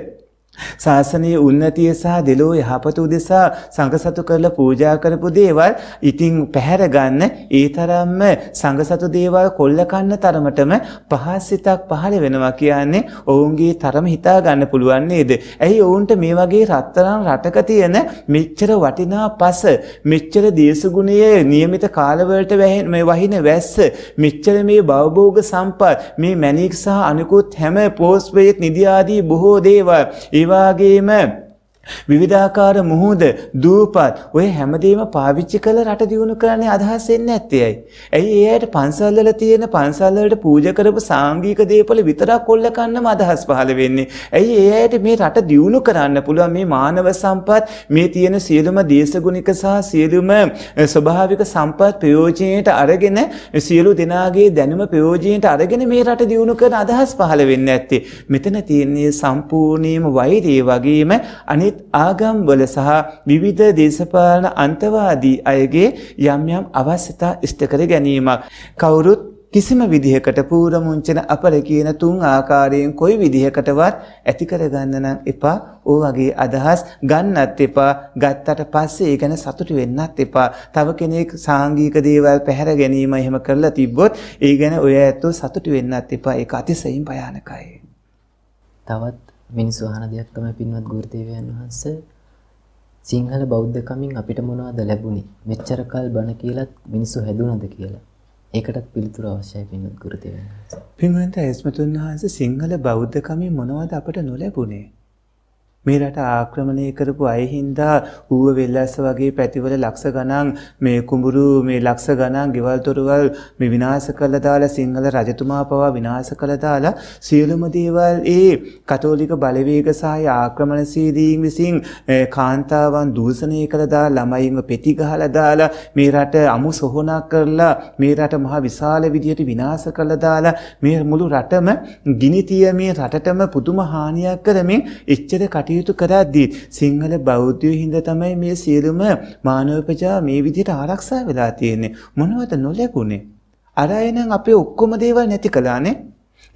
ශාසනයේ උන්නතිය සහ දෙලෝ යහපත උදෙසා සංඝසතු කරලා පූජා කරපු දේවල් ඉතින් පැහැර ගන්න ඒ තරම්ම සංඝසතු දේවල් කොල්ල කන්න තරමටම පහසිතක් පහළ වෙනවා කියන්නේ ඔවුන්ගේ තරම හිතා ගන්න පුළුවන් නේද? ඇයි ඔවුන්ට මේ වගේ රත්තරන් රටක තියෙන මෙච්චර වටිනා පස මෙච්චර දේශගුණයේ નિયમિત කාලවලට මේ වහින වැස්ස මෙච්චර මේ භවභෝග සම්පත් මේ මැණික් සහ අනිකුත් හැම පෝස්ට් වේත් නිදි ආදී බොහෝ දේවල් ඒවාගේම විවිධාකාර මුහුද, දූපත් ඔය හැමදේම පාවිච්චි කළ රට දියුණු කරන්නේ අදහස් එන්නේ ඇත්තේයි. ඇයි ඒ අයට පන්සල්වල තියෙන පන්සල්වලට පූජා කරපු සාංගික දේපල විතරක් කොල්ල කන්නම අදහස් පහළ වෙන්නේ. ඇයි ඒ අයට මේ රට දියුණු කරන්න පුළුවන් මේ මානව සම්පත්, මේ තියෙන සියලුම දේශගුණික සහ සියලුම ස්වභාවික සම්පත් ප්‍රයෝජනයට අරගෙන සියලු දෙනාගේ දැනුම ප්‍රයෝජනයට අරගෙන මේ රට දියුණු කරන අදහස් පහළ වෙන්නේ නැත්තේ. මෙතන තියෙන්නේ සම්පූර්ණයෙන්ම වෛරය වගේම අනිත් අනිත් ආගම්වල සහ විවිධ දේශපාලන අන්තවාදී අයගේ යම් යම් අවශ්‍යතා ඉෂ්ට කර ගැනීමක්. කවුරුත් කිසිම විදිහකට පූරමුංචන අපර කියන තුන් ආකාරයෙන් කොයි විදිහකටවත් ඇති කරගන්න නම් එපා. ඕ වගේ අදහස් ගන්නත් එපා. ගත්තට පස්සේ ඒ ගැන සතුටු වෙන්නත් එපා. තව කෙනෙක් සාංගික දේවල් පැහැර ගැනීම එහෙම කරලා තිබ්බොත් ඒ ගැන ඔය ඇත්තෝ සතුටු වෙන්නත් එපා. ඒක අතිශයින් භයානකයි. තවත් මිනිස්සු අහන දෙයක් තමයි පින්වත් ගුරුදේවයන් වහන්සේ සිංහල බෞද්ධකමින් අපිට මොනවද ලැබුණේ? මෙච්චර කල් බණ කියලත් මිනිස්සු හැදුනද කියලා. ඒකටත් පිළිතුර අවශ්‍යයි පින්වත් ගුරුදේවයන් වහන්සේ. පින්වත් ඇස්මතුන් වහන්සේ සිංහල බෞද්ධකමින් මොනවද අපට නොලැබුණේ? මේ රට ආක්‍රමණය කරපු අය හින්දා ඌව වෙල්ලැස්ස වගේ පැතිවල ලක්ෂ ගණන් මේ කුඹුරු මේ ලක්ෂ ගණන් ගෙවල් දොරවල් මේ විනාශ කළා දාලා සිංහල රජතුමා පවා විනාශ කළා දාලා සියලුම දේවල් ඒ කතෝලික බලවේග සහ ආක්‍රමණශීලීන් විසින් කාන්තාවන් දූෂණය කළා දාලා ළමයින්ව පෙති ගහලා දාලා මේ රට අමු සොහොනක් කරලා මේ රට මහ විශාල විදියට විනාශ කළා දාලා මේ මුළු රටම ගිනි තියමේ රටටම පුදුම හානියක් කරමින් එච්චර කටි කටයුතු කරද්දී සිංහල බෞද්ධයෝ හින්දා තමයි මේ සියලුම මානවපජා මේ විදිහට ආරක්ෂා වෙලා තියෙන්නේ. මොනවද නොලැබුණේ? අර අය නම් අපේ ඔක්කොම දේවල් නැති කළානේ.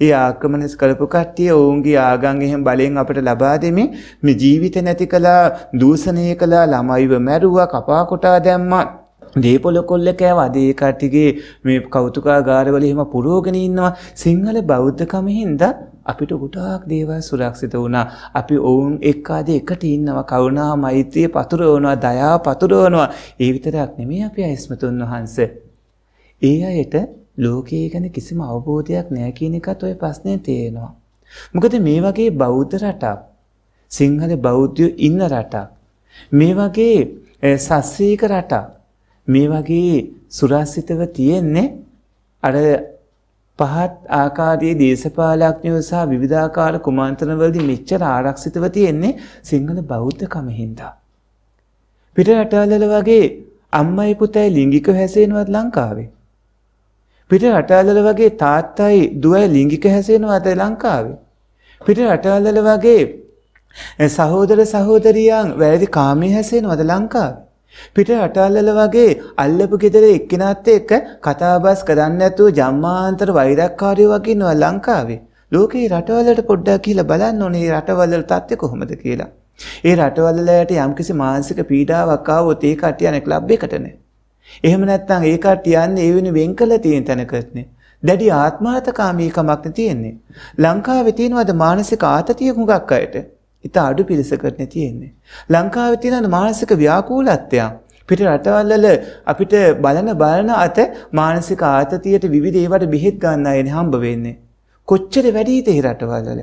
ඒ ආක්‍රමණස් කරපු කට්ටිය ඔවුන්ගේ ආගම් එහෙම බලෙන් අපට ලබා දෙමින් මේ ජීවිත නැති කළා දූෂණය කළා ළමයිව මැරුවා කපා කොටා දැම්මා දේපොළ කොල්ල කෑව අද ඒ කට්ටිගේ මේ කෞතුකාගාරවල එහෙම පුරෝගෙන ඉන්නවා සිංහල බෞද්ධකම හින්දා අපිට ගොඩාක් දේවල් සුරක්ෂිත වුණා. අපි ඔවුන් එක්කාද එකට ඉන්නවා. කරුණා, මෛත්‍රිය පතුරවනවා, දයාව පතුරවනවා. ඒ විතරක් නෙමෙයි අපි අයිස්මතුන් වහන්සේ. ඒ අයට ලෝකයේ ගැන කිසිම අවබෝධයක් නැහැ කියන එකත් ওই ප්‍රශ්නේ තියෙනවා. මොකද මේ වගේ බෞද්ධ රටක් සිංහල බෞද්ධයෝ ඉන්න රටක් මේ වගේ සස්සීක රටක් මේ වගේ සුරක්ෂිතව තියෙන්නේ අර පහත් ආකාරයේ දේශපාලඥයෝ සහ විවිධාකාර කුමන්ත්‍රණවලදී මෙච්චර ආරක්ෂිතව තියෙන්නේ සිංහල බෞද්ධකම හින්දා. පිට රටවල වගේ අම්මයි පුතයි ලිංගික හැසෙනවත් ලංකාවේ. පිට රටවල වගේ තාත්තයි දුවයි ලිංගික හැසෙනවත් ලංකාවේ. පිට රටවල වගේ සහෝදර සහෝදරියන් වැරදි කාමයේ හැසෙනවද ලංකාවේ? පිට රටවල්වල වගේ අල්ලපු ගෙදර එක්කෙනාත් එක්ක කතාබස් කරන්න නැතුව ජම්මාන්තර වෛරක්කාරයෝ වගේ නෝ ලංකාවේ. ලෝකේ රටවලට පොඩ්ඩක් කියලා බලන්න ඕනේ රටවලවල තත්ත්වය කොහොමද කියලා. ඒ රටවලලයට යම්කිසි මානසික පීඩාවක් ආවොත් ඒ කට්ටිය යන ක්ලබ් එකටනේ. එහෙම නැත්නම් ඒ කට්ටිය යන්නේ ඒ වෙනු වෙන් කළ තියෙන තැනකටනේ. දැඩි ආත්මාර්ථකාමීකමක් තියෙන්නේ. ලංකාවේ තියෙනවද මානසික ආතතිය හුඟක් අයට? ඉතා අඩු පිරිසකටන තියෙන්නේ. ලංකාව තියෙන මානසික ව්‍යාකූලත්වයක් පිට රටවල්ලල අපිට බලන බලන අත මානසික ආතතියට විවිධේවට බිහිත් ගන්න අයන හම්බ වෙන්නේ. කොච්චර වැඩීතෙහි රටවල්ලල.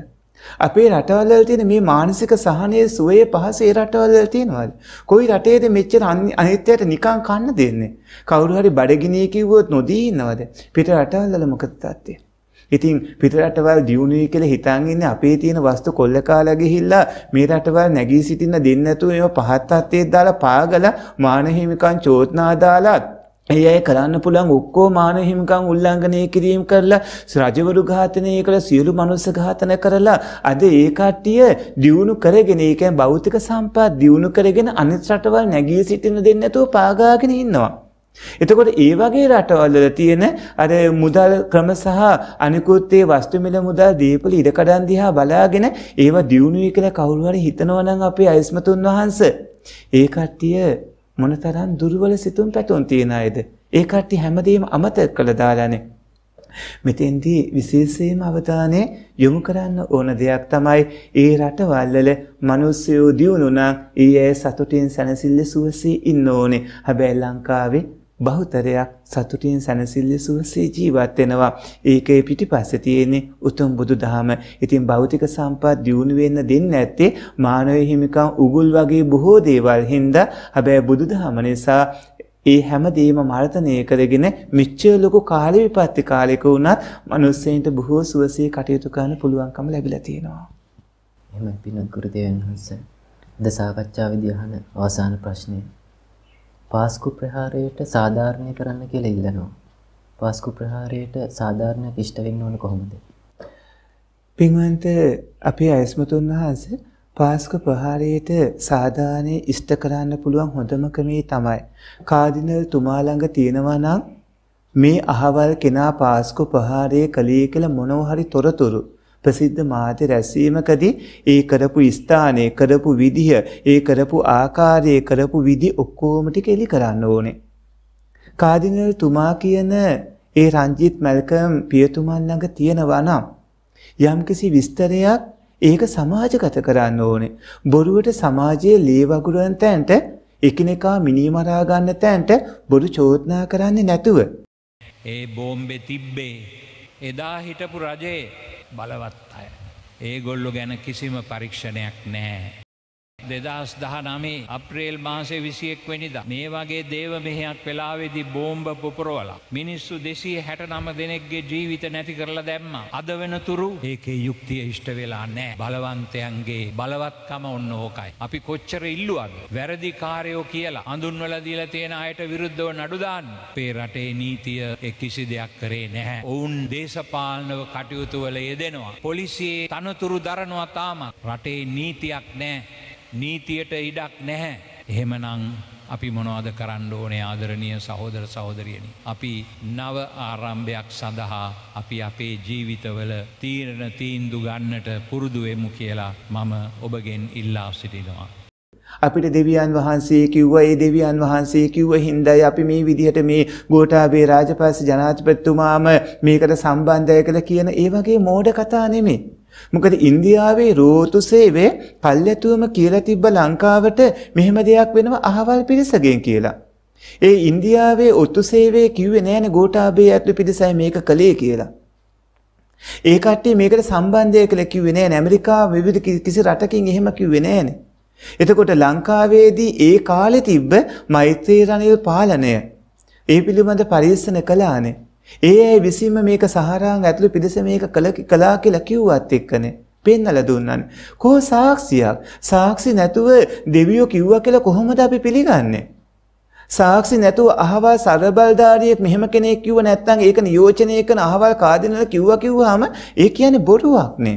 අපේ රටවල්ලල තියෙන මේ මානසික සහනය සුවයේ පහසේ රටවල්ලල තියෙනවල්. කොයි රටේද මෙච්චර අනිත්‍යයට නිකං කන්න දෙන්නේ. කවුරු හරි බඩගිනී කිව්වොත් නොදී ඉන්නවද. පිට රටවල්ලල මොකද තත්ත්වේ. ඉතින් පිට රටවල් දියුණුවයි කියලා හිතන් ඉන්නේ අපේ තියෙන වස්තු කොල්ල කාලා ගිහිල්ලා මේ රටවල් නැගී සිටින්න දෙන්නේ නැතුව ඒව පහත් තත්ත්වයට දාලා පාගලා මානහිමිකන් චෝදනා දාලා ඒ අය කරන්න පුළුවන් ඔක්කෝ මාන හිමිකම් උල්ලංඝනය කිරීම කරලා රජවරු ඝාතනය කළ සියලු මනුස්ස ඝාතන කරලා අද ඒ කට්ටිය දියුණු කරගෙන ඒ කියන්නේ භෞතික සම්පත් දියුණු කරගෙන අනිත් රටවල් නැගී සිටින දෙන්නේ නැතුව පාගාගෙන ඉන්නවා එතකොට ඒ වගේ රටවල්වල තියෙන අර මුදල් ක්‍රම සහ අනිකුත් ඒ වස්තු මිල මුදල් දීපල ඉඩකඩම් දිහා බලාගෙන ඒවා දියුණුවයි කියලා කවුරු හරි හිතනවා නම් අපේ අයස්මතුන් වහන්සේ ඒ කට්ටිය මොනතරම් දුර්වල සිතුම් පැතුම් තියන අයද ඒ කට්ටිය හැමදේම අමතක කළා දාලානේ මෙතෙන්දී විශේෂයෙන්ම අවධානය යොමු කරන්න ඕන දෙයක් තමයි ඒ රටවල්වල මිනිස්සු දියුණුණා ඊයේ සතුටින් සැනසille සුවසේ ඉන්න ඕනේ. හැබැයි ලංකාවේ බහුතරයක් සතුටින් සැනසිල්ල සුවසේ ජීවත් වෙනවා. ඒකේ පිටිපස්සේ තියෙන උතුම් බුදුදහම. ඉතින් භෞතික සම්පත් දියුණු වෙන්න දෙන්නේ නැත්තේ මානව හිමිකම් උගුල් වගේ බොහෝ දේවල් හින්දා. හැබැයි බුදුදහම නිසා ඒ හැමදේම මර්ධනය කරගෙන මෙච්චර ලොකු කාල විපත්ති කාලයක වුණත් මිනිස්සෙන්ට බොහෝ සුවසේ කටයුතු කරන්න පුළුවන්කම ලැබිලා තියෙනවා. එහෙම පිනත් ගුරුදේවන් වහන්සේ. ද සාකච්ඡාවේදී අහන අවසාන ප්‍රශ්නේ පාස්කු ප්‍රහාරයට සාධාරණය කරන්න කියලා ඉල්ලනවා. පාස්කු ප්‍රහාරයට සාධාරණයක් ඉෂ්ට වෙන්න ඕන කොහොමද? පින්වන්ත අපේ අයස්මතුන් වහන්සේ පාස්ක ප්‍රහාරයට සාධානය ඉෂ්ට කරන්න පුළුවන් හොඳම ක්‍රමේ තමයි කාඩිනල් තුමා ළඟ තියෙනවා නම් මේ අහවල් කෙනා පාස්කු ප්‍රහාරය කළේ කියලා මොනවා හරි තොරතුරු ප්‍රසිද්ධ මාධ්‍ය රැස්වීමකදී ඒ කරපු ස්ථානය කරපු විදිහ ඒ කරපු ආකාරය කරපු විදි ඔක්කොම ටික එලි කරන්න ඕනේ. කාදිනල් තුමා කියන ඒ රංජිත් මැල්කම් පියතුමන් ළඟ තියෙනවා නම් යම්කිසි විස්තරයක් ඒක සමාජගත කරන්න ඕනේ. බොරුවට සමාජයේ ලේ වගුරුවන තැන්ට එකිනෙකා මිනීමරා ගන්න තැන්ට බොරු චෝදනා කරන්නේ නැතුව. ඒ බෝම්බේ තිබ්බේ එදා හිටපු රජේ බලවත් අය. ඒගොල්ලු ගැන කිසිම පරීක්ෂණයක් නෑ. දෙදස් දහනමේ අප්‍රේල් මාසේ විසියෙක් වෙනිද. මේ වගේ දේව මෙහයක් වෙලාවෙදි බෝම්භ පුපුරෝලා. මිනිස්සු දෙසී හැට නම දෙනෙක්ගේ ජීවිත නැති කරලා දැම්ම. අද වෙන තුරු ඒකේ යුක්තිය ඉෂ්ට වෙලා නෑ බලවන්තයන්ගේ බලවත්කම ඔන්න ඕකයි. අපි කොච්චර ඉල්ලුවද. වැරදි කාරයෝ කියලා අඳුන්වල දීල තියෙන අයට විරුද්ධව නඩුදාන්න. පේ රටේ නීතිය එක්කිසි දෙයක් කරේ නැහැ. ඔවුන් දේශපාලනව කටයුතුවල යෙදෙනවා. පොලිසියේ තනතුරු දරනවා තාමක් රටේ නීතියක් නෑ. නීතියට ඉඩක් නැහැ. එහෙමනං අපි මොනවාද කරන්න ඕනේ ආදරණය සහෝදර සහෝදරියනි. අපි නව ආරම්භයක් සඳහා අපි අපේ ජීවිතවල තීරණ තීන්දු ගන්නට පුරුදුවෙමු කියලා මම ඔබගෙන් ඉල්ලා සිටිනවා. අපිට දෙවියන් වහන්සේ කිව්ව ඒ දෙවියන් වහන්සේ කිව්ව හින්දයි අපි මේ විදිහට මේ ගෝටාබේ රාජපක්ෂ ජනාධිපතිතුමාම මේකට සම්බන්ධය කළ කියන ඒ වගේ මෝඩ කතා නෙමෙයි. මොකද ඉන්දියාවේ රෝතු සේවය පල්ලැතුවම කියලා තිබ්බ ලංකාවට මෙහෙම දෙයක් වෙනවා අහවල් පිරිසගෙන් කියලා. ඒ ඉන්දියාවේ ඔත්තු සේවය කිව්වේ නෑනේ ගෝඨාභය ඇතුළු පිරිසයි මේක කළේ කියලා. ඒ කට්ටිය මේකට සම්බන්ධය කියලා කිව්වේ නෑනේ ඇමරිකාව විවිධ කිසි රටකින් එහෙම කිව්වේ නෑනේ. එතකොට ලංකාවේදී ඒ කාලේ තිබ්බ මෛත්‍රී රණිල් පාලනය ඒ පිළිබඳ පරීක්ෂණ කළානේ. ඒ අය විසින්ම මේක සහරාන් ඇතුළු පිරිස මේක කළා කියලා කිව්වත් එක්කනේ. පෙන්නලා දුන්නන්. කෝ සාක්ෂියක්? සාක්ෂි නැතුව දෙවියෝ කිව්වා කියලා කොහොමද අපි පිළිගන්නේ? සාක්ෂි නැතුව අහවල් සරබල්ධාරියෙක් මෙහෙම කෙනෙක් කිව්ව නැත්නම් ඒක නියෝජනය කරන අහවල් කාදිනල කිව්වා කිව්වහම ඒ කියන්නේ බොරුවක්නේ.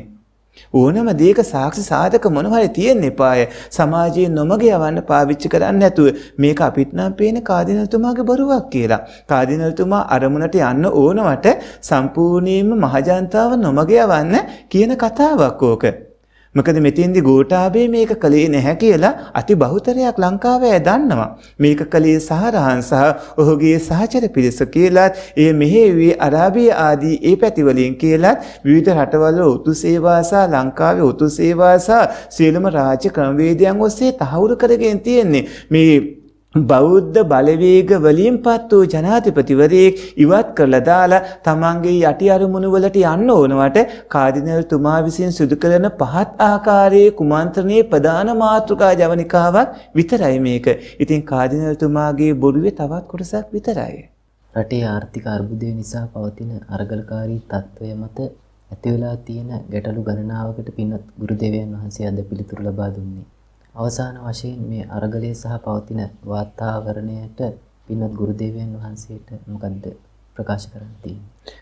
ඕනම දේක සාක්ෂි සාධක මොනවහරි තියෙන්න එපාය. සමාජයේ නොමග යවන්න පාවිච්චි කරන්න නැතුව මේක අපිට නම් පේන කාදිනල්තුමාගේ බොරුවක් කියලා. කාදිනල්තුමා අරමුණට යන්න ඕනවට සම්පූර්ණයෙන්ම මහජනතාව නොමග යවන්න කියන කතාවක් ඕක. මොකද මෙතෙන්දි ගෝඨාභය මේක කළේ නැහැ කියලා අති බහුතරයක් ලංකාවේ දන්නවා. මේක කළේ සහරහන් සහ ඔහුගේ සහචර පිරිස කියලාත් ඒ මෙහෙවි අරාබිය ආදී ඒ පැතිවලින් කියලාත් විවිධ රටවල උතු සේවාසා ලංකාවේ උතු සේවාසා සියලුම රාජ්‍ය ක්‍රමවේදයන් ඔස්සේ තහවුරු කරගෙන තියෙන්නේ. මේ බෞද්ධ බලවේග වලින් පත් වූ ජනාධිපතිවරයෙක් ඉවත් කරලා දාලා තමන්ගේ යටි අරමුණු වලට යන්න ඕනවට කාදිනල් තුමා විසින් සිදු කරන පහත් ආකාරයේ කුමන්ත්‍රණයේ ප්‍රධාන මාතෘකා ජවනිකාවක් විතරයි මේක. ඉතින් කාදිනල් තුමාගේ බොරුවේ තවත් කොටසක් විතරයි. රටේ ආර්ථික අර්බුදය නිසා පවතින අරගලකාරී තත්ත්වය මත ඇති වෙලා තියෙන ගැටලු ගණනාවකට පින්වත් ගුරුදේවයන් වහන්සේ අද පිළිතුරු ලබා දුන්නේ. අවසාන වශයෙන් මේ අරගලය සහ පවතින වාතාවරණයට පින්වත් ගුරුදේවයන් වහන්සේට මොකද්ද ප්‍රකාශ කරන්න තියෙන්නේ?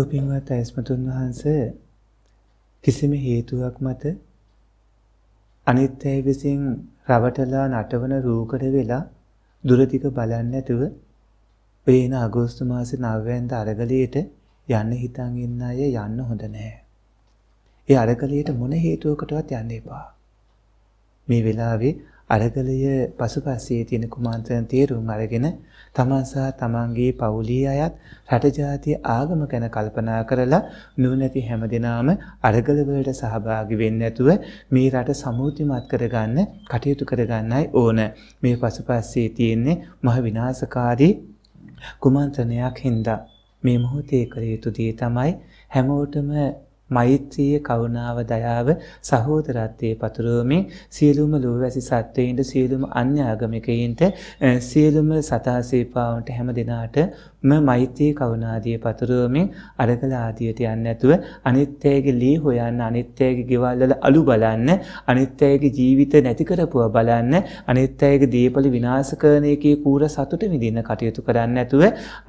ඔය පින්වත් අයස්මතුන් වහන්සේ කිසිම හේතුවක් මත අනිත්‍ය විසින් රවටලා නටවන රූකඩ වෙලා දුරදිග බලන්නේ නැතුව වේන අගෝස්තු මාසේ 9 වෙනිදා අරගලයට යන්න හිතන් ඉන්න අය යන්න හොඳ නැහැ. ඒ අරගලයට මොන හේතුවකටවත් යන්න එපා. මේ වෙලාවේ අරගලය පසුපස්සේ තියෙන කුමන්ත්‍රණ තේරුම් අරගෙන තමන් සහ තමන්ගේ පවුලේ අයත් රට ජාතිය ආගම ගැන කල්පනා කරලා නුවණැති හැමදෙනාම අරගල වලට සහභාගී වෙන්නේ නැතුව මේ රට සමෘද්ධිමත් කරගන්න කටයුතු කරගන්නයි ඕන මේ පසුපස්සේ තියෙන්නේ මහ විනාශකාරී කුමන්ත්‍රණයක් හින්දා මේ මොහොතේ කළ යුතු දේ තමයි හැමෝටම මෛත්‍රිය කවුණාව දයාව සහෝදරත්වය පතුරුවමින් සියලුම ලෝවැසි සත්වයින්ට සියලුම අන්‍යාගමිකයින්ට සියලුම සතාසේපාවන්ට හැම දෙනාට ම මෛත්‍රී කවුනාදිය පතුරුවමින් අරගල ආදියට යන්න ඇතුව අනිත්‍යයගේ ලී හොයන්න අනිත්‍යයගේ ගෙවල්ලල අලු බලන්න අනිත්‍යයගේ ජීවිත නැතිකරපුුව බලන්න අනිත්‍යයගේ දේපල විනාසකරණයකේ කූර සතුට විදින්න කටයුතු කරන්න ඇතුව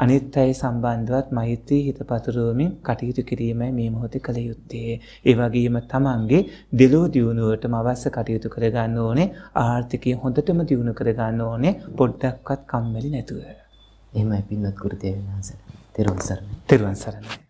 අනිත්‍යයි සම්බන්ධවත් මෛත්‍රී හිත පතුරුවමින් කටයුතු කිරීමයි මේ මොහොත කළයුතු. යුත්තේ. ඒ වගේම තමන්ගේ දෙලෝ දියුණුවටම අවශ්‍ය කටයුතු කරගන්න ඕනේ. ආර්ථිකය හොඳටම දියුණු කරගන්න ඕනේ. පොඩ්ඩක්වත් කම්මැලි නැතුව. එහෙමයි පින්වත් ගුරුදේවයන් වහන්සේ. තෙරුවන් සරණයි. තෙරුවන් සරණයි.